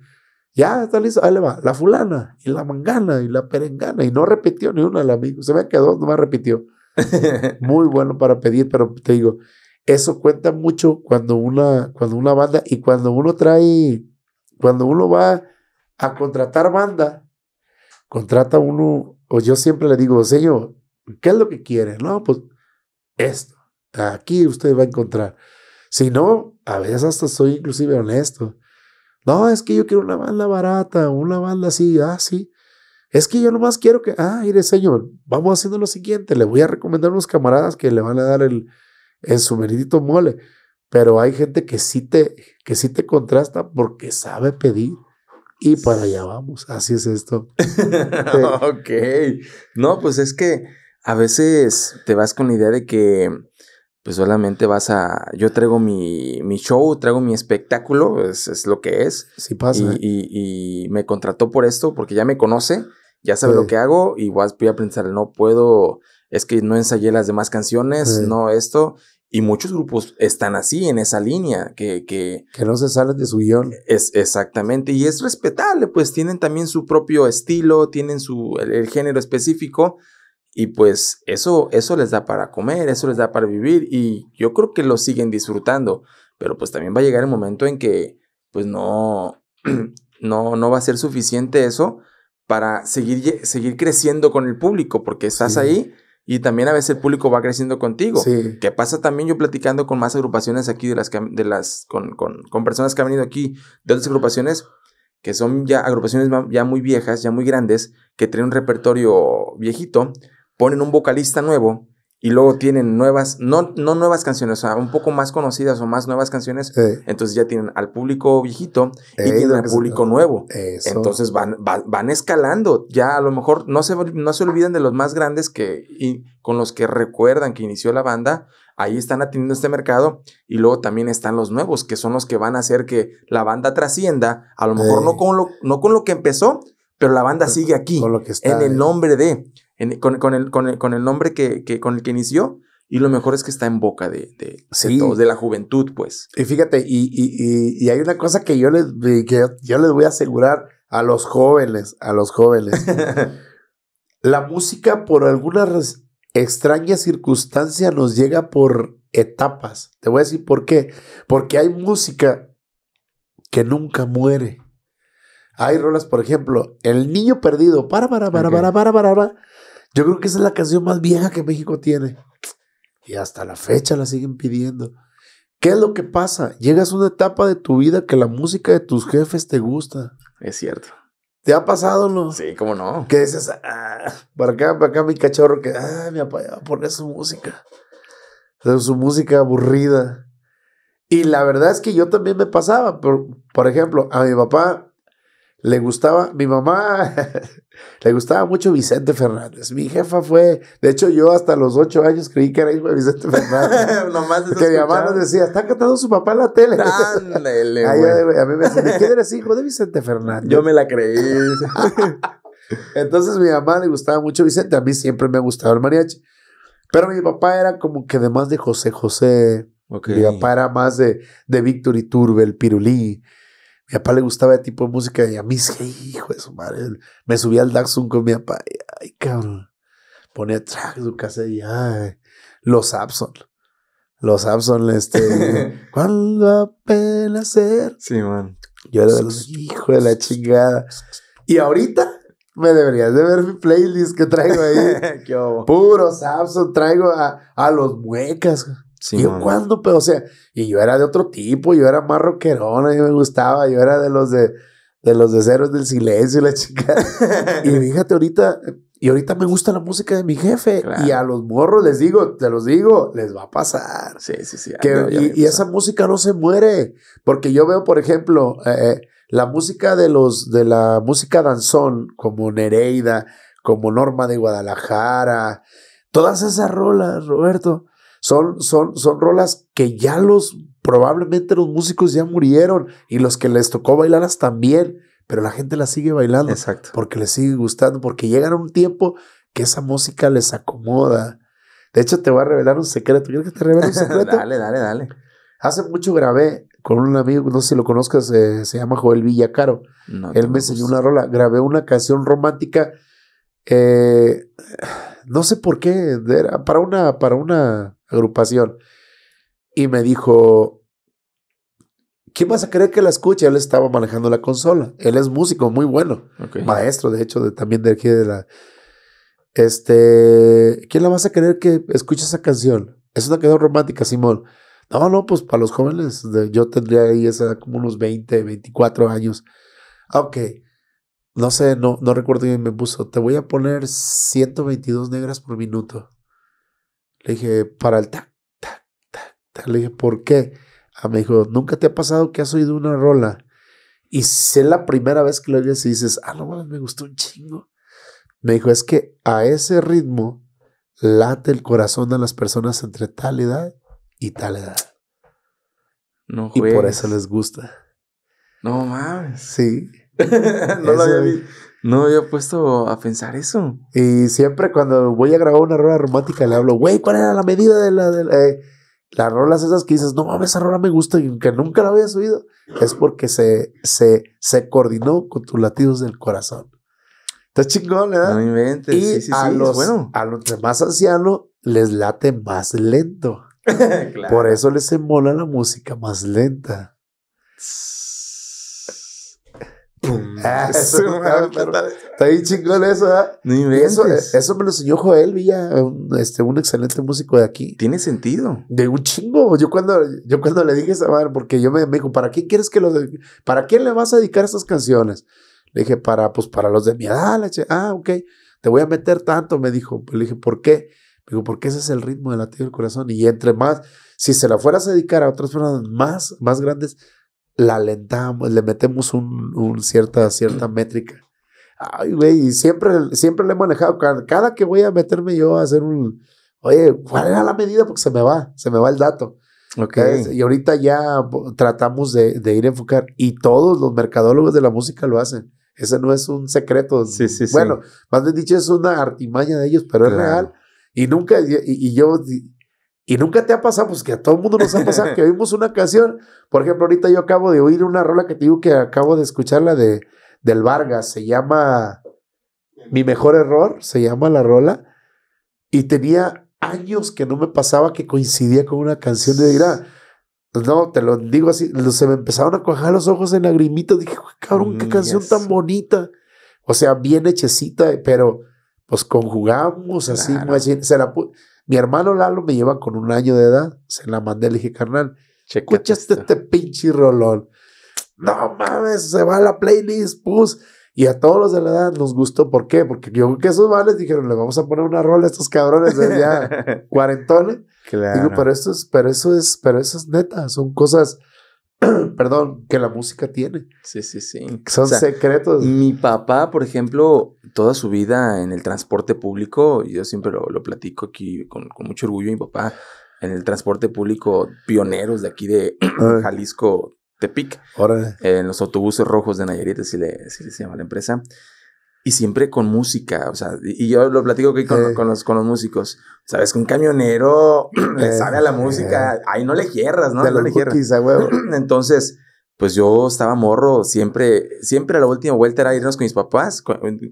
Ya está listo, ahí le va, la fulana, y la mangana, y la perengana, y no repitió ni una el amigo, se ve que dos nomás repitió. Muy bueno para pedir, pero te digo, eso cuenta mucho cuando una, cuando una banda, y cuando uno trae, cuando uno va a contratar banda, contrata uno pues yo siempre le digo, señor, ¿qué es lo que quiere? No, pues esto, aquí usted va a encontrar. Si no, a veces hasta soy inclusive honesto. No, es que yo quiero una banda barata, una banda así, así. Ah, es que yo nomás quiero que, ah, mire, señor, vamos haciendo lo siguiente, le voy a recomendar unos camaradas que le van a dar el, el su mole. Pero hay gente que sí te, que sí te contrasta porque sabe pedir y para allá vamos. Así es esto. ok. No, pues es que a veces te vas con la idea de que pues solamente vas a. Yo traigo mi, show, traigo mi espectáculo, es, lo que es. Sí pasa. Y, me contrató por esto porque ya me conoce, ya sabe lo que hago y voy a pensar, no puedo, es que no ensayé las demás canciones, no esto. Y muchos grupos están así, en esa línea, que... Que, que no se salen de su guión. Es, exactamente, y es respetable, pues tienen también su propio estilo, tienen su, el, género específico, y pues eso, eso les da para comer, eso les da para vivir, y yo creo que lo siguen disfrutando, pero pues también va a llegar el momento en que, pues no, no, no va a ser suficiente eso para seguir, seguir creciendo con el público, porque estás ahí y también a veces el público va creciendo contigo. Que pasa también yo platicando con más agrupaciones aquí de las que, de las con, con, con, personas que han venido aquí de otras agrupaciones que son ya agrupaciones ya muy viejas, ya muy grandes, que tienen un repertorio viejito, ponen un vocalista nuevo y luego tienen nuevas, no, no nuevas canciones, o sea, un poco más conocidas o más nuevas canciones, entonces ya tienen al público viejito y tienen al público nuevo. Entonces van, van escalando, ya a lo mejor no se, no se olvidan de los más grandes que, y con los que recuerdan que inició la banda, ahí están atendiendo este mercado y luego también están los nuevos, que son los que van a hacer que la banda trascienda, a lo mejor no, con lo, no con lo que empezó, pero la banda sigue aquí, con lo que está, en el nombre de con, el, nombre que, con el que inició. Y lo mejor es que está en boca de, de, la juventud, pues. Y fíjate, y, hay una cosa que yo les, que yo les voy a asegurar a los jóvenes, a los jóvenes. la música por alguna extraña circunstancia nos llega por etapas. Te voy a decir por qué. Porque hay música que nunca muere. Hay rolas, por ejemplo, El Niño Perdido, para, para, para, para, para, para, yo creo que esa es la canción más vieja que México tiene. Y hasta la fecha la siguen pidiendo. ¿Qué es lo que pasa? Llegas a una etapa de tu vida que la música de tus jefes te gusta. Es cierto. ¿Te ha pasado, no? Sí, cómo no. Que dices, ah, para acá, para acá mi cachorro, que, ah, mi papá va a poner su música. su música aburrida. Y la verdad es que yo también me pasaba. Por, por ejemplo, a mi papá le gustaba, mi mamá le gustaba mucho Vicente Fernández. Mi jefa fue, de hecho, yo hasta los ocho años creí que era hijo de Vicente Fernández. que mi mamá nos decía, está cantando su papá en la tele. a mí me decía, ¿quién eres hijo de Vicente Fernández? Yo me la creí. Entonces, mi mamá le gustaba mucho Vicente. A mí siempre me ha gustado el mariachi. Pero mi papá era como que de más de José José. Mi papá era más de, de Víctor Iturbe, el Pirulí. Mi papá le gustaba el tipo de música y a mí hijo de su madre. Me subía al Daxun con mi papá. Y, ay, cabrón. Ponía track su casa y Los Samson. Los Abson, este. cuando apenas ser. Sí, man. Yo era de de la chingada. Y ahorita me deberías de ver mi playlist que traigo ahí. Qué Puro Samson, traigo a, a los muecas y yo, ¿cuándo? Pero, o sea, y yo era de otro tipo, yo era más roquerona, yo me gustaba, yo era de los de, de los de ceros del silencio, la chica. y fíjate, ahorita, y ahorita me gusta la música de mi jefe. Y a los morros les digo, te los digo, les va a pasar. Sí, sí, sí. Ah, y, esa música no se muere. Porque yo veo, por ejemplo, eh, eh, la música de los, de la música danzón, como Nereida, como Norma de Guadalajara, todas esas rolas, Roberto son, son, son rolas que ya los, probablemente los músicos ya murieron y los que les tocó bailarlas también, pero la gente las sigue bailando. Exacto. Porque les sigue gustando, porque llegan a un tiempo que esa música les acomoda. De hecho, te voy a revelar un secreto. ¿Quieres que te revele un secreto? dale, dale, dale. Hace mucho grabé con un amigo, no sé si lo conozcas, eh, se llama Joel Villacaro. Él me enseñó una rola. Grabé una canción romántica. Eh, no sé por qué. para una, para una agrupación. Y me dijo, ¿quién vas a querer que la escuche? Él estaba manejando la consola. Él es músico muy bueno, maestro, de hecho, también de aquí de la... Este, ¿quién la vas a querer que escuche esa canción? eso una quedó romántica, Simón. No, no, pues para los jóvenes, yo tendría ahí esa, como unos 20, 24 años. Ah, ok, no sé, no, no recuerdo quién me puso, te voy a poner 122 negras por minuto. Le dije, para el ta, tac, tac, tac. Le dije, ¿por qué? Ah, me dijo, ¿nunca te ha pasado que has oído una rola? Y sé la primera vez que lo oyes y dices, ah, no me gustó un chingo. Me dijo, es que a ese ritmo late el corazón de las personas entre tal edad y tal edad. No Y por eso les gusta. No mames. Sí. no lo había visto. No había puesto a pensar eso. Y siempre cuando voy a grabar una rola romántica le hablo, güey, ¿cuál era la medida de la... De eh? Las rolas esas que dices, no mames, esa rola me gusta y que nunca la había subido, es porque se, se, se coordinó con tus latidos del corazón. Está chingón, ¿verdad? No inventes. Y sí, sí, a, sí, los, más a los ancianos les late más lento. Por eso les mola la música más lenta. Mm. Ah, ah, está, ahí chingón eso, ¿ah? eh, eso, me lo enseñó Joel Villa, un, este, un excelente músico de aquí. Tiene sentido. De un chingo. Yo cuando, yo cuando le dije esa madre, porque yo me, dijo, ¿para qué quieres que los ¿Para quién le vas a dedicar esas canciones? Le dije, para, pues, para los de mi edad. Le ah, ok, te voy a meter tanto, me dijo. Le dije, ¿por qué? Me dijo, porque ese es el ritmo del latido del corazón. Y entre más, si se la fueras a dedicar a otras personas más, más grandes, la alentamos, le metemos un, un cierta, cierta métrica. Ay, güey, siempre, siempre le he manejado. Cada que voy a meterme yo a hacer un. Oye, ¿cuál era la medida? Porque se me va, se me va el dato. Okay. Y ahorita ya tratamos de, ir a enfocar. Y todos los mercadólogos de la música lo hacen. Ese no es un secreto. Sí, sí, bueno, cuando más bien dicho, es una artimaña de ellos, pero es real. Y nunca, y yo y nunca te ha pasado, pues que a todo el mundo nos ha pasado que oímos una canción. Por ejemplo, ahorita yo acabo de oír una rola que te digo que acabo de escucharla de, del Vargas, se llama Mi Mejor Error, se llama la rola. Y tenía años que no me pasaba que coincidía con una canción de Dirá. No, te lo digo así, se me empezaron a cuajar los ojos en lagrimitas. Dije, cabrón, qué mm, canción tan bonita. O sea, bien hechecita, pero pues conjugamos así así, se la mi hermano Lalo me lleva con un año de edad. Se la mandé, le dije, carnal, escuchaste este pinche rolón. No mames, se va a la playlist, pus. Y a todos los de la edad nos gustó. ¿Por qué? Porque yo creo que esos males dijeron, le vamos a poner una rola a estos cabrones de ya cuarentones. Claro. Digo, pero, eso es, pero, eso es, pero eso es neta. Son cosas perdón, que la música tiene. Sí, sí, sí. Son secretos. Mi papá, por ejemplo, toda su vida en el transporte público, y yo siempre lo, platico aquí con, mucho orgullo, mi papá, en el transporte público, pioneros de aquí de Jalisco, Tepic, en los autobuses rojos de Nayarit, así le, le se llama la empresa y siempre con música, o sea, y yo lo platico aquí con, los, con los músicos, sabes que un camionero le eh, sale a la eh. música, ahí no le hierras, ¿no? no le Entonces, pues yo estaba morro, siempre, siempre a la última vuelta era irnos con mis papás,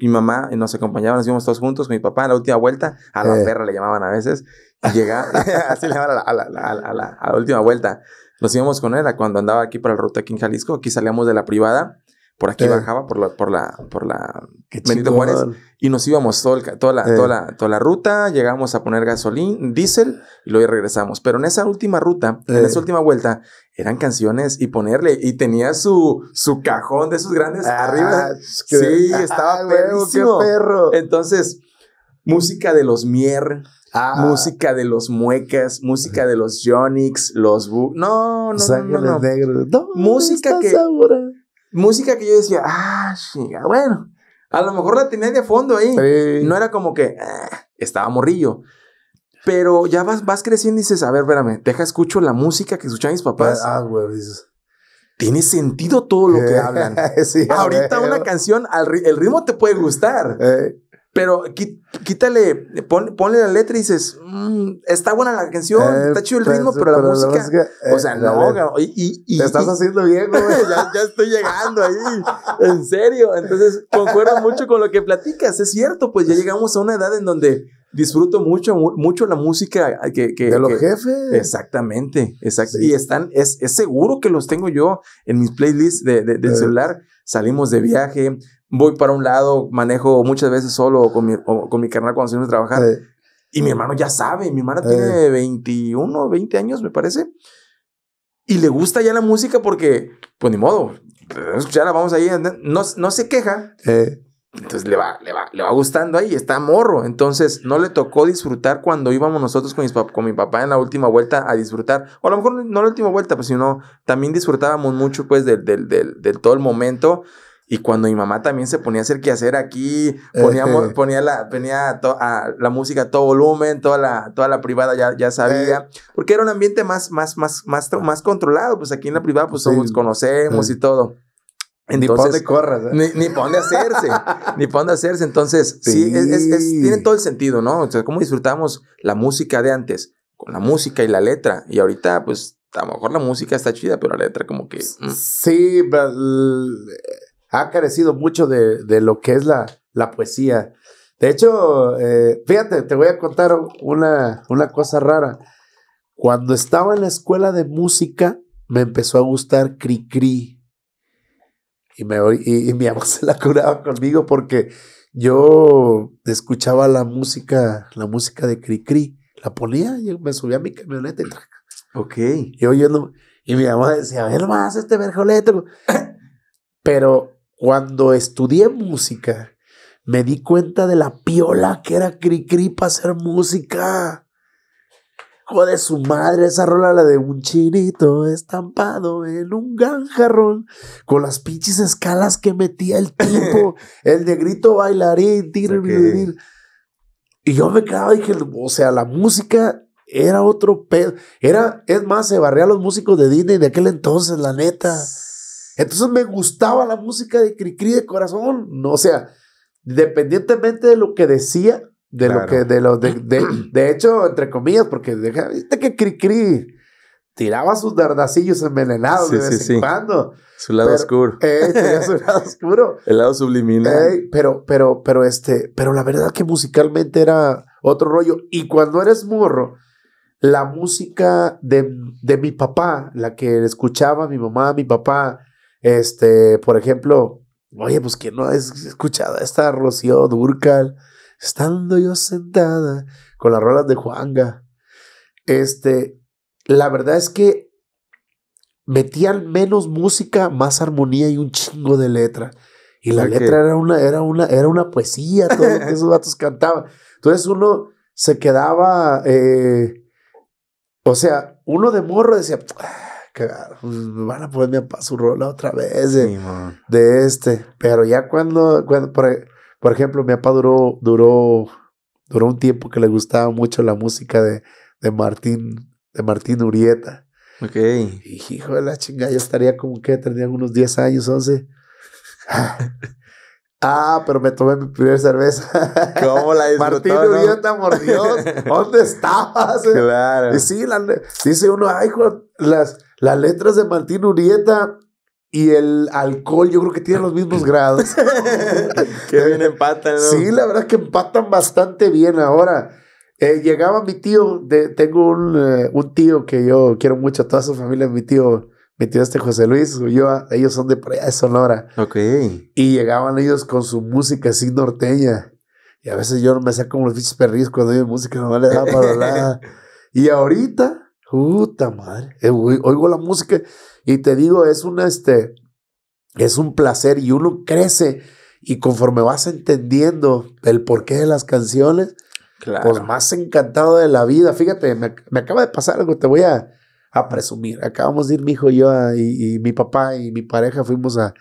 mi mamá nos acompañaba, nos íbamos todos juntos con mi papá a la última vuelta, a la eh. perra le llamaban a veces, y llegaba, así le llamaban a la, a, la, a, la, a la, última vuelta. Nos íbamos con él cuando andaba aquí para el ruta aquí en Jalisco, aquí salíamos de la privada por aquí bajaba por la, por la, por la Benito y nos íbamos toda, la, toda, la, toda, la, ruta, llegamos a poner gasolín, diésel y luego regresamos. Pero en esa última ruta, en esa última vuelta, eran canciones y ponerle, y tenía su, su cajón de esos grandes ah, arriba. sí, estaba perro, ah, Qué perro. Entonces, música de los Mier, ah. Música de los muecas, música de los Yonix, los No, no, no, no, Música que música que yo decía, ah, bueno, a lo mejor la tenía de fondo ahí. No era como que ah, estaba morrillo. Pero ya vas, vas creciendo y dices, a ver, espérame, deja escucho la música que escuchan mis papás. Ah, güey, dices. Tiene sentido todo lo que hablan. sí, Ahorita una canción, el ritmo te puede gustar. Eh, pero quítale, ponle la letra y dices, mm, está buena la canción, eh, está chido el pues, ritmo, pero, la, música, eh, O sea, no, y, y, Te estás haciendo bien, güey. ya, ya, estoy llegando ahí. En serio. Entonces, concuerdo mucho con lo que platicas. Es cierto, pues ya llegamos a una edad en donde disfruto mucho, mucho la música eh, que, de los jefes. Exactamente, exacto. Y están, es, es, seguro que los tengo yo en mis playlists de, del celular. Salimos de viaje, voy para un lado, manejo muchas veces solo con mi, con mi carnal cuando salimos a trabajar. Y mi hermano ya sabe, mi hermano tiene 21, 20 años, me parece. Y le gusta ya la música porque, pues ni modo, la vamos ahí, no, no se queja. Entonces le va, le va, le va gustando ahí, está morro. Entonces no le tocó disfrutar cuando íbamos nosotros con, mis con mi papá en la última vuelta a disfrutar. O a lo mejor no la última vuelta, pues sino también disfrutábamos mucho pues del, del, del, del todo el momento. Y cuando mi mamá también se ponía a hacer quehacer aquí, ponía, este. la, ponía a, la música a todo volumen, toda la, toda la privada ya, ya sabía, eh. porque era un ambiente más, más, más, más, más controlado, pues aquí en la privada pues todos conocemos y todo. Entonces, ni de corras. ¿eh? Ni, pon hacerse. ni pon de hacerse. Entonces, sí, tiene todo el sentido, ¿no? O sea, cómo disfrutamos la música de antes, con la música y la letra. Y ahorita, pues, a lo mejor la música está chida, pero la letra como que... Mm. Sí, pero ha carecido mucho de, de lo que es la, la poesía. De hecho, eh, fíjate, te voy a contar una, una cosa rara. Cuando estaba en la escuela de música, me empezó a gustar Cricri. Y, me, y, mi mamá se la curaba conmigo porque yo escuchaba la música, la música de Cricri. La ponía, y me subía a mi camioneta y Ok. Y y mi mamá decía, a ver más este verjoleto. Pero cuando estudié música, me di cuenta de la piola que era Cricri para hacer música. de su madre, esa rola, la de un chinito estampado en un ganjarrón, con las pinches escalas que metía el tipo, el de grito bailarín, Y yo me quedaba y dije, o sea, la música era otro pedo. Era, es más, se barría a los músicos de Disney de aquel entonces, la neta. Entonces me gustaba la música de Cricri de corazón, no, o sea, independientemente de lo que decía, de lo que, de lo de, de, hecho, entre comillas, porque deja, viste que Cricri tiraba sus dardacillos envenenados de vez en cuando. Su lado oscuro. Eh, su lado oscuro. El lado subliminal. pero, pero, pero este, pero la verdad que musicalmente era otro rollo. Y cuando eres morro, la música de, de mi papá, la que escuchaba mi mamá, mi papá, este, por ejemplo, oye, pues que no has escuchado esta Rocío Durcal, estando yo sentada con las rolas de Juanga. Este, la verdad es que metían menos música, más armonía y un chingo de letra. Y la letra era una, era una, era una poesía, todo esos vatos cantaban. Entonces uno se quedaba, eh, o sea, uno de morro decía, ah, cagado, ah, pues, van a mi a su rola otra vez de, este. Pero ya cuando, cuando por, ejemplo, mi papá duró, duró, duró un tiempo que le gustaba mucho la música de, de Martín, de Martín Urieta. Ok. Y, hijo de la chingada, ya estaría como que tenía unos 10 años, 11. Ah, pero me tomé mi primera cerveza. ¿Cómo la Martín Urieta, por Dios, ¿dónde estabas? Claro. Y sí, dice uno, ay, las, las letras de Martín Urieta y el alcohol, yo creo que tienen los mismos grados. Que bien empatan, ¿no? Sí, la verdad que empatan bastante bien ahora. Eh, llegaba mi tío, tengo un, eh, un, tío que yo quiero mucho, toda su familia, mi tío, mi tío este José Luis, ellos son de playa de Sonora. Ok. Y llegaban ellos con su música así norteña. Y a veces yo me hacía como los bichos perrillos cuando música, no le daba para nada. y ahorita, Puta madre. Eh, oigo la música y te digo, es un, este, es un placer y uno crece. Y conforme vas entendiendo el porqué de las canciones, pues más encantado de la vida. Fíjate, me, acaba de pasar algo, te voy a, a presumir. Acabamos de ir mi hijo y yo y, mi papá y mi pareja fuimos a,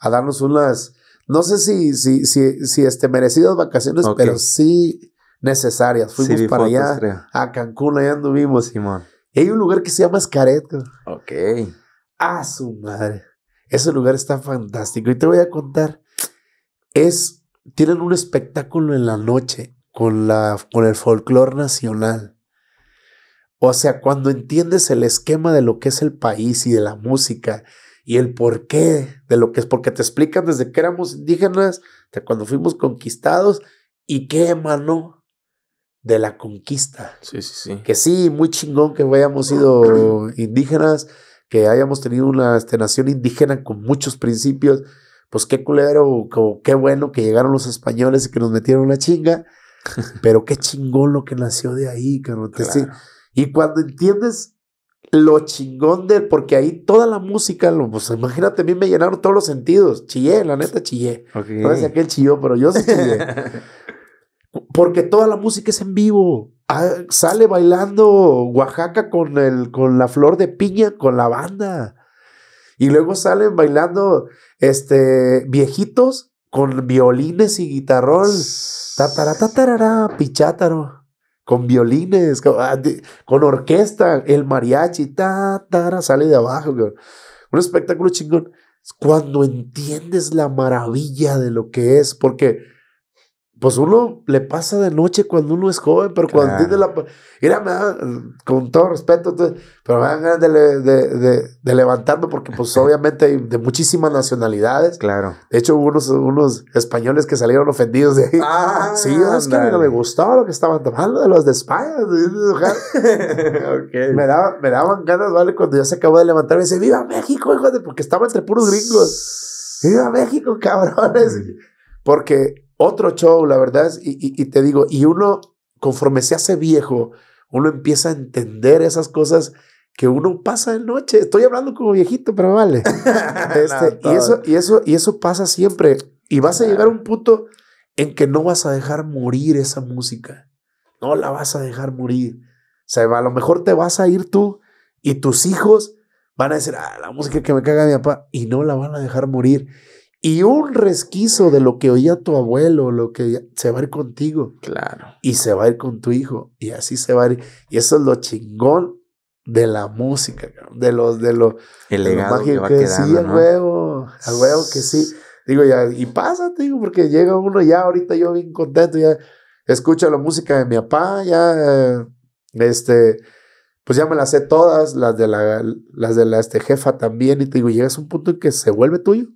a darnos unas, no sé si, si, si, si este, merecidas vacaciones, pero sí necesarias. Fuimos para allá, a Cancún, allá anduvimos. Simón. Y hay un lugar que se llama Escaret. Ok. A ah, su madre. Ese lugar está fantástico. Y te voy a contar. Es, tienen un espectáculo en la noche con, la, con el folclore nacional. O sea, cuando entiendes el esquema de lo que es el país y de la música y el porqué de lo que es, porque te explican desde que éramos indígenas, de cuando fuimos conquistados y qué emanó de la conquista. Sí, sí, sí. Que sí, muy chingón que hayamos sido indígenas, que hayamos tenido una este, nación indígena con muchos principios. Pues qué culero, qué bueno que llegaron los españoles y que nos metieron la chinga. Pero qué chingón lo que nació de ahí, cabrón. Sí. Y cuando entiendes lo chingón de, porque ahí toda la música, pues imagínate, a mí me llenaron todos los sentidos. Chillé, la neta chillé. No sé si aquel chilló, pero yo sí chillé. Porque toda la música es en vivo. Ah, sale bailando Oaxaca con, el, con la flor de piña, con la banda. Y luego salen bailando este, viejitos con violines y guitarrón. Tatara, tatarara, pichátaro. Con violines, con, ah, con, orquesta, el mariachi, tatara, sale de abajo. Un espectáculo chingón. Cuando entiendes la maravilla de lo que es, porque pues uno le pasa de noche cuando uno es joven, pero cuando tiene la... Mira, me da, con todo respeto, pero me dan ganas de, de, levantarme porque pues obviamente hay de muchísimas nacionalidades. Claro. De hecho, hubo unos, unos españoles que salieron ofendidos de ahí. Ah, sí, es que no me gustaba lo que estaban tomando de los de España. me, daba, me daban ganas, ¿vale? Cuando ya se acabó de levantar, me dice, viva México, hijo de... Porque estaba entre puros gringos. Viva México, cabrones. Mm. Porque otro show, la verdad, y, te digo, y uno, conforme se hace viejo, uno empieza a entender esas cosas que uno pasa de noche. Estoy hablando como viejito, pero vale. Este, y, eso, y, eso, y eso pasa siempre. Y vas a llegar a un punto en que no vas a dejar morir esa música. No la vas a dejar morir. O sea, a lo mejor te vas a ir tú y tus hijos van a decir, ah, la música que me caga mi papá, y no la van a dejar morir y un resquizo de lo que oía tu abuelo, lo que se va a ir contigo. Claro. Y se va a ir con tu hijo. Y así se va a ir. Y eso es lo chingón de la música, de los, de los, el legado que, sí, el huevo, al huevo que sí. Digo, ya, y pasa, digo, porque llega uno ya, ahorita yo bien contento, ya escucha la música de mi papá, ya, este, pues ya me las sé todas, las de la, las de la este, jefa también, y te digo, llegas a un punto en que se vuelve tuyo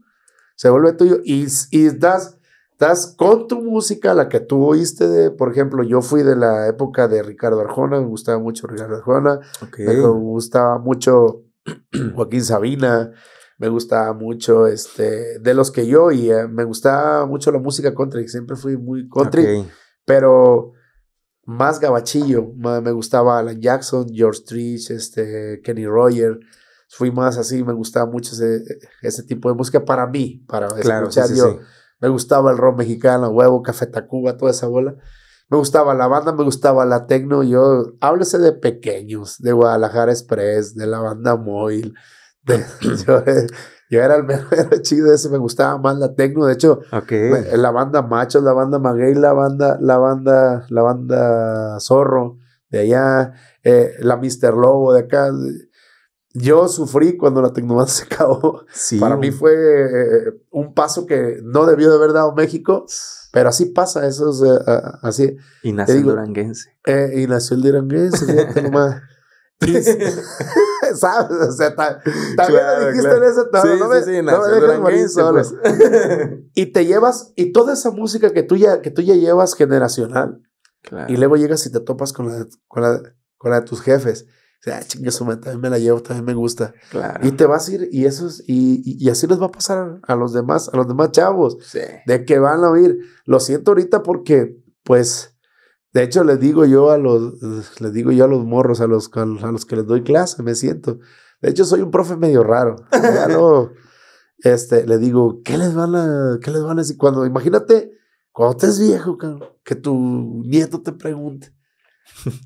se vuelve tuyo y, y das, das con tu música, la que tú oíste, de, por ejemplo, yo fui de la época de Ricardo Arjona, me gustaba mucho Ricardo Arjona, me gustaba mucho Joaquín Sabina, me gustaba mucho este, de los que yo y me gustaba mucho la música country, siempre fui muy country, pero más gabachillo, me gustaba Alan Jackson, George Trish, este, Kenny Roger, fui más así, me gustaba mucho ese, tipo de música para mí, para escuchar yo. Me gustaba el rock mexicano, huevo, Café Tacuba, toda esa bola. Me gustaba la banda, me gustaba la tecno. Yo, háblese de pequeños, de Guadalajara Express, de la banda Móvil. yo, era el mejor chido chido ese, me gustaba más la tecno. De hecho, la, banda macho la banda Maguey, la banda, la banda, la banda Zorro de allá, eh, la Mister Lobo de acá yo sufrí cuando la tecnología se acabó. Para mí fue eh, un paso que no debió de haber dado México, pero así pasa, eso es eh, así. Eh, y nació el duranguense. y nació el duranguense, O sea, también dijiste y te llevas, y toda esa música que tú ya, que tú ya llevas generacional. Y luego llegas y te topas con con la de tus jefes sea, ah, chingue su también me la llevo, también me gusta. Y te vas a ir, y eso es, y, así les va a pasar a los demás, a los demás chavos. De que van a oír. Lo siento ahorita porque, pues, de hecho les digo yo a los, digo yo a los morros, a los, a los que les doy clase, me siento. De hecho soy un profe medio raro. este, le digo, ¿qué les van a, qué les van a decir? Cuando, imagínate, cuando estés viejo, que tu nieto te pregunte.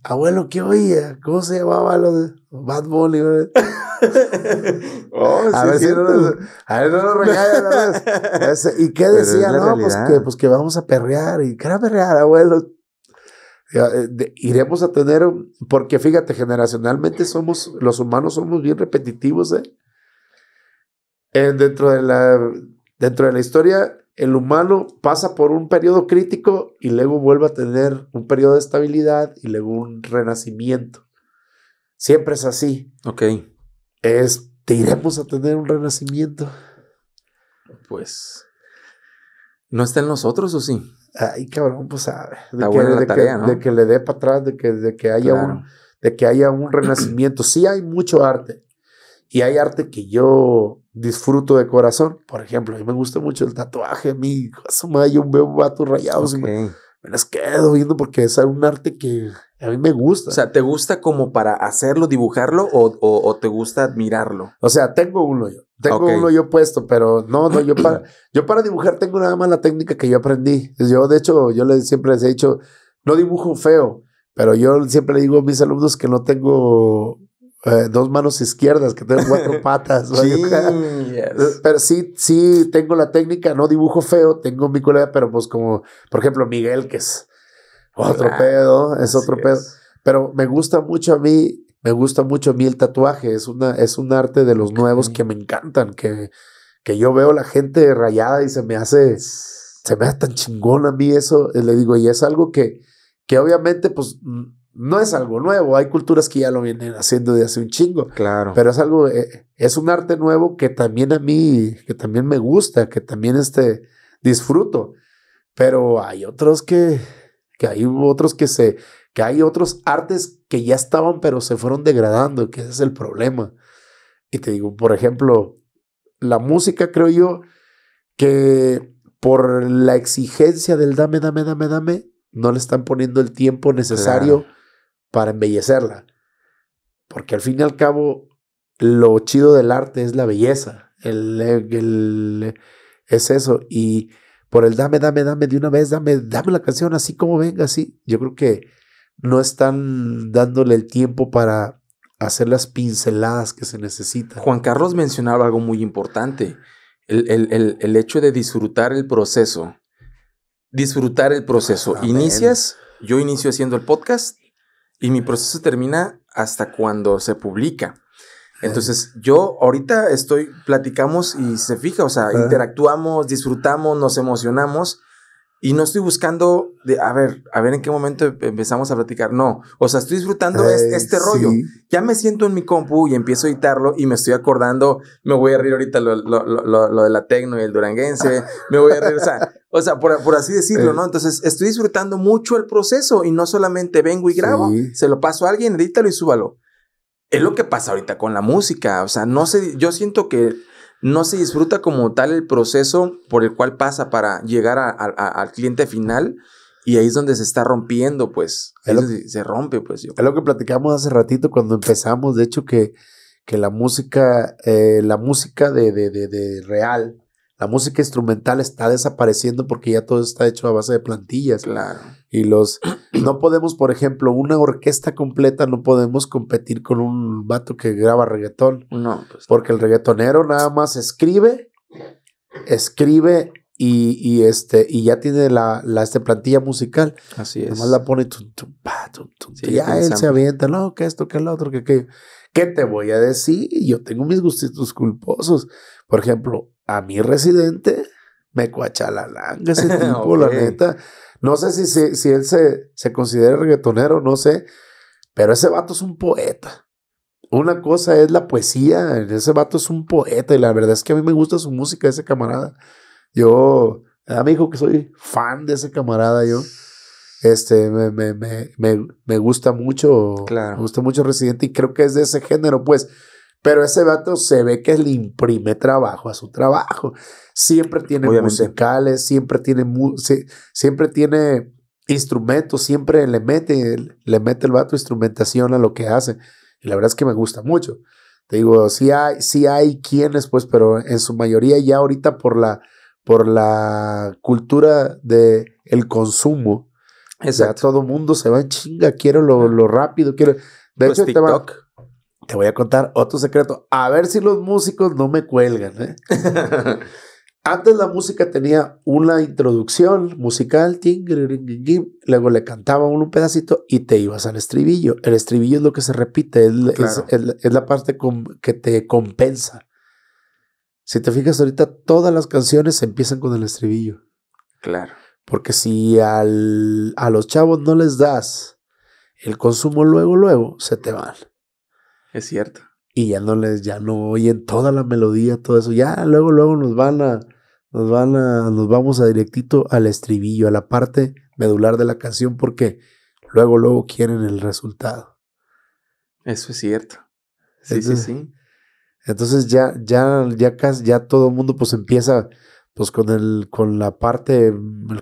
Abuelo, ah, ¿qué oía? ¿Cómo se llamaba lo de Bad oh, a, ver si no nos, regañan. Pues, ¿Y qué decía? No, pues, pues que, vamos a perrear. ¿Y qué era perrear, abuelo? Eh, iremos a tener, porque fíjate, generacionalmente somos, los humanos somos bien repetitivos, ¿eh? dentro, de la, dentro de la historia, el humano pasa por un periodo crítico y luego vuelve a tener un periodo de estabilidad y luego un renacimiento. Siempre es así. Ok. Es, ¿te iremos a tener un renacimiento? Pues, ¿no está en nosotros o sí? Ay, cabrón, pues De, que, de, que, le dé para atrás, de que, de que haya un, de que haya un renacimiento. Sí hay mucho arte. Y hay arte que yo disfruto de corazón. Por ejemplo, a mí me gusta mucho el tatuaje, a mí, yo veo vatos rayados me, las quedo viendo porque es un arte que a mí me gusta. O sea, ¿te gusta como para hacerlo, dibujarlo o, te gusta admirarlo? O sea, tengo uno yo. Tengo uno yo puesto, pero no, no, yo para, yo para dibujar tengo nada más la técnica que yo aprendí. Yo, de hecho, yo les, siempre les he dicho, no dibujo feo, pero yo siempre le digo a mis alumnos que no tengo eh, dos manos izquierdas, que tengo cuatro patas. Sí. Pero sí, sí, tengo la técnica, no dibujo feo, tengo mi colega, pero pues como, por ejemplo, Miguel, que es otro pedo, es otro pedo. Pero me gusta mucho a mí, me gusta mucho a mí el tatuaje, es, una, es un arte de los nuevos que me encantan, que, que yo veo la gente rayada y se me hace, se me hace tan chingón a mí eso, eh, le digo, y es algo que, que obviamente pues mm, no es algo nuevo, hay culturas que ya lo vienen haciendo de hace un chingo. Claro. Pero es algo, eh, es un arte nuevo que también a mí, que también me gusta, que también este, disfruto. Pero hay otros que, que hay otros que se, que hay otros artes que ya estaban, pero se fueron degradando, que ese es el problema. Y te digo, por ejemplo, la música, creo yo, que por la exigencia del dame, dame, dame, dame, no le están poniendo el tiempo necesario para embellecerla. Porque al fin y al cabo, lo chido del arte es la belleza. El, es eso. Y por el dame, dame, dame de una vez, dame, dame la canción así como venga, así. Yo creo que no están dándole el tiempo para hacer las pinceladas que se necesitan. Juan Carlos mencionaba algo muy importante, el, hecho de disfrutar el proceso. Disfrutar el proceso. Ah, Inicias, yo inicio haciendo el podcast, y mi proceso termina hasta cuando se publica. Entonces, yo ahorita estoy, platicamos y se fija, o sea, interactuamos, disfrutamos, nos emocionamos, y no estoy buscando de, a ver, a ver en qué momento empezamos a platicar. No, o sea, estoy disfrutando este, rollo. Ya me siento en mi compu y empiezo a editarlo y me estoy acordando, me voy a reír ahorita lo, de la tecno y el duranguense, me voy a reír, o sea, o sea por, así decirlo, ¿no? Entonces, estoy disfrutando mucho el proceso y no solamente vengo y grabo, se lo paso a alguien, edítalo y súbalo. Es lo que pasa ahorita con la música, o sea, no sé, yo siento que no se disfruta como tal el proceso por el cual pasa para llegar al cliente final. Y ahí es donde se está rompiendo, pues. se rompe, pues. Es lo que platicamos hace ratito cuando empezamos, de hecho, que, que la música, eh, la música de, de, de real, la música instrumental está desapareciendo porque ya todo está hecho a base de plantillas. Claro. Y los no podemos, por ejemplo, una orquesta completa no podemos competir con un vato que graba reggaetón. No, pues, porque el reggaetonero nada más escribe, escribe y, este y ya tiene la, este, plantilla musical. Así es. más la pone y ya él se avienta, no, que esto, que el otro, que aquello. ¿Qué te voy a decir? Yo tengo mis gustitos culposos. Por ejemplo, a mi residente me cuacha la ese tipo, la neta. No sé si, él se, se considera reggaetonero, no sé, pero ese vato es un poeta. Una cosa es la poesía, ese vato es un poeta y la verdad es que a mí me gusta su música, ese camarada. Yo, a ah, mí dijo que soy fan de ese camarada, yo. Este, me, me, me, me gusta mucho, me gusta mucho Residente y creo que es de ese género, pues pero ese vato se ve que le imprime trabajo a su trabajo. Siempre tiene musicales, siempre tiene, mu siempre tiene instrumentos, siempre le mete, le mete el vato instrumentación a lo que hace. Y la verdad es que me gusta mucho. Te digo, sí hay, sí hay quienes, pues, pero en su mayoría ya ahorita por la, por la cultura del el consumo, Exacto. ya todo mundo se va en chinga, quiero lo, lo rápido, quiero... De pues TikTok. Te te voy a contar otro secreto. A ver si los músicos no me cuelgan. ¿eh? Antes la música tenía una introducción musical, luego le cantaba un pedacito y te ibas al estribillo. El estribillo es lo que se repite, es, la parte que te compensa. Si te fijas ahorita, todas las canciones empiezan con el estribillo. Claro. Porque si a los chavos no les das el consumo luego, luego, se te van. Es cierto. Y ya no les, ya no oyen toda la melodía, todo eso. Ya luego, luego nos van a, nos van a, nos vamos a directito al estribillo, a la parte medular de la canción, porque luego, luego quieren el resultado. Eso es cierto. Sí, sí, sí. Entonces ya, ya, ya casi, ya todo el mundo pues empieza pues con el, con la parte,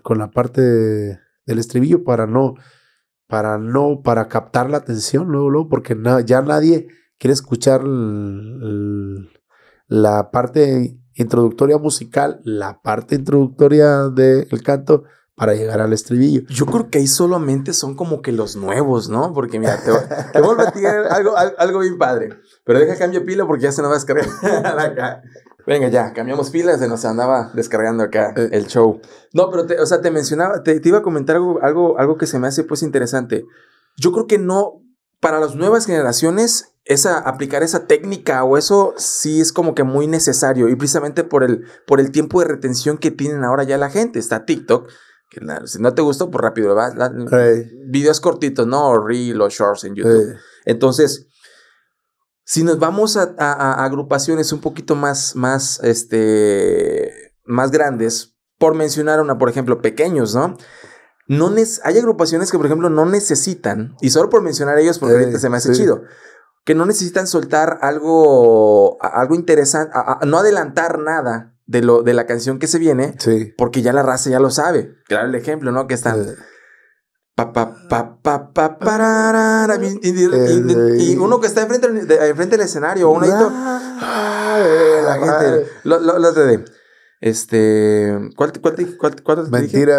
con la parte del estribillo para no, para no, para captar la atención luego, porque ya nadie quiere escuchar la parte introductoria musical, la parte introductoria del canto para llegar al estribillo. Yo creo que ahí solamente son como que los nuevos, ¿no? Porque mira, te, voy a tirar algo, algo, bien padre, pero deja cambio pila porque ya se nos va a descargar Venga, ya, cambiamos filas, se nos andaba descargando acá eh. el show. No, pero, te, o sea, te mencionaba, te, iba a comentar algo, algo, algo, que se me hace pues interesante. Yo creo que no, para las nuevas generaciones, esa, aplicar esa técnica o eso sí es como que muy necesario y precisamente por el, por el tiempo de retención que tienen ahora ya la gente. Está TikTok, que si no te gustó, pues rápido, vas, videos cortitos, ¿no? O reel o shorts en YouTube. Entonces si nos vamos a, agrupaciones un poquito más, más, este, más grandes, por mencionar una, por ejemplo, pequeños, ¿no? no hay agrupaciones que, por ejemplo, no necesitan, y solo por mencionar ellos, porque se me hace chido, que no necesitan soltar algo, algo interesante, no adelantar nada de, lo, de la canción que se viene, porque ya la raza ya lo sabe. Claro, el ejemplo, ¿no? Que están... Pa, pa, pa, pa, pa, ra, y, y, y, uno que está enfrente, enfrente del escenario, uno ah, la gente, lo, lo, lo de, este, ¿cuál, cuál, cuál, Mentira.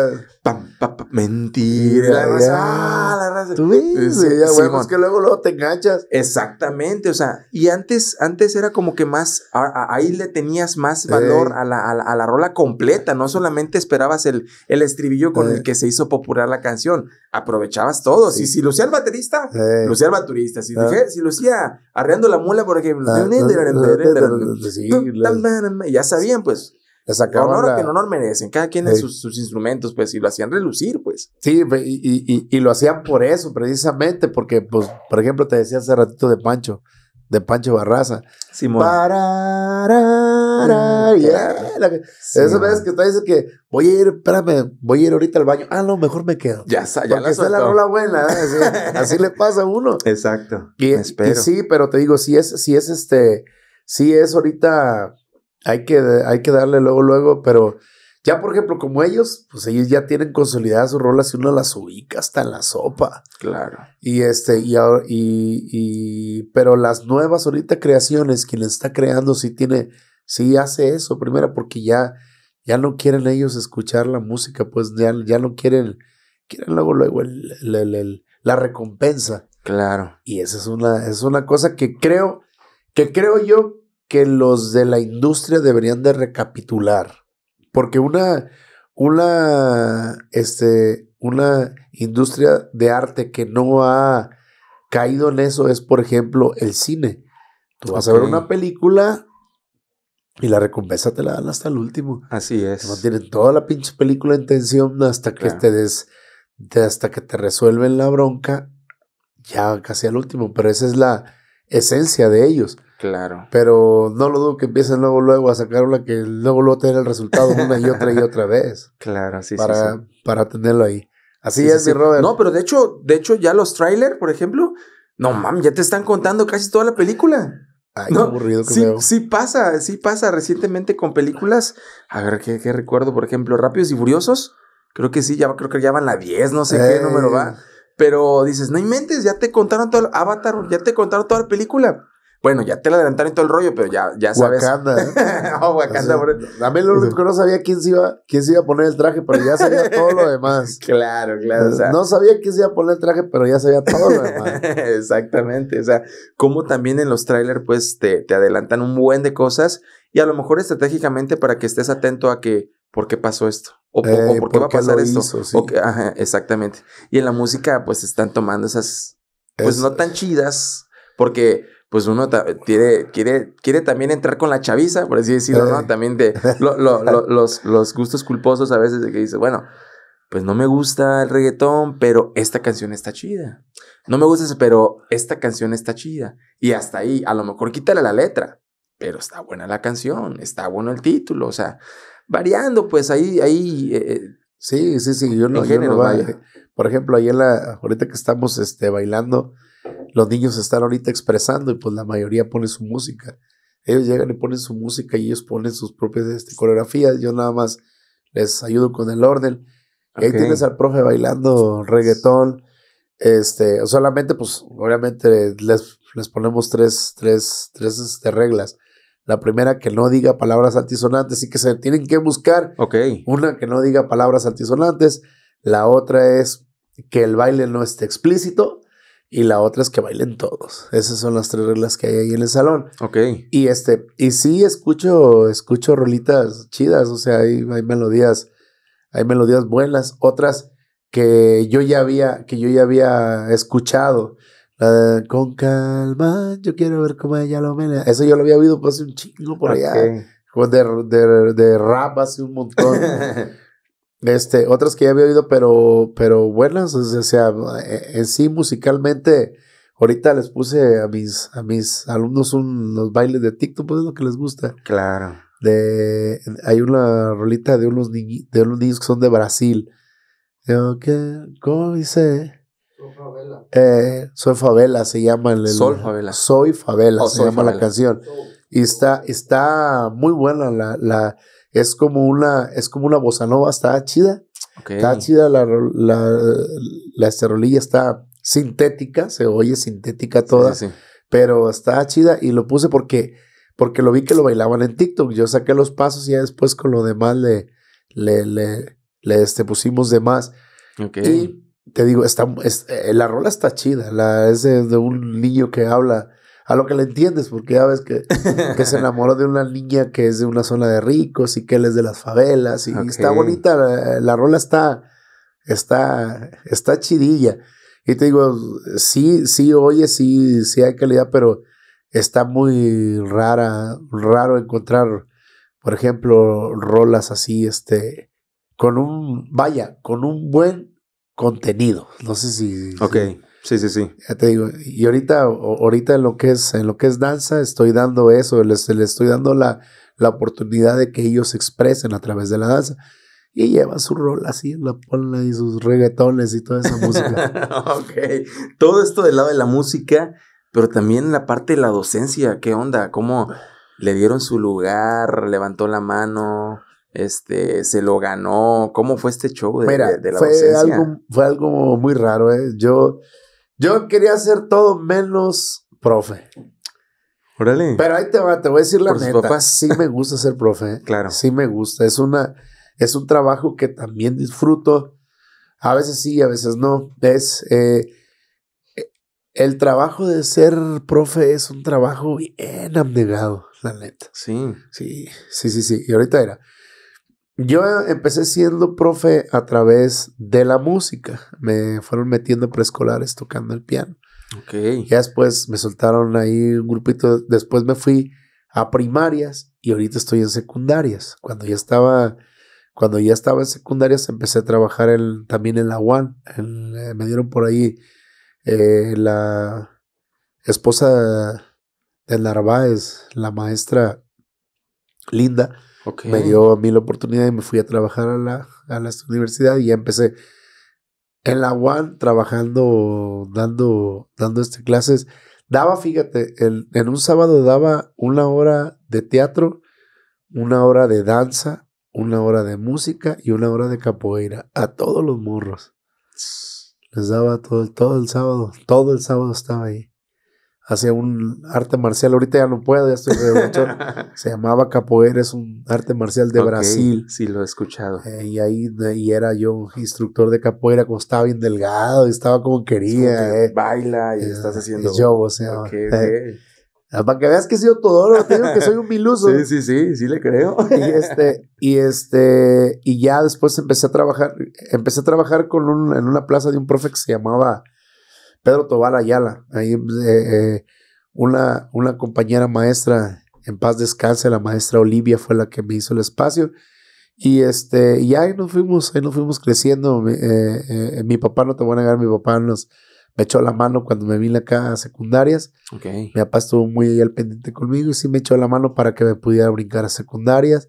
mentira. ah, la raza. Tú ya, vemos que luego, luego te enganchas. Exactamente, o sea, y antes, antes era como que más, ahí le tenías más valor a la, a, la, rola completa, no solamente esperabas el, el estribillo con el que se hizo popular la canción, aprovechabas todo. Y Si, lucía el baterista, lucía el baterista. Si, dije, si lucía arreando la mula, por ejemplo, ya sabían, pues. Les honor que no honor merecen, cada quien tiene en sus, instrumentos, pues, y lo hacían relucir, pues. Sí, y, y, lo hacían por eso, precisamente, porque, pues, por ejemplo, te decía hace ratito de Pancho, de Pancho Barraza. Simón. esa vez mm, que tú dices que voy a ir, espérame, voy a ir ahorita al baño. Ah, no, mejor me quedo. Ya, ya Porque está la rola buena. ¿eh? Así, le pasa a uno. Exacto. Y, y, sí, pero te digo, si es, si es este, si es ahorita hay que, hay que darle luego, luego, pero ya, por ejemplo, como ellos, pues ellos ya tienen consolidadas sus rolas y uno las ubica hasta en la sopa. Claro. Y este, y ahora, y, pero las nuevas ahorita creaciones, quien está creando, Si tiene, si hace eso, primero, porque ya, ya no quieren ellos escuchar la música, pues ya, ya no quieren, quieren luego, luego el, la recompensa. Claro. Y esa es una, es una cosa que creo, que creo yo que los de la industria deberían de recapitular. Porque una, una, este, una industria de arte que no ha caído en eso es, por ejemplo, el cine. Tú vas a ver una película y la recompensa te la dan hasta el último. Así es. tienen toda la pinche película en tensión hasta que te des, hasta que te resuelven la bronca, ya casi al último. Pero esa es la esencia de ellos. Claro. Pero no lo dudo que empiecen luego, luego a sacar una que luego, luego tener el resultado una y otra y otra vez. Claro, sí, para, sí, sí. Para tenerlo ahí. Así es, mi Robert. No, pero de hecho, de hecho ya los trailers, por ejemplo, no mames, ya te están contando casi toda la película. Ay, no, qué aburrido que sí, sí pasa, sí pasa recientemente con películas. A ver, ¿qué, qué recuerdo? Por ejemplo, Rápidos y Furiosos. Creo que sí, ya, creo que ya van la 10, no sé qué eh. número va. Pero dices, no mentes, ya te contaron todo el Avatar, ya te contaron toda la película. Bueno, ya te la adelantaron todo el rollo, pero ya, ya sabes. Wakanda. ¿eh? A mí lo único que no sabía quién se, iba, quién se iba a poner el traje, pero ya sabía todo lo demás. Claro, claro. no sabía quién se iba a poner el traje, pero ya sabía todo lo demás. Exactamente. O sea, como también en los trailers, pues te, adelantan un buen de cosas y a lo mejor estratégicamente para que estés atento a que, ¿por qué pasó esto? O, eh, ¿por qué va a pasar esto? exactamente. Y en la música, pues están tomando esas, pues no tan chidas, porque pues uno quiere, quiere, quiere también entrar con la chaviza, por así decirlo, ¿no? Eh. También de los, los gustos culposos a veces de que dice, bueno, pues no me gusta el reggaetón, pero esta canción está chida. No me gusta ese, pero esta canción está chida. Y hasta ahí, a lo mejor quítale la letra, pero está buena la canción, está bueno el título, o sea, variando, pues ahí, ahí. Eh, eh, sí, sí, sí, yo no, Por ejemplo, ahí en la, ahorita que estamos este, bailando, los niños están ahorita expresando y pues la mayoría pone su música. Ellos llegan y ponen su música y ellos ponen sus propias este, coreografías. Yo nada más les ayudo con el orden. ahí tienes al profe bailando reggaetón. Este, solamente, pues, obviamente les, les ponemos tres, tres, tres este, reglas. La primera, que no diga palabras altisonantes y que se tienen que buscar. Ok. Una, que no diga palabras altisonantes. La otra es que el baile no esté explícito y la otra es que bailen todos. Esas son las tres reglas que hay ahí en el salón. Ok. Y este, y sí escucho, escucho rolitas chidas, o sea, hay, hay melodías, hay melodías buenas, otras que yo ya había, que yo ya había escuchado. con calma, yo quiero ver cómo ella lo menea. Eso yo lo había oído pues, hace un chingo por allá. De, de, de rap hace un montón. Este, otras que ya había oído, pero, pero buenas, o sea, en eh, eh, sí musicalmente, ahorita les puse a mis, a mis alumnos unos bailes de TikTok, pues es lo que les gusta. Claro. De, hay una rolita de unos, de unos niños que son de Brasil. Yo, ¿Cómo dice? Soy favela. Eh, soy favela, se llama el, el favela. Soy favela, se llama la canción. Y está, está muy buena la, la es como una, es como una bossa está chida. Está chida, la, la, la esterolilla está sintética, se oye sintética toda, pero está chida y lo puse porque, porque lo vi que lo bailaban en TikTok. Yo saqué los pasos y ya después con lo demás le, le, le, le este, pusimos de más. Y te digo, está, eh, la rola está chida, la, es de un niño que habla a lo que le entiendes, porque ya ves que, que se enamoró de una niña que es de una zona de ricos y que él es de las favelas y está bonita, la, rola está, está, está chidilla. Y te digo, sí, sí, oye, sí, sí hay calidad, pero está muy rara, raro encontrar, por ejemplo, rolas así, este, con un, vaya, con un buen contenido. No sé si. Ok. Sí, sí, sí. Ya te digo, y ahorita, ahorita en lo que es, en lo que es danza, estoy dando eso, les, estoy dando la, la oportunidad de que ellos se expresen a través de la danza. Y lleva su rol así la pola y sus reggaetones y toda esa música. ok. Todo esto del lado de la música, pero también la parte de la docencia, ¿qué onda? ¿Cómo le dieron su lugar? ¿Levantó la mano? Este, se lo ganó. ¿Cómo fue este show de, la fue docencia? Algo, fue algo muy raro, ¿eh? Yo yo quería ser todo menos profe. Pero ahí te va, te voy a decir la neta. Sí me gusta ser profe. ¿eh? claro. Sí me gusta. Es una, es un trabajo que también disfruto. A veces sí, a veces no. Es eh, eh, el trabajo de ser profe es un trabajo bien abnegado, la neta. Sí. Sí, sí, sí, sí. Y ahorita era. Yo empecé siendo profe a través de la música. Me fueron metiendo preescolares tocando el piano. Ok. Ya después me soltaron ahí un grupito. Después me fui a primarias y ahorita estoy en secundarias. Cuando ya estaba, cuando ya estaba en secundarias empecé a trabajar también en la UAN. Eh, me dieron por ahí eh, la esposa de Narváez, la maestra Linda me dio a mí la oportunidad y me fui a trabajar a la, a la universidad y ya empecé en la UAN trabajando, dando, dando este clases. Daba, fíjate, el, en un sábado daba una hora de teatro, una hora de danza, una hora de música y una hora de capoeira a todos los morros. Les daba todo, todo el sábado, todo el sábado estaba ahí hacía un arte marcial, ahorita ya no puedo, ya estoy se llamaba capoeira, es un arte marcial de Brasil. Sí, lo he escuchado. Eh, y ahí y era yo instructor de capoeira, como estaba bien delgado, estaba como quería. Eh. Baila y eh, estás haciendo... yo, o sea... Para que veas que he sido todoro, que soy un miluso. Sí, sí, sí, sí le creo. Y este, y este, y ya después empecé a trabajar, empecé a trabajar con un, en una plaza de un profe que se llamaba Pedro Tobal Ayala, ahí, eh, eh, una, una compañera maestra, en paz descanse, la maestra Olivia fue la que me hizo el espacio. Y este, y ahí nos fuimos, ahí nos fuimos creciendo. mi eh, papá, no te voy a negar, mi papá nos, me echó la mano cuando me vine acá a secundarias. Mi papá estuvo muy al pendiente conmigo y sí me echó la mano para que me pudiera brincar a secundarias,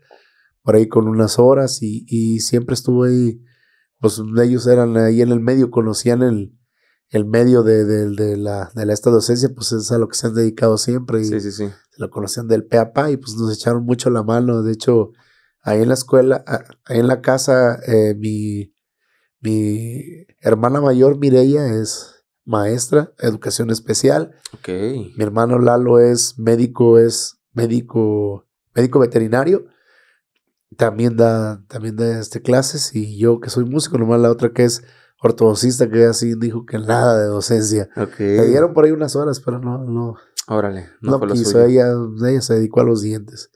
por ahí con unas horas y, y siempre estuve ahí, pues ellos eran ahí en el medio, conocían el, el medio de, la, de esta docencia, pues es a lo que se han dedicado siempre. Y sí, sí, sí. Lo conocían del PAPA y pues nos echaron mucho la mano. De hecho, ahí en la escuela, ahí en la casa, eh, mi, mi hermana mayor, Mireia, es maestra, educación especial. Ok. Mi hermano Lalo es médico, es médico, médico veterinario. También da, también da este, clases y yo que soy músico, nomás la otra que es ortodoncista que así dijo que nada de docencia. Okay. Le dieron por ahí unas horas, pero no, no. Órale, no, quiso. Ella, se dedicó a los dientes.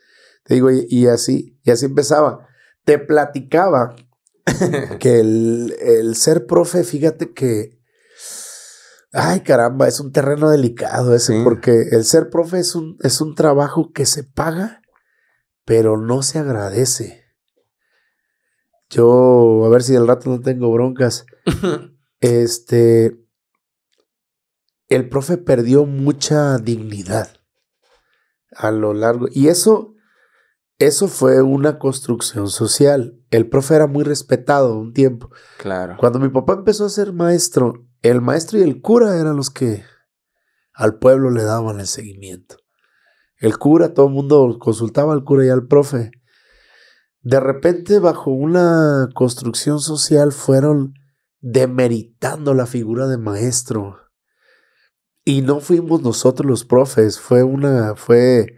Te digo, y, así, y así empezaba. Te platicaba que el, ser profe, fíjate que. Ay, caramba, es un terreno delicado ese, porque el ser profe es un, es un trabajo que se paga, pero no se agradece. Yo, a ver si al rato no tengo broncas este, el profe perdió mucha dignidad a lo largo. Y eso, eso fue una construcción social. El profe era muy respetado un tiempo. Claro. Cuando mi papá empezó a ser maestro, el maestro y el cura eran los que al pueblo le daban el seguimiento. El cura, todo el mundo consultaba al cura y al profe. De repente, bajo una construcción social, fueron demeritando la figura de maestro. Y no fuimos nosotros los profes, fue una, fue,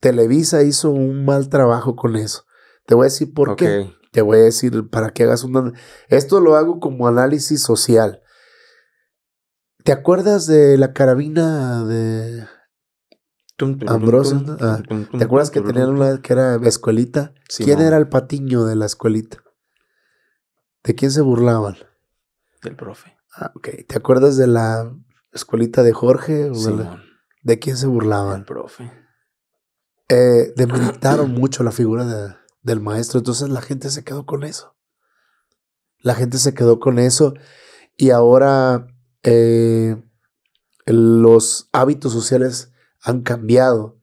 Televisa hizo un mal trabajo con eso. Te voy a decir por qué. Te voy a decir para que hagas una. Esto lo hago como análisis social. ¿Te acuerdas de la carabina de Ambrosio? Ah, ¿Te acuerdas que tenían una que era escuelita? ¿Quién era el patiño de la escuelita? ¿De quién se burlaban? Del profe. Ah, ok. ¿Te acuerdas de la escuelita de Jorge? De, quién se burlaban? Del profe. Eh, mucho la figura del maestro. Entonces la gente se quedó con eso. La gente se quedó con eso. Y ahora eh, los hábitos sociales han cambiado.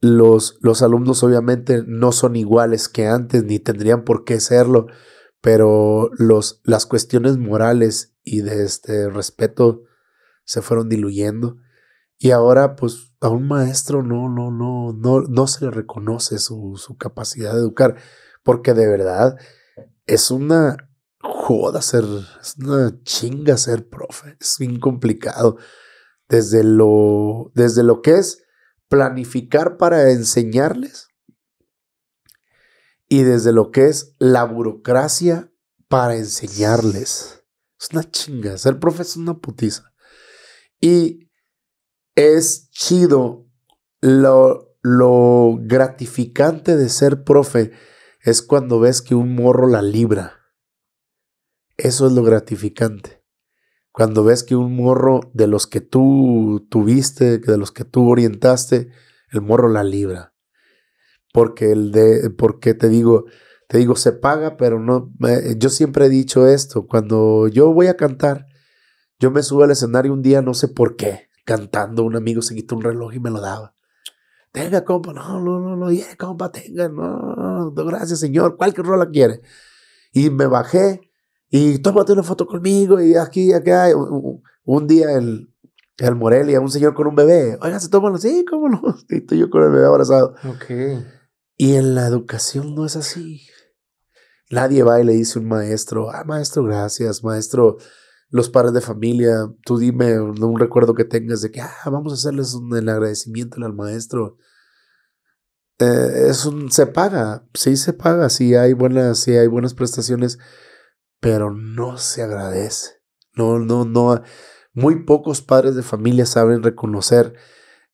Los, los alumnos obviamente no son iguales que antes, ni tendrían por qué serlo pero las cuestiones morales y de este respeto se fueron diluyendo. Y ahora, pues, a un maestro no, no, no, no, no se le reconoce su, capacidad de educar, porque de verdad es una joda ser, es una chinga ser profe, es bien complicado. desde lo que es planificar para enseñarles y desde lo que es la burocracia para enseñarles. Es una chinga, ser profe es una putiza. Y es chido lo, lo gratificante de ser profe es cuando ves que un morro la libra. Eso es lo gratificante. Cuando ves que un morro de los que tú tuviste, de los que tú orientaste, el morro la libra porque el de porque te digo te digo se paga pero no eh, yo siempre he dicho esto cuando yo voy a cantar yo me subo al escenario un día no sé por qué cantando un amigo se quitó un reloj y me lo daba tenga compa no no no no yeah, compa tenga no, no gracias señor cualquier rola quiere y me bajé y tómate una foto conmigo y aquí acá un, un día el el Morelia, un señor con un bebé. Oigan, se toman sí, cómo no. Y estoy yo con el bebé abrazado. Ok. Y en la educación no es así. Nadie va y le dice un maestro, ah, maestro, gracias, maestro, los padres de familia, tú dime un recuerdo que tengas de que, ah, vamos a hacerles un, el agradecimiento al maestro. Eh, es un, se paga, sí se paga, sí hay buenas, sí hay buenas prestaciones, pero no se agradece. No, no, no. Muy pocos padres de familia saben reconocer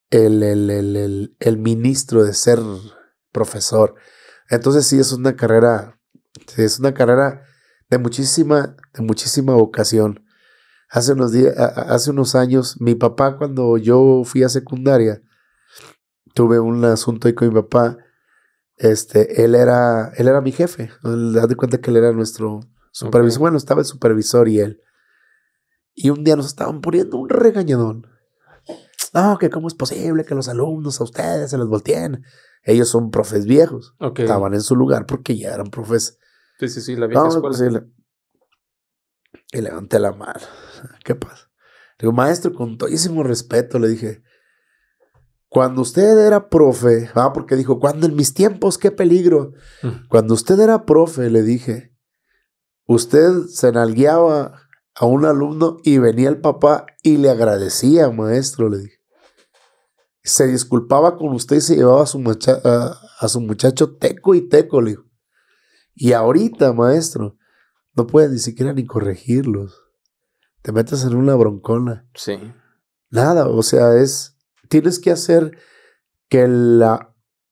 el, el, el ministro de ser profesor. Entonces sí, es una carrera, es una carrera de muchísima, de muchísima vocación. Hace unos, días, hace unos años, mi papá cuando yo fui a secundaria, tuve un asunto ahí con mi papá, este, él era, él era mi jefe, haz cuenta que él era nuestro supervisor, bueno, estaba el supervisor y él. Y un día nos estaban poniendo un regañadón. No, que cómo es posible que los alumnos a ustedes se los volteen ellos son profes viejos. Estaban en su lugar porque ya eran profes. Sí, sí, sí, la vieja escuela. y, levanté la mano. ¿Qué pasa? Le digo, maestro, con todoísimo respeto, le dije, cuando usted era profe, ah, porque dijo, cuando en mis tiempos, qué peligro. Mm. Cuando usted era profe, le dije, usted se nalgueaba a un alumno y venía el papá y le agradecía, maestro, le dije se disculpaba con usted y se llevaba a su, su muchacho teco y teco, le dijo. Y ahorita, maestro, no puedes ni siquiera ni corregirlos. Te metes en una broncona. Sí. Nada, o sea, es, tienes que hacer que el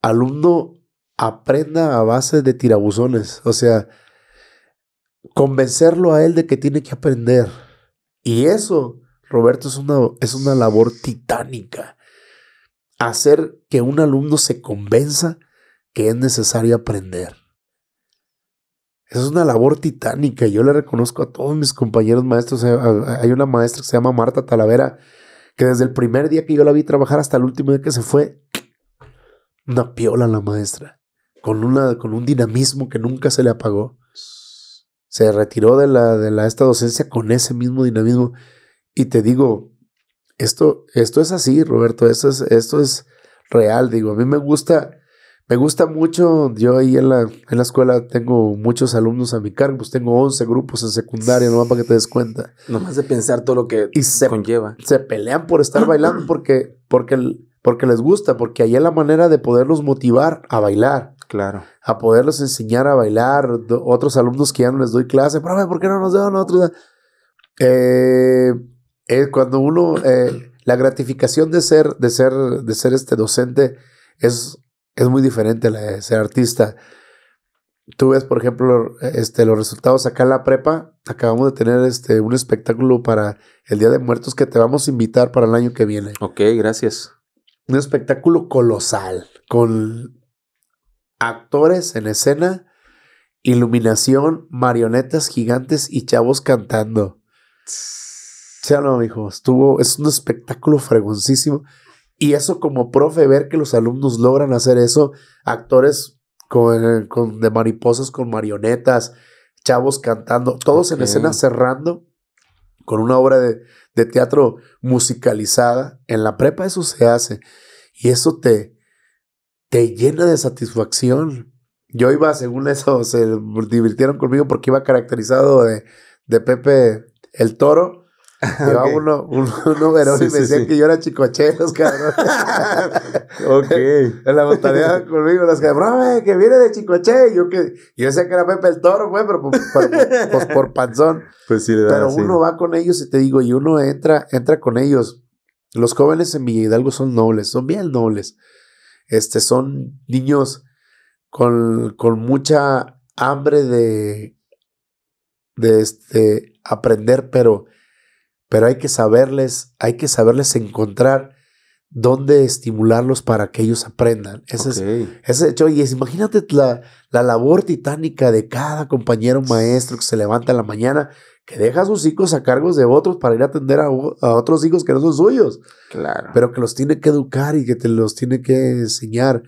alumno aprenda a base de tirabuzones, o sea, convencerlo a él de que tiene que aprender. Y eso, Roberto, es una, es una labor titánica hacer que un alumno se convenza que es necesario aprender. Es una labor titánica. Yo le reconozco a todos mis compañeros maestros. Eh, hay una maestra que se llama Marta Talavera, que desde el primer día que yo la vi trabajar hasta el último día que se fue, una piola la maestra, con, una, con un dinamismo que nunca se le apagó. Se retiró de la, de la, esta docencia con ese mismo dinamismo. Y te digo, esto, esto es así, Roberto, esto es, esto es real, digo, a mí me gusta, me gusta mucho, yo ahí en la, en la escuela tengo muchos alumnos a mi cargo, pues tengo 11 grupos en secundaria, nomás para que te des cuenta. Nomás de pensar todo lo que se, conlleva. Se pelean por estar bailando porque, porque, porque les gusta, porque ahí es la manera de poderlos motivar a bailar. Claro. A poderlos enseñar a bailar. Otros alumnos que ya no les doy clase, profe, ¿por qué no nos dan otros? Eh, es eh, cuando uno, eh, la gratificación de ser, de ser, de ser este docente es, es muy diferente a la de ser artista. Tú ves, por ejemplo, este, los resultados acá en la prepa. Acabamos de tener este, un espectáculo para el Día de Muertos que te vamos a invitar para el año que viene. Ok, gracias. Un espectáculo colosal con actores en escena, iluminación, marionetas gigantes y chavos cantando sea, no, hijo, estuvo, es un espectáculo fregoncísimo. Y eso como profe, ver que los alumnos logran hacer eso, actores con, de mariposas, con marionetas, chavos cantando, todos en escena cerrando con una obra de, teatro musicalizada. En la prepa eso se hace y eso te, te llena de satisfacción. Yo iba, según eso, se divirtieron conmigo porque iba caracterizado de, de Pepe el Toro Llevaba uno, uno, verón y me decían que yo era los cabrón. ok. En la montaña conmigo, las cabrones, que viene de chicoche. Yo que yo decía que era Pepe el Toro, güey, pues, pero pues, pues, por, panzón. Pues sí, Pero uno va con ellos y te digo, y uno entra, entra con ellos. Los jóvenes en Villa Hidalgo son nobles, son bien nobles. Este, son niños con, con mucha hambre de, de este, aprender, pero pero hay que saberles, hay que saberles encontrar dónde estimularlos para que ellos aprendan. Ese es, ese hecho. Y es, imagínate la, labor titánica de cada compañero maestro que se levanta en la mañana, que deja a sus hijos a cargos de otros para ir a atender a, otros hijos que no son suyos. Claro. Pero que los tiene que educar y que te los tiene que enseñar.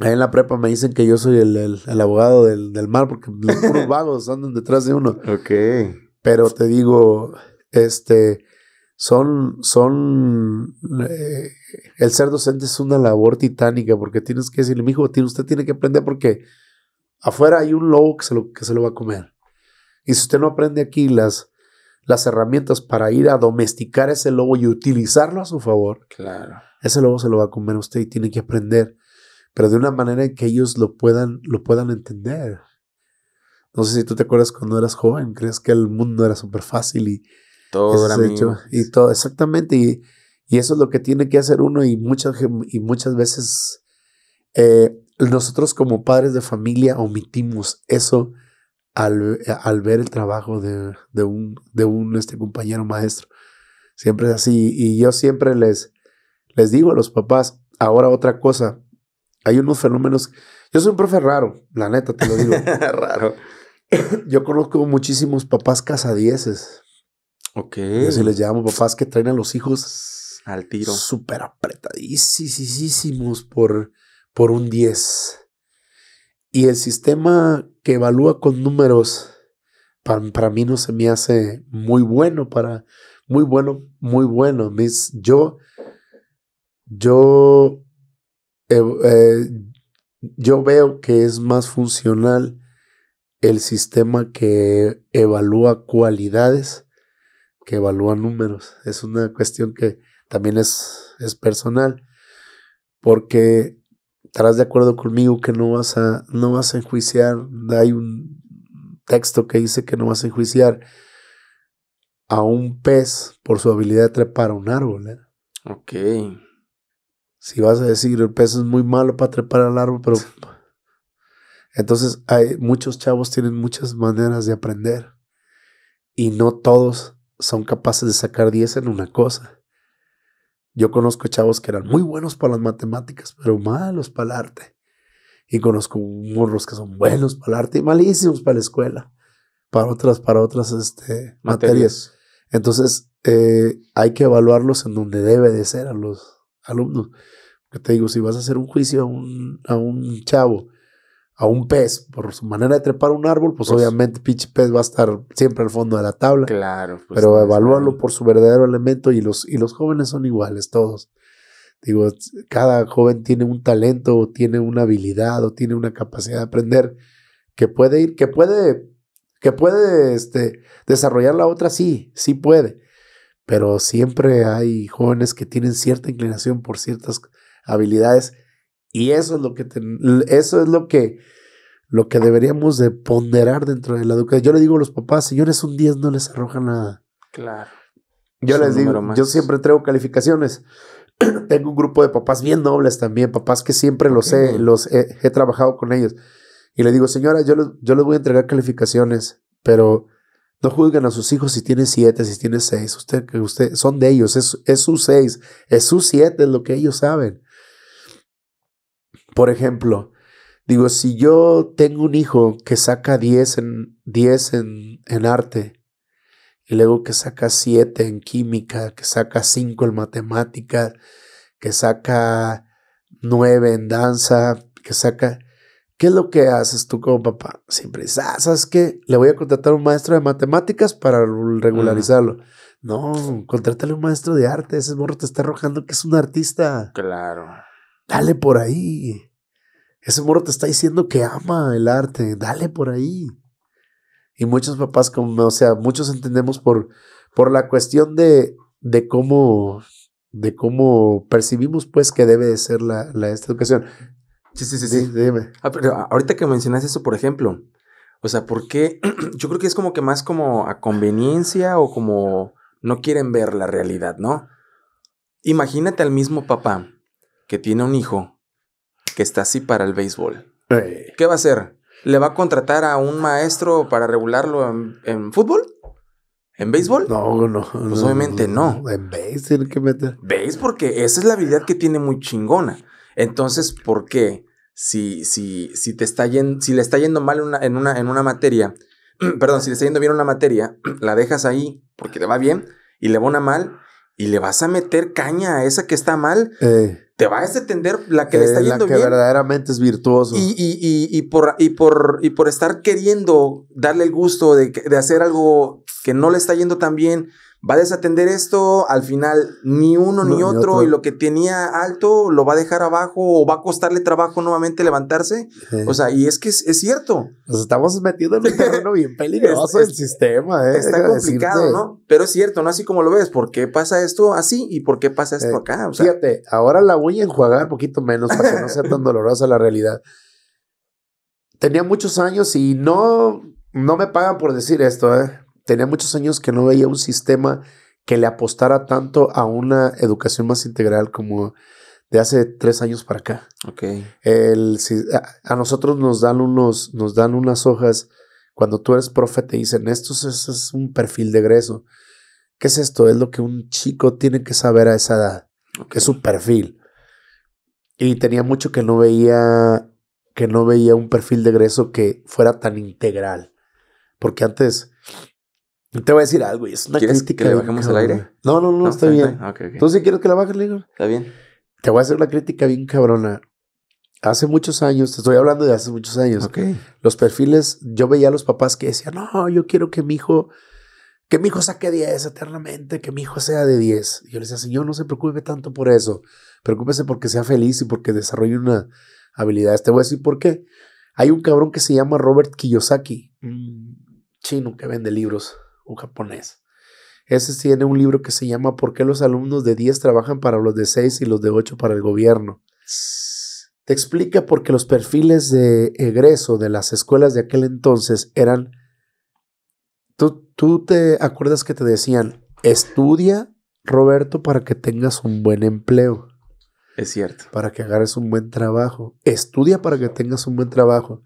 Ahí en la prepa me dicen que yo soy el, abogado del, del, mal porque los vagos andan detrás de uno. Ok. Pero te digo, este, son, son, eh, el ser docente es una labor titánica porque tienes que decirle, mi hijo, usted tiene que aprender porque afuera hay un lobo que se lo, que se lo va a comer. Y si usted no aprende aquí las, las herramientas para ir a domesticar ese lobo y utilizarlo a su favor, claro. ese lobo se lo va a comer usted y tiene que aprender, pero de una manera en que ellos lo puedan, lo puedan entender. No sé si tú te acuerdas cuando eras joven, crees que el mundo era súper fácil y, todo Y todo, exactamente. Y, eso es lo que tiene que hacer uno y muchas, y muchas veces eh, nosotros como padres de familia omitimos eso al, ver el trabajo de, de, un, de un este, compañero maestro. Siempre es así. Y yo siempre les, les digo a los papás, ahora otra cosa, hay unos fenómenos. Yo soy un profe raro, la neta, te lo digo. raro. Yo conozco muchísimos papás casadieses. Ok. Y les llamamos papás que traen a los hijos al tiro. Súper apretadísimos por, por un 10. Y el sistema que evalúa con números, para, mí no se me hace muy bueno, para, muy bueno, muy bueno. Mis, yo, yo, eh, eh, yo veo que es más funcional el sistema que evalúa cualidades que evalúa números. Es una cuestión que también es, es personal, porque estarás de acuerdo conmigo que no vas a, no vas a enjuiciar. Hay un texto que dice que no vas a enjuiciar a un pez por su habilidad de trepar a un árbol. ¿eh? Ok. Si vas a decir, el pez es muy malo para trepar al árbol, pero... Entonces, hay, muchos chavos tienen muchas maneras de aprender y no todos son capaces de sacar 10 en una cosa. Yo conozco chavos que eran muy buenos para las matemáticas, pero malos para el arte. Y conozco morros que son buenos para el arte y malísimos para la escuela, para otras, para otras este, materias. Entonces, eh, hay que evaluarlos en donde debe de ser a los alumnos. Porque te digo, si vas a hacer un juicio a un, a un chavo a un pez por su manera de trepar un árbol, pues, pues, obviamente pinche pez va a estar siempre al fondo de la tabla. Claro. Pues, pero evaluarlo por su verdadero elemento y los, y los jóvenes son iguales todos. Digo, cada joven tiene un talento o tiene una habilidad o tiene una capacidad de aprender que puede ir, que puede, que puede este, desarrollar la otra, sí, sí puede. Pero siempre hay jóvenes que tienen cierta inclinación por ciertas habilidades y eso es lo que, eso es lo que, lo que deberíamos de ponderar dentro de la educación. Yo le digo a los papás, señores, un 10 no les arroja nada. Claro. Yo les digo, yo siempre traigo calificaciones. Tengo un grupo de papás bien nobles también, papás que siempre los he, los he, trabajado con ellos. Y le digo, señora, yo les, yo les voy a entregar calificaciones, pero no juzguen a sus hijos si tienen siete, si tiene seis. Usted, que usted, son de ellos, es, es su seis, es su siete, es lo que ellos saben. Por ejemplo, digo, si yo tengo un hijo que saca 10 en, en, arte y luego que saca 7 en química, que saca 5 en matemáticas, que saca 9 en danza, que saca... ¿Qué es lo que haces tú como papá? Siempre dices, ah, ¿sabes qué? Le voy a contratar a un maestro de matemáticas para regularizarlo. No, contrátale a un maestro de arte. Ese morro te está arrojando que es un artista. Claro. Dale por ahí. Ese morro te está diciendo que ama el arte, dale por ahí. Y muchos papás, como, o sea, muchos entendemos por, por la cuestión de, de cómo de cómo percibimos pues que debe de ser la, esta educación. Sí, sí, sí, sí. Dime. Ah, pero ahorita que mencionas eso, por ejemplo, o sea, ¿por qué? Yo creo que es como que más como a conveniencia o como no quieren ver la realidad, ¿no? Imagínate al mismo papá que tiene un hijo que está así para el béisbol. Eh. ¿Qué va a hacer? ¿Le va a contratar a un maestro para regularlo en, fútbol? ¿En béisbol? No, no. Pues obviamente no. En béisbol, que meter? ¿Veis? Porque esa es la habilidad que tiene muy chingona. Entonces, ¿por qué? Si, si, si, te está yendo, si le está yendo mal una, en, una, en una materia, perdón, si le está yendo bien una materia, la dejas ahí porque te va bien y le va una mal y le vas a meter caña a esa que está mal. Eh te vas a entender la que, le está yendo la que verdaderamente es virtuoso. Y, y, y, y, por, y, por, y por estar queriendo darle el gusto de, de hacer algo que no le está yendo tan bien, va a desatender esto, al final ni uno ni, otro, y lo que tenía alto lo va a dejar abajo o va a costarle trabajo nuevamente levantarse. O sea, y es que es, cierto. Nos estamos metiendo en un terreno bien peligroso el sistema, ¿eh? Está complicado, ¿no? Pero es cierto, ¿no? Así como lo ves, ¿por qué pasa esto así y por qué pasa esto eh, acá? fíjate, ahora la voy a enjuagar un poquito menos para que no sea tan dolorosa la realidad. Tenía muchos años y no, no me pagan por decir esto, ¿eh? tenía muchos años que no veía un sistema que le apostara tanto a una educación más integral como de hace tres años para acá. Ok. a, nosotros nos dan, unos, nos dan unas hojas, cuando tú eres profe te dicen, esto es, un perfil de egreso. ¿Qué es esto? Es lo que un chico tiene que saber a esa edad, que es su perfil. Y tenía mucho que no veía que no veía un perfil de egreso que fuera tan integral. Porque antes te voy a decir algo, ah, es una crítica. que bajemos al aire? No, no, no, está, bien. Entonces, ah, ¿quieres que la bajes, Igor? Está bien. Te voy a hacer una crítica bien cabrona. Hace muchos años, te estoy hablando de hace muchos años. Ok. Los perfiles, yo veía a los papás que decían, no, yo quiero que mi hijo, que mi hijo saque 10 eternamente, que mi hijo sea de 10. yo les decía, señor, no se preocupe tanto por eso. Preocúpese porque sea feliz y porque desarrolle una habilidad. Te voy a decir por qué. Hay un cabrón que se llama Robert Kiyosaki, chino que vende libros un japonés. Ese tiene un libro que se llama ¿Por qué los alumnos de 10 trabajan para los de 6 y los de 8 para el gobierno? Te explica por qué los perfiles de egreso de las escuelas de aquel entonces eran... Tú, tú te acuerdas que te decían, estudia, Roberto, para que tengas un buen empleo. Es cierto. Para que agarres un buen trabajo. Estudia para que tengas un buen trabajo.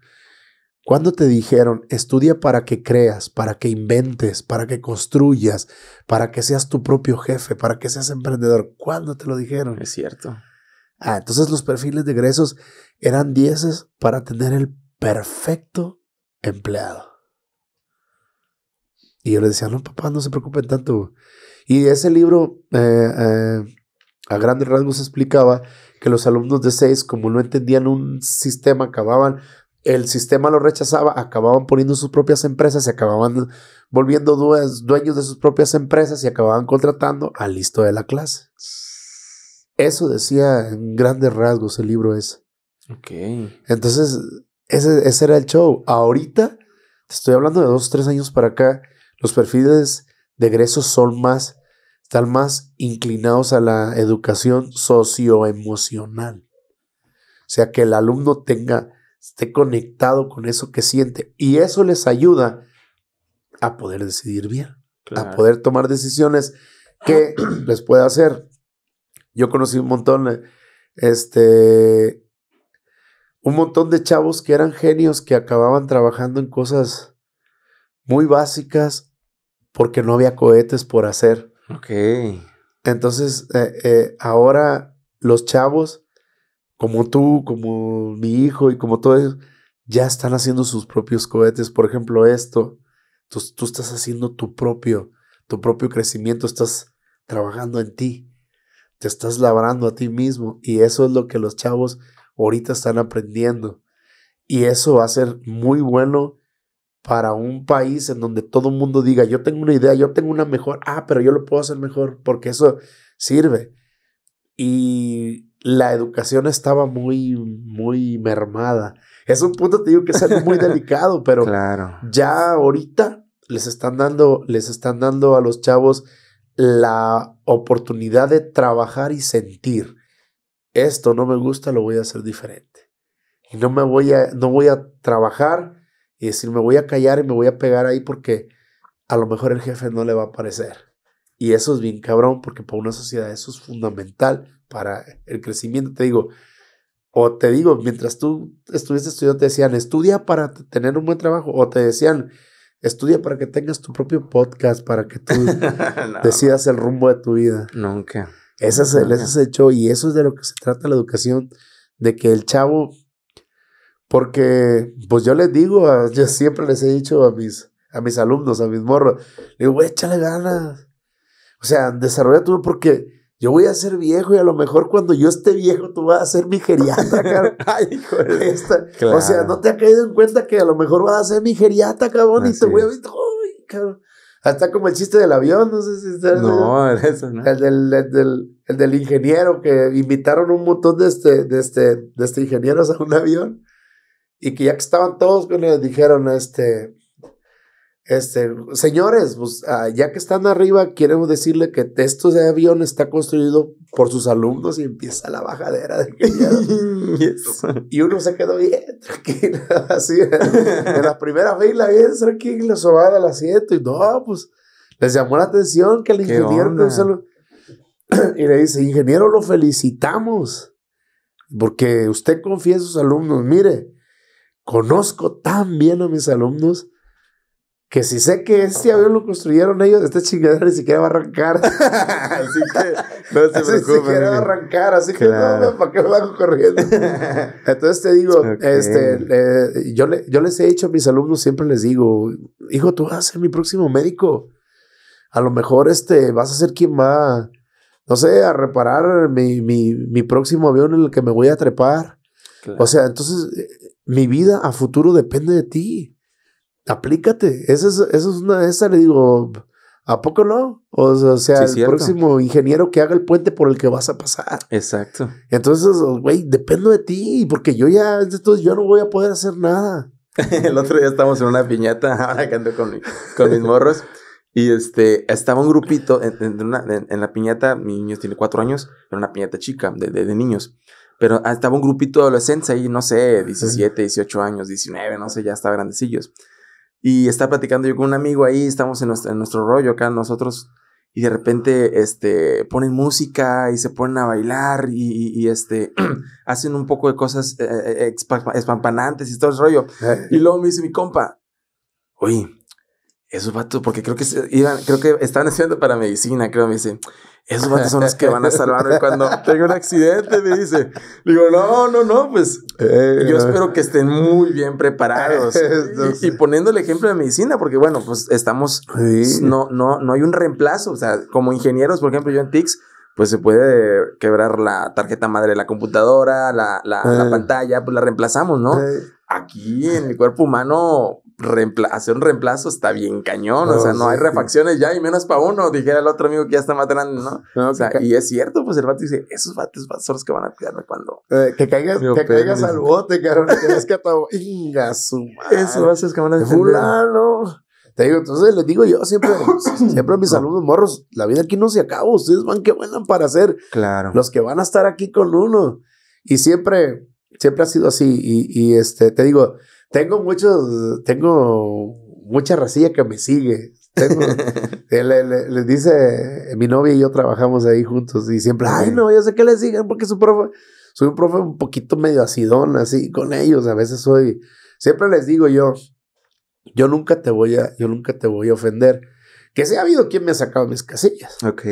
¿Cuándo te dijeron, estudia para que creas, para que inventes, para que construyas, para que seas tu propio jefe, para que seas emprendedor? ¿Cuándo te lo dijeron? Es cierto. Ah, entonces los perfiles de egresos eran dieces para tener el perfecto empleado. Y yo le decía, no, papá, no se preocupen tanto. Y ese libro, eh, eh, a grandes rasgos, explicaba que los alumnos de seis, como no entendían un sistema, acababan el sistema lo rechazaba, acababan poniendo sus propias empresas, se acababan volviendo dueños de sus propias empresas y acababan contratando al listo de la clase. Eso decía en grandes rasgos el libro ese. Ok. Entonces, ese, era el show. Ahorita, te estoy hablando de dos, tres años para acá, los perfiles de egresos son más, están más inclinados a la educación socioemocional. O sea, que el alumno tenga esté conectado con eso que siente. Y eso les ayuda a poder decidir bien, a poder tomar decisiones que les pueda hacer. Yo conocí un montón, este, un montón de chavos que eran genios que acababan trabajando en cosas muy básicas porque no había cohetes por hacer. Ok. Entonces, eh, eh, ahora los chavos como tú, como mi hijo y como todo ya están haciendo sus propios cohetes. Por ejemplo, esto, tú, estás haciendo tu propio, tu propio crecimiento, estás trabajando en ti, te estás labrando a ti mismo y eso es lo que los chavos ahorita están aprendiendo. Y eso va a ser muy bueno para un país en donde todo el mundo diga, yo tengo una idea, yo tengo una mejor, ah, pero yo lo puedo hacer mejor, porque eso sirve. Y la educación estaba muy, muy mermada. Es un punto, te digo, que es muy delicado, pero ya ahorita les están dando, les están dando a los chavos la oportunidad de trabajar y sentir. Esto no me gusta, lo voy a hacer diferente. Y no me voy a, no voy a trabajar y decir, me voy a callar y me voy a pegar ahí porque a lo mejor el jefe no le va a parecer. Y eso es bien cabrón, porque para una sociedad eso es fundamental para el crecimiento. Te digo, o te digo, mientras tú estuviste estudiando, te decían, estudia para tener un buen trabajo, o te decían, estudia para que tengas tu propio podcast, para que tú decidas el rumbo de tu vida. Nunca. Ese es, el, ese es y eso es de lo que se trata la educación, de que el chavo, porque pues yo les digo, yo siempre les he dicho a mis, a mis alumnos, a mis morros, digo, güey, échale ganas, o sea, desarrolla tú porque yo voy a ser viejo y a lo mejor cuando yo esté viejo tú vas a ser mi geriatra, cabrón. Ay, hijo O sea, no te ha caído en cuenta que a lo mejor vas a ser mi geriatra, cabrón, y se voy a... Hasta como el chiste del avión, no sé si está. No, el, eso, ¿no? El del, ingeniero que invitaron un montón de este, de este, de este ingenieros a un avión y que ya que estaban todos con él, dijeron, este, este, señores, pues, ah, ya que están arriba, queremos decirle que esto de avión está construido por sus alumnos y empieza la bajadera. De Y uno se quedó bien tranquilo, así, en la primera fila, bien tranquilo, sobada al asiento. Y no, pues, les llamó la atención que el ingeniero... Pues, y le dice, ingeniero, lo felicitamos, porque usted confía en sus alumnos. Mire, conozco tan bien a mis alumnos que si sé que este avión lo construyeron ellos, este chingadero ni siquiera va a arrancar. así que no se Ni siquiera va a arrancar, así que no, ¿para qué me hago corriendo? Entonces te digo, este, eh, yo, le, yo les he dicho a mis alumnos, siempre les digo, hijo, tú vas a ser mi próximo médico. A lo mejor este, vas a ser quien va, no sé, a reparar mi, mi, próximo avión en el que me voy a trepar. O sea, entonces eh, mi vida a futuro depende de ti aplícate. Esa es, esa es una, esa le digo, ¿a poco no? O sea, el próximo ingeniero que haga el puente por el que vas a pasar. Exacto. Entonces, güey, dependo de ti, porque yo ya, yo no voy a poder hacer nada. el otro día estábamos en una piñata, ahora que ando con, mis morros. Y este, estaba un grupito en, la piñata, mi niño tiene cuatro años, era una piñata chica de, niños. Pero ah, estaba un grupito de adolescentes ahí, no sé, 17, 18 años, 19, no sé, ya estaba grandecillos. Y está platicando yo con un amigo ahí, estamos en nuestro, rollo acá nosotros, y de repente este, ponen música y se ponen a bailar y, este, hacen un poco de cosas eh, eh, eh, espampanantes y todo el rollo. y luego me dice mi compa, oye, esos vatos, porque creo que iban, creo que estaban estudiando para medicina, creo, me dice, esos vatos son los que van a salvarme cuando tenga un accidente, me dice. Digo, no, no, no, pues eh, yo espero que estén muy bien preparados. y, poniendo el ejemplo de medicina, porque bueno, pues estamos, no, no, no hay un reemplazo, o sea, como ingenieros, por ejemplo, yo en TICS, pues se puede quebrar la tarjeta madre de la computadora, la, eh. pantalla, pues la reemplazamos, ¿no? Eh. aquí en el cuerpo humano hacer un reemplazo está bien cañón. o sea, no hay refacciones ya y menos para uno. Dijera el otro amigo que ya está más grande, ¿no? y es cierto, pues el vato dice, esos vatos son los que van a cuidarme cuando. Eh, que caigas, que al bote, cabrón. que que Inga, su madre. Esos vatos que van a Fulano. Te digo, entonces les digo yo siempre, siempre a mis alumnos morros, la vida aquí no se acaba, ustedes van que vuelan para hacer. Claro. Los que van a estar aquí con uno. Y siempre, siempre ha sido así. y este, te digo, tengo muchos, tengo mucha racilla que me sigue. le, les dice, mi novia y yo trabajamos ahí juntos y siempre, ay no, yo sé que le sigan porque su profe, soy un profe un poquito medio acidón así con ellos, a veces soy, siempre les digo yo, yo nunca te voy a, yo nunca te voy a ofender. Que se ha habido quien me ha sacado mis casillas. Ok.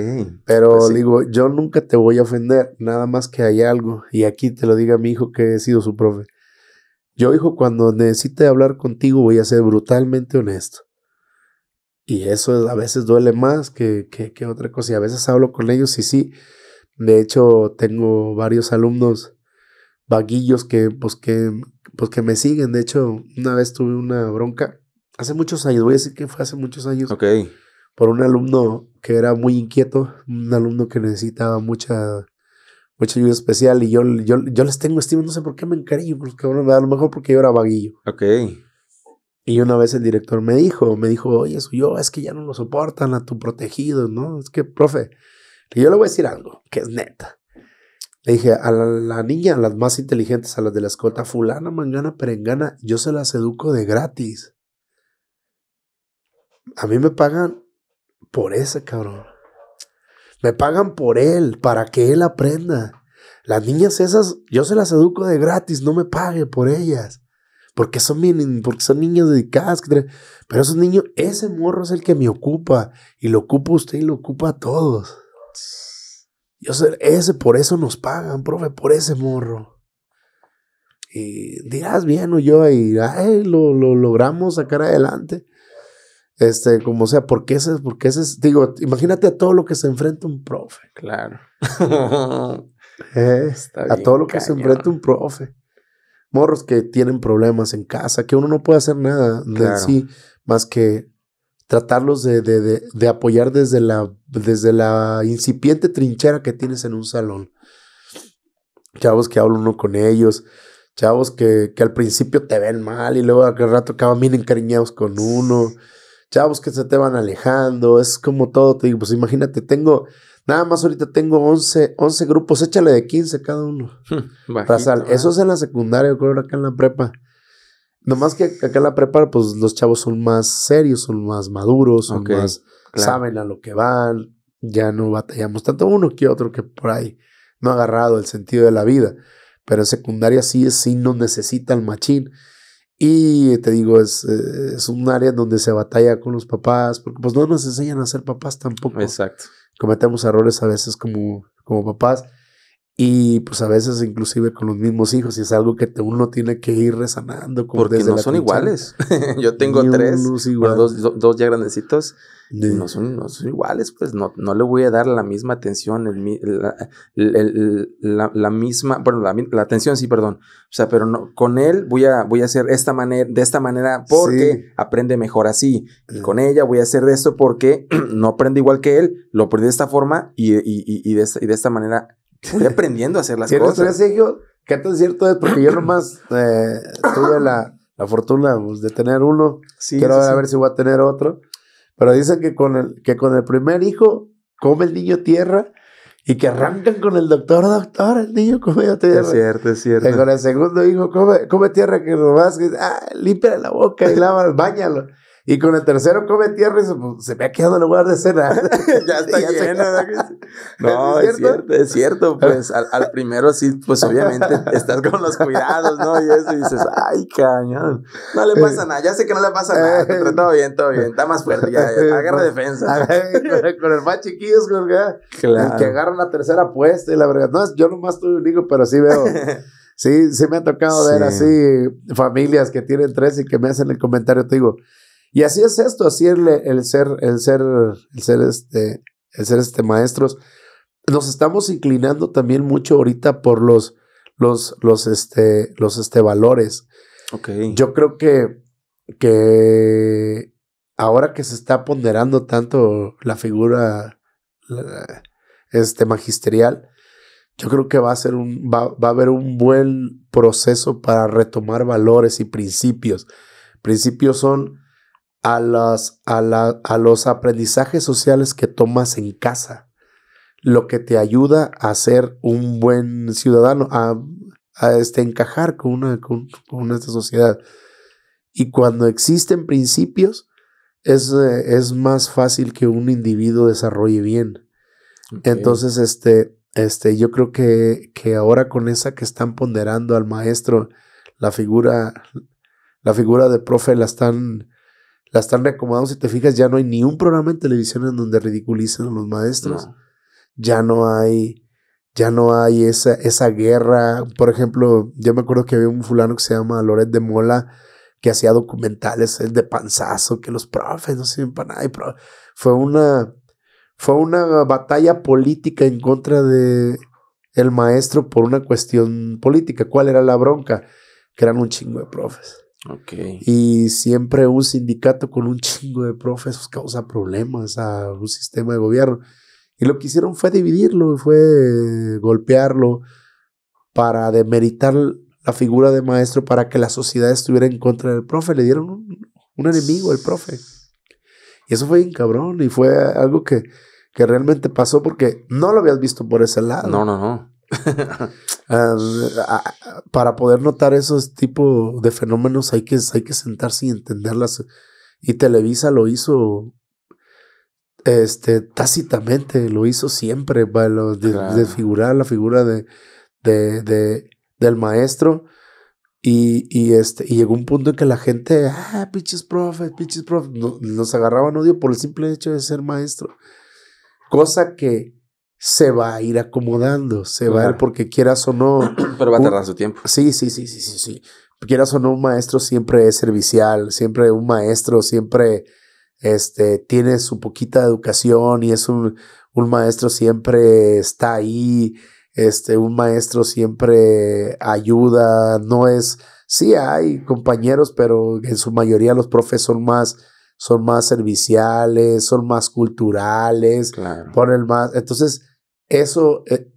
Pero pues digo, yo nunca te voy a ofender, nada más que hay algo. Y aquí te lo diga mi hijo que he sido su profe. Yo, hijo, cuando necesite hablar contigo voy a ser brutalmente honesto. Y eso a veces duele más que, que, otra cosa. Y a veces hablo con ellos y sí. De hecho, tengo varios alumnos vaguillos que, pues, que, pues, que me siguen. De hecho, una vez tuve una bronca. Hace muchos años, voy a decir que fue hace muchos años. Ok. Por un alumno que era muy inquieto, un alumno que necesitaba mucha mucha ayuda especial y yo, yo, les tengo estima, no sé por qué me encariño a lo mejor porque yo era vaguillo. Ok. Y una vez el director me dijo, me dijo, oye, eso yo, es que ya no lo soportan a tu protegido, ¿no? Es que, profe, Y yo le voy a decir algo, que es neta. Le dije, a la, niña, las más inteligentes, a las de la escolta, fulana, mangana, perengana, yo se las educo de gratis. A mí me pagan por ese cabrón. Me pagan por él, para que él aprenda. Las niñas esas, yo se las educo de gratis, no me pague por ellas. Porque son, bien, porque son niñas dedicadas. Pero esos niños, ese morro es el que me ocupa. Y lo ocupa usted y lo ocupa a todos. Yo sé, ese, por eso nos pagan, profe, por ese morro. Y dirás bien, o yo, y ay, lo logramos sacar adelante. Este, como sea, porque ese, porque ese es, digo, imagínate a todo lo que se enfrenta un profe. Claro. Eh, a todo lo que se enfrenta un profe. Morros que tienen problemas en casa, que uno no puede hacer nada de sí, más que tratarlos de, de, de, de, apoyar desde la, desde la incipiente trinchera que tienes en un salón. Chavos que habla uno con ellos, chavos que, que, al principio te ven mal y luego al rato acaban bien encariñados con uno chavos que se te van alejando, es como todo, te digo, pues imagínate, tengo, nada más ahorita tengo 11, 11 grupos, échale de 15 cada uno. Hmm, Razal, ¿eh? eso es en la secundaria, yo creo acá en la prepa. Nomás que acá en la prepa, pues los chavos son más serios, son más maduros, son más, saben a lo que van, ya no batallamos tanto uno que otro que por ahí no ha agarrado el sentido de la vida. Pero en secundaria sí, sí no necesita el machín. Y te digo, es, eh, es un área donde se batalla con los papás, porque pues no nos enseñan a ser papás tampoco. Exacto. Cometemos errores a veces como, como papás. Y pues a veces inclusive con los mismos hijos, y es algo que te, uno tiene que ir resanando. Porque no son iguales. Yo tengo tres, dos, dos, ya grandecitos, no, son, no son iguales, pues no, no le voy a dar la misma atención, el, la, la, misma, bueno, la, atención sí, perdón. O sea, pero no, con él voy a, voy a hacer esta manera, de esta manera porque aprende mejor así. Y eh. con ella voy a hacer de esto porque no aprende igual que él, lo aprende de esta forma y, y, y, de, y de esta manera Estoy aprendiendo a hacer las cosas. Tengo Sergio? ¿Qué cierto es? Porque yo nomás eh, tuve la, la fortuna pues, de tener uno. Quiero ver si voy a tener otro. Pero dicen que con el, que con el primer hijo come el niño tierra y que arrancan con el doctor, doctor, el niño come tierra. Es cierto, es cierto. con el segundo hijo come, come tierra que nomás, que, ah, limpia la boca y lava, bañalo. Y con el tercero come tierra y se, pues, se me ha quedado en lugar de cena. ya está ya lleno. no, ¿Es, cierto? es cierto. Pues al, primero sí, pues obviamente estás con los cuidados, ¿no? Y eso dices, ay, cañón. No le pasa eh. nada. Ya sé que no le pasa nada. Pero todo bien, todo bien. Está más fuerte. Ya, agarra defensa. con el más chiquillo es con claro. Ah, el que agarra la tercera apuesta y la verdad. No, yo nomás tuve un hijo, pero sí veo. Sí, sí me ha tocado ver así familias que tienen tres y que me hacen el comentario, te digo, y así es esto, así el, el ser, el ser, el ser este, el ser este maestros. Nos estamos inclinando también mucho ahorita por los, los, los, este, los, este, valores. Yo creo que, que ahora que se está ponderando tanto la figura, este, magisterial, yo creo que va a ser un, va, a haber un buen proceso para retomar valores y principios. Principios son a, a, los aprendizajes sociales que tomas en casa, lo que te ayuda a ser un buen ciudadano, a, este, encajar con una, con, esta sociedad. Y cuando existen principios, es, eh, es, más fácil que un individuo desarrolle bien. Entonces, este, este, yo creo que, que, ahora con esa que están ponderando al maestro, la figura, la figura de profe la están la están reacomodando. Si te fijas, ya no hay ni un programa en televisión en donde ridiculicen a los maestros. Ya no hay, ya no hay esa, esa guerra. Por ejemplo, yo me acuerdo que había un fulano que se llama Loret de Mola que hacía documentales de panzazo, que los profes no sirven para nada. Fue una, fue una batalla política en contra de el maestro por una cuestión política. ¿Cuál era la bronca? Que eran un chingo de profes. Okay. Y siempre un sindicato con un chingo de profes pues, causa problemas a un sistema de gobierno. Y lo que hicieron fue dividirlo, fue golpearlo para demeritar la figura de maestro, para que la sociedad estuviera en contra del profe. Le dieron un, enemigo al profe. Y eso fue bien cabrón y fue algo que, que realmente pasó porque no lo habías visto por ese lado. No, no, no. Ah, ah, para poder notar esos tipos de fenómenos hay que, hay que sentarse y entenderlas. Y Televisa lo hizo este, tácitamente, lo hizo siempre, para de, figurar la figura de, de, del maestro. Y, este, y llegó un punto en que la gente, ah, pinches profes, pinches profes, nos agarraban odio por el simple hecho de ser maestro. Cosa que se va a ir acomodando, se va a ir porque quieras o no. Pero va a tardar su tiempo. Sí, sí, sí, sí, sí, sí. Quieras o no, un maestro siempre es servicial, siempre un maestro siempre este, tiene su poquita educación y es un, un maestro siempre está ahí, este, un maestro siempre ayuda, no es, sí hay compañeros, pero en su mayoría los profes son más, son más serviciales, son más culturales, claro. ponen más, entonces eso, eh,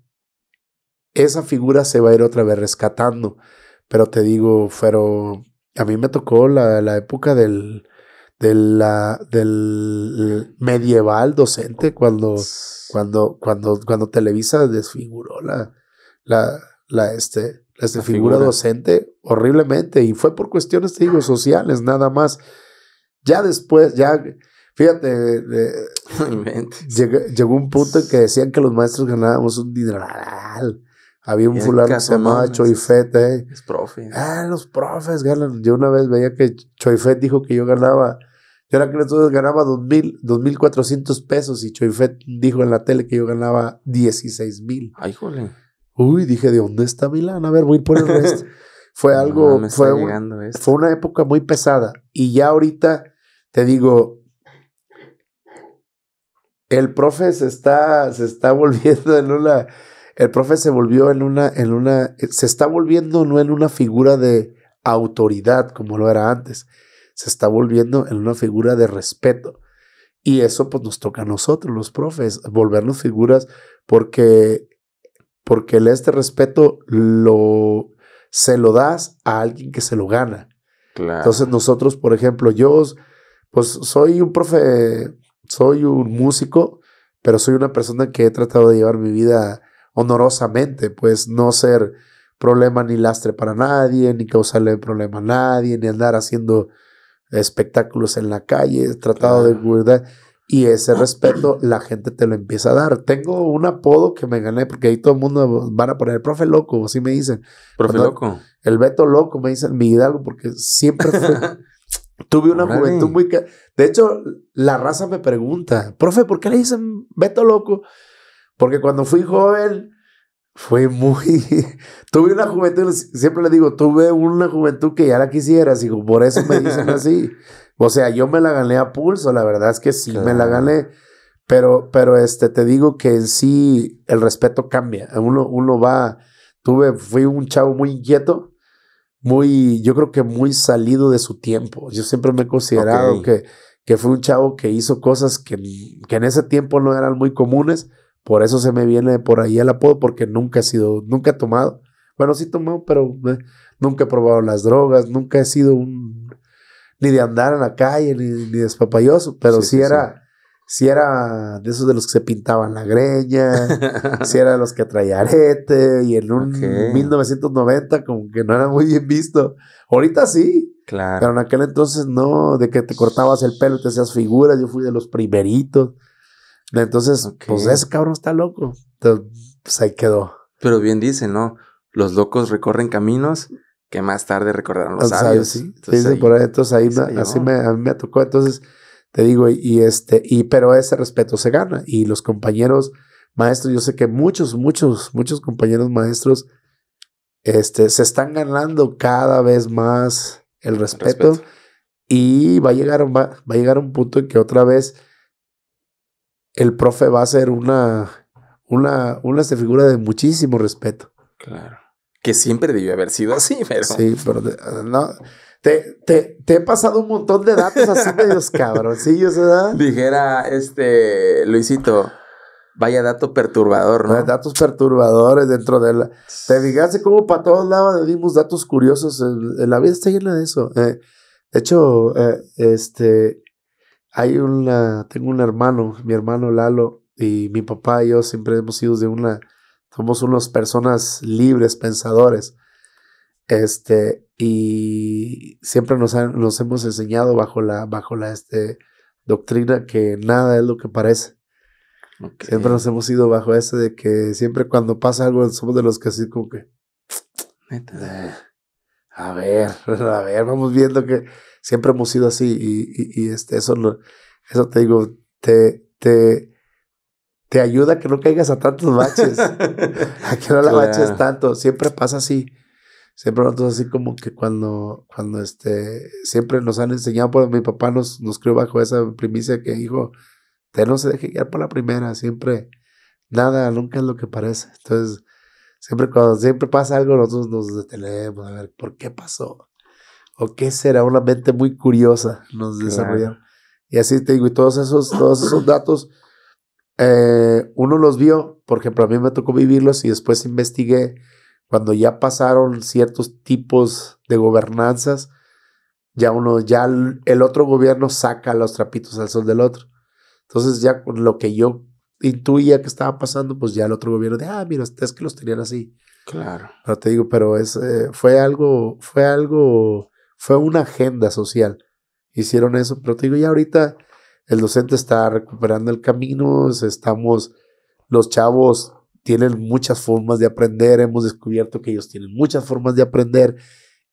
esa figura se va a ir otra vez rescatando. Pero te digo, pero a mí me tocó la, época del, la, del, medieval docente cuando, cuando, cuando, cuando Televisa desfiguró la, la, este, la, este, la figura, figura, docente horriblemente y fue por cuestiones, te digo, sociales, nada más. Ya después, ya Fíjate, llegó, un punto en que decían que los maestros ganábamos un dineral. Había un fulano que se llamaba Choy Es profe. Ah, los profes ganan. Yo una vez veía que Choifet dijo que yo ganaba. Yo era que entonces ganaba mil cuatrocientos pesos y Choifet dijo en la tele que yo ganaba 16.000. Ay, jole. Uy, dije, ¿de dónde está Milán? A ver, voy por el resto. fue algo, fue una época muy pesada. Y ya ahorita te digo, el profe se está, se está volviendo en una, el profe se volvió en una, en una, se está volviendo no en una figura de autoridad como lo era antes, se está volviendo en una figura de respeto. Y eso pues nos toca a nosotros, los profes, volvernos figuras porque, porque este respeto lo, se lo das a alguien que se lo gana. Entonces nosotros, por ejemplo, yo pues soy un profe soy un músico, pero soy una persona que he tratado de llevar mi vida honorosamente, pues no ser problema ni lastre para nadie, ni causarle problema a nadie, ni andar haciendo espectáculos en la calle, he tratado de guardar y ese respeto la gente te lo empieza a dar. Tengo un apodo que me gané porque ahí todo el mundo van a poner profe loco, así me dicen. Profe loco. El Beto loco me dicen mi hidalgo porque siempre Tuve una juventud muy... De hecho, la raza me pregunta, profe, ¿por qué le dicen veto Loco? Porque cuando fui joven, fue muy... tuve una juventud, siempre le digo, tuve una juventud que ya la quisiera, así, por eso me dicen así. o sea, yo me la gané a pulso, la verdad es que sí, me la gané. Pero, pero este, te digo que en sí el respeto cambia. Uno, uno va, tuve, fui un chavo muy inquieto muy, yo creo que muy salido de su tiempo. Yo siempre me he considerado que, que fue un chavo que hizo cosas que, que en ese tiempo no eran muy comunes. Por eso se me viene por ahí el apodo, porque nunca he sido, nunca he tomado. Bueno, sí tomado, pero eh, nunca he probado las drogas, nunca he sido un, ni de andar en la calle, ni, ni despapayoso, pero sí, era, si era de esos de los que se pintaban la greña, si era de los que traía arete, y en un 1990 como que no era muy bien visto. Ahorita sí. Claro. Pero en aquel entonces no, de que te cortabas el pelo y te hacías figuras, yo fui de los primeritos. Entonces, pues ese cabrón está loco. Entonces, pues ahí quedó. Pero bien dice, ¿no? Los locos recorren caminos que más tarde recordaron los sabios. ¿sí? Entonces, por entonces ahí, así a mí me tocó. Entonces, te digo, y este, y pero ese respeto se gana. Y los compañeros maestros, yo sé que muchos, muchos, muchos compañeros maestros este, se están ganando cada vez más el respeto. Y va a, llegar, va, va a llegar un punto en que otra vez el profe va a ser una, una, una este, figura de muchísimo respeto. Claro. Que siempre debió haber sido así, pero. Sí, pero no. Te, te, te, he pasado un montón de datos así medios cabroncillos, ¿verdad? Dijera este Luisito. Vaya dato perturbador, ¿no? Datos perturbadores dentro de la. Te fijaste como para todos lados dimos datos curiosos. La vida está llena de eso. Eh. de hecho, eh, este. Hay una. Tengo un hermano, mi hermano Lalo, y mi papá y yo siempre hemos sido de una. Somos unas personas libres, pensadores. Este, y siempre nos, nos hemos enseñado bajo la, bajo la este, doctrina que nada es lo que parece. Siempre nos hemos ido bajo ese de que siempre cuando pasa algo somos de los que así como que... A ver, a ver, vamos viendo que siempre hemos sido así y, este, eso, eso te digo, te, te, te ayuda a que no caigas a tantos baches, a que no la baches tanto, siempre pasa así siempre nosotros así como que cuando, cuando este, siempre nos han enseñado, pues mi papá nos, nos crió bajo esa primicia que dijo, te no se deje guiar por la primera, siempre, nada, nunca es lo que parece. Entonces, siempre cuando siempre pasa algo, nosotros nos detenemos a ver por qué pasó. O qué será una mente muy curiosa nos claro. Y así te digo, y todos esos, todos esos datos, eh, uno los vio, por ejemplo, a mí me tocó vivirlos y después investigué cuando ya pasaron ciertos tipos de gobernanzas, ya uno, ya el otro gobierno saca los trapitos al sol del otro. Entonces ya con lo que yo intuía que estaba pasando, pues ya el otro gobierno de, ah, mira, ustedes que los tenían así. Claro. Pero te digo, pero es, eh, fue algo, fue algo, fue una agenda social. Hicieron eso, pero te digo, ya ahorita el docente está recuperando el camino, estamos, los chavos tienen muchas formas de aprender, hemos descubierto que ellos tienen muchas formas de aprender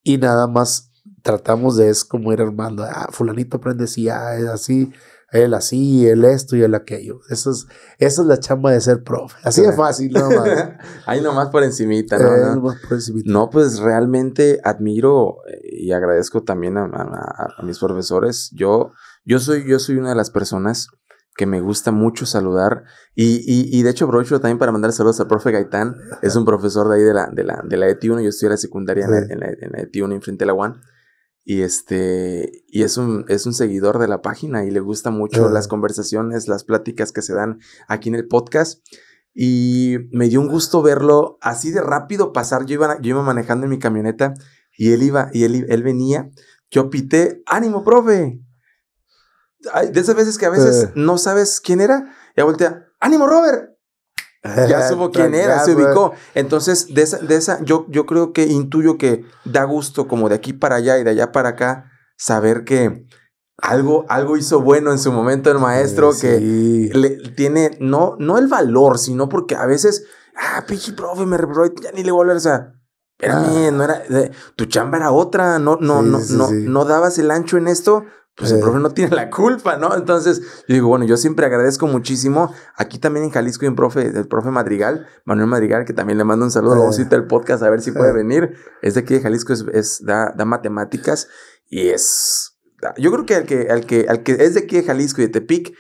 y nada más tratamos de es como ir armando, ah, fulanito aprende así, ah, es así, él así, él esto y él aquello. Eso es, esa es la chamba de ser profe. Así de fácil, nada más. Ahí nomás por encimita, ¿no? Eh, nomás por No, pues realmente admiro eh, y agradezco también a, a mis profesores. Yo, yo, soy, yo soy una de las personas que me gusta mucho saludar. Y, de hecho aprovecho también para mandar saludos al profe Gaitán. Es un profesor de ahí de la, de la, de la ET1. Yo estudié la secundaria en, la, en ET1 e enfrente de la UAN. Y este, y es un, es un seguidor de la página y le gusta mucho las conversaciones, las pláticas que se dan aquí en el podcast. Y me dio un gusto verlo así de rápido pasar. Yo iba, manejando en mi camioneta y él iba, y él, él venía. Yo pité, ánimo, profe, de esas veces que a veces no sabes quién era, ya voltea, ánimo Robert. Ya supo quién era, se ubicó. Entonces, de esa, de esa, yo, yo creo que intuyo que da gusto como de aquí para allá y de allá para acá saber que algo, algo hizo bueno en su momento el maestro eh, que Le, tiene, no, no el valor, sino porque a veces, ah, pinche profe, me reprobó, ya ni le voy a hablar, o sea, ah. no era, tu chamba era otra, no, no, no, no, no dabas el ancho en esto, pues el eh. profe no tiene la culpa, ¿no? Entonces, yo digo, bueno, yo siempre agradezco muchísimo. Aquí también en Jalisco hay un profe, el profe Madrigal, Manuel Madrigal, que también le mando un saludo, a el eh. podcast a ver si puede venir. Es de aquí de Jalisco, es, da, da, matemáticas y es... Yo creo que al que, al que, al que es de aquí de Jalisco y de Tepic,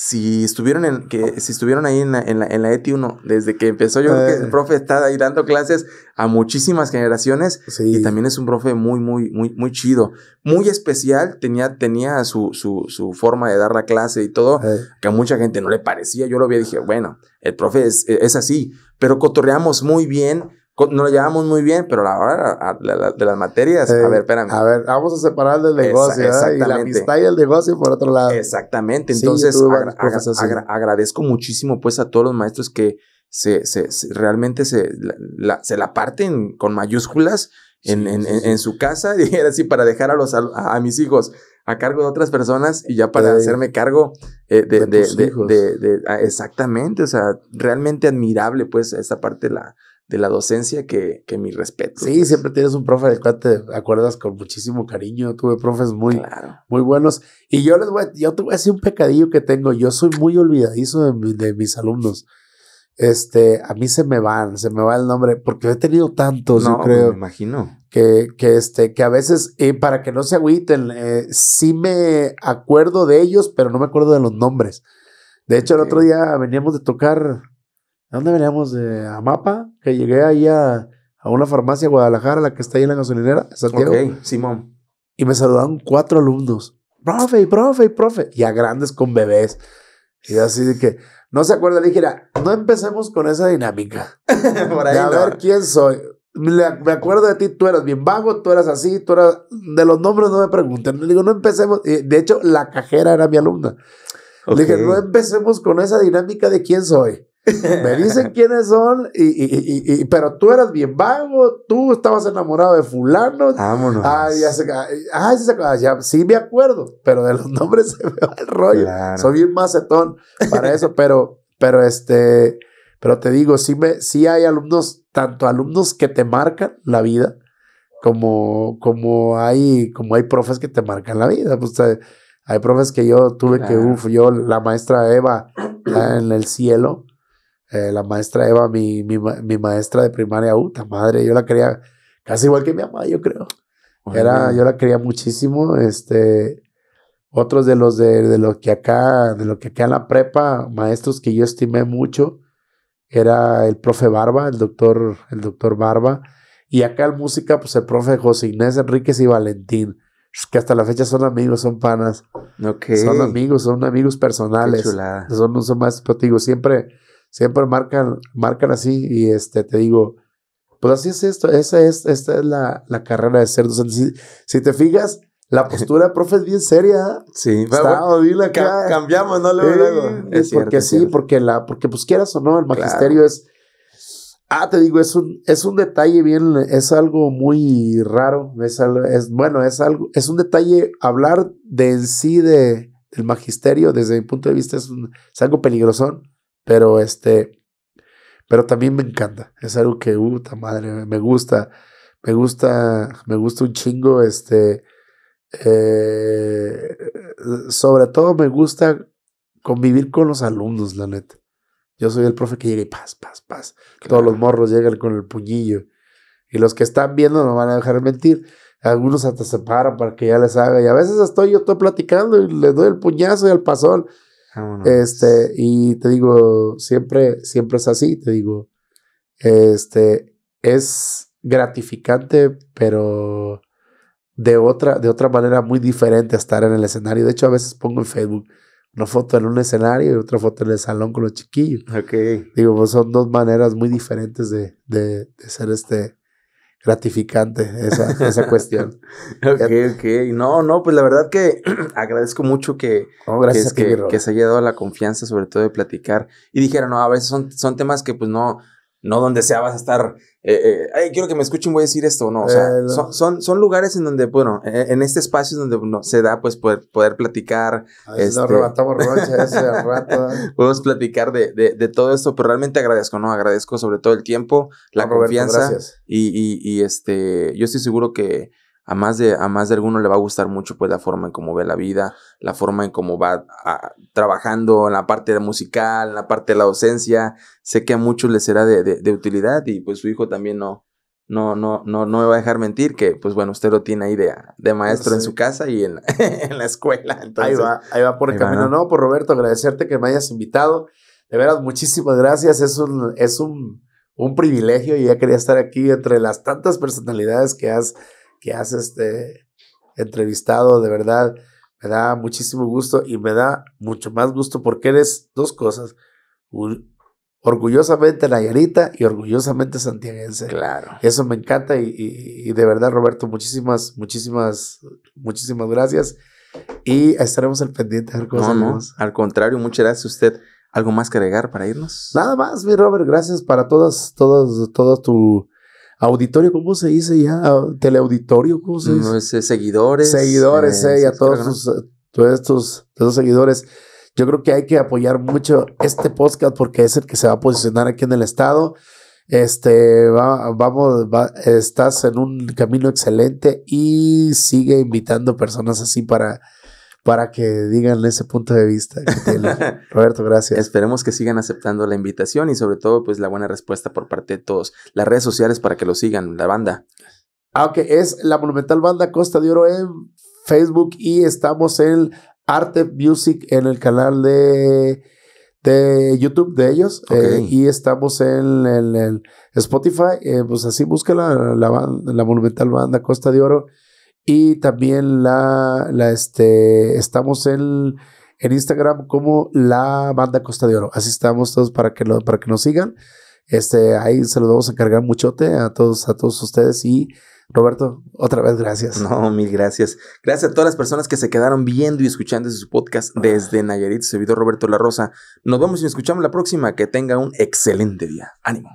si estuvieron en que si estuvieron ahí en la, en la, en ETI 1 desde que empezó yo creo que el ah. profe está ahí dando clases a muchísimas generaciones y también es un profe muy muy muy muy chido muy especial tenía tenía su, su, forma de dar la clase y todo que a mucha gente no le parecía yo lo vi y dije bueno el profe es, es así pero cotorreamos muy bien no lo llevamos muy bien, pero la hora de las materias, a eh, ver, espérame. A ver, vamos a separar del negocio Exactamente. ¿eh? y la amistad y el negocio por otro lado. Exactamente, entonces agradezco muchísimo pues a todos los maestros que se, realmente se la, se la parten con mayúsculas en, en, su casa y era así para dejar a, los, a, mis hijos a cargo de otras personas y ya para hacerme cargo eh, de, de, de, ah, exactamente, o sea, realmente admirable pues esa parte la de la docencia que, que mi respeto. Sí, siempre tienes un profe del cual te acuerdas con muchísimo cariño. Tuve profes muy, muy buenos. Y yo les voy, yo te voy a decir un pecadillo que tengo. Yo soy muy olvidadizo de, de mis alumnos. Este, a mí se me van, se me va el nombre, porque he tenido tantos, no, yo creo. Me imagino. Que, que, este, que a veces, para que no se agüiten, eh, sí me acuerdo de ellos, pero no me acuerdo de los nombres. De hecho, el otro día veníamos de tocar dónde veníamos? De Amapa, que llegué ahí a, una farmacia Guadalajara, la que está ahí en la gasolinera, Ok, Simón. Y me saludaron cuatro alumnos. Profe, profe, profe. Y a grandes con bebés. Y así de que, no se acuerda, le dije, no empecemos con esa dinámica. Por de a ver quién soy. Me acuerdo de ti, tú eras bien bajo, tú eras así, tú eras... De los nombres no me preguntan. Le digo, no empecemos. De hecho, la cajera era mi alumna. Le dije, no empecemos con esa dinámica de quién soy. Me dicen quiénes son, y, y, y, pero tú eras bien vago, tú estabas enamorado de fulano. Vámonos. ya se, sí me acuerdo, pero de los nombres se me va el rollo. Soy bien macetón para eso, pero, pero este, pero te digo, sí, me, sí hay alumnos, tanto alumnos que te marcan la vida, como, como, hay, como hay profes que te marcan la vida. Pues, eh, hay profes que yo tuve que, uff, yo, la maestra Eva, en el cielo, eh, la maestra Eva, mi, mi, maestra de primaria, puta uh, madre, yo la quería casi igual que mi mamá, yo creo. Era, yo la quería muchísimo. Este, otros de los de, lo que acá, de lo que acá en la prepa, maestros que yo estimé mucho, era el profe Barba, el doctor, el doctor Barba. Y acá en música, pues el profe José Inés Enríquez y Valentín, que hasta la fecha son amigos, son panas. Son amigos, son amigos personales. Son, son maestros, pero digo, siempre siempre marcan, marcan así y este, te digo, pues así es esto, esa es, esta es la, la carrera de ser docente. Si, te fijas, la postura, profe, es bien seria. ¿eh? Sí, Está, oh, cambiamos, no le luego. es porque sí, porque, la, porque pues quieras o no, el magisterio es... Ah, te digo, es un, es un detalle bien, es algo muy raro, es, es bueno, es algo, es un detalle hablar de en sí de, del magisterio, desde mi punto de vista, es, es algo peligroso, pero este, pero también me encanta. Es algo que, puta madre, me gusta. Me gusta, me gusta un chingo, este, eh, sobre todo me gusta convivir con los alumnos, la neta. Yo soy el profe que llega y paz, paz, paz. Todos los morros llegan con el puñillo. Y los que están viendo no van a dejar de mentir. Algunos hasta se paran para que ya les haga. Y a veces estoy yo todo platicando y le doy el puñazo y el pasón. Este, y te digo, siempre, siempre es así, te digo, este, es gratificante, pero de otra, de otra manera muy diferente estar en el escenario. De hecho, a veces pongo en Facebook una foto en un escenario y otra foto en el salón con los chiquillos. okay Digo, pues son dos maneras muy diferentes de, de, de ser este, gratificante esa, cuestión. ok, ok. No, no, pues la verdad que agradezco mucho que, oh, gracias que, que, que, se haya dado la confianza, sobre todo de platicar. Y dijeron, no, a veces son, son temas que pues no, no donde sea vas a estar, eh, eh, quiero que me escuchen, voy a decir esto, no, o eh, Son, son, lugares en donde, bueno, e, e, en este espacio es donde se da, pues, poder, platicar. ese este, rato. Podemos platicar de, todo esto, pero realmente agradezco, ¿no? Agradezco sobre todo el tiempo, la confianza. gracias. Y, y, este, yo estoy seguro que a más de, a más de alguno le va a gustar mucho pues la forma en cómo ve la vida, la forma en cómo va ah, trabajando en la parte musical, en la parte de la docencia. Sé que a muchos les será de, utilidad y pues su hijo también no, no, no, no, no me va a dejar mentir que, pues bueno, usted lo tiene ahí de, maestro en su casa y en, en la escuela. Entonces, ahí va, por el camino. ¿no? no, pues, por Roberto, agradecerte que me hayas invitado. De veras, muchísimas gracias. Es es un, un privilegio y ya quería estar aquí entre las tantas personalidades que has que has este, entrevistado, de verdad, me da muchísimo gusto y me da mucho más gusto porque eres dos cosas, orgullosamente orgullosamente Nayarita y orgullosamente santiaguense. Claro. Eso me encanta y, de verdad, Roberto, muchísimas, muchísimas, muchísimas gracias. Y estaremos al pendiente de cosas no, Al contrario, muchas gracias a usted. ¿Algo más que agregar para irnos? Nada más, mi Robert, gracias para todas, todas, todo tu, auditorio, ¿cómo se dice ya? Teleauditorio, ¿cómo se dice? seguidores. Seguidores, eh, eh a todos, sus, todos estos, seguidores. Yo creo que hay que apoyar mucho este podcast porque es el que se va a posicionar aquí en el estado. Este, vamos, estás en un camino excelente y sigue invitando personas así para, para que digan ese punto de vista. Roberto, gracias. Esperemos que sigan aceptando la invitación y sobre todo pues la buena respuesta por parte de todos. Las redes sociales para que lo sigan, la banda. Aunque ah, es la Monumental Banda Costa de Oro en Facebook y estamos en Arte Music en el canal de de YouTube de ellos eh, y estamos en, Spotify, eh, pues así busca la, la Monumental Banda Costa de Oro y también la, la este, estamos en, en Instagram como la banda Costa de Oro. Así estamos todos para que, para que nos sigan. Este, ahí se lo vamos a encargar muchote a todos, a todos ustedes y Roberto, otra vez gracias. No, mil gracias. Gracias a todas las personas que se quedaron viendo y escuchando su podcast ah. desde Nayarit, servidor Roberto La Rosa. Nos vemos y nos escuchamos la próxima. Que tenga un excelente día. Ánimo.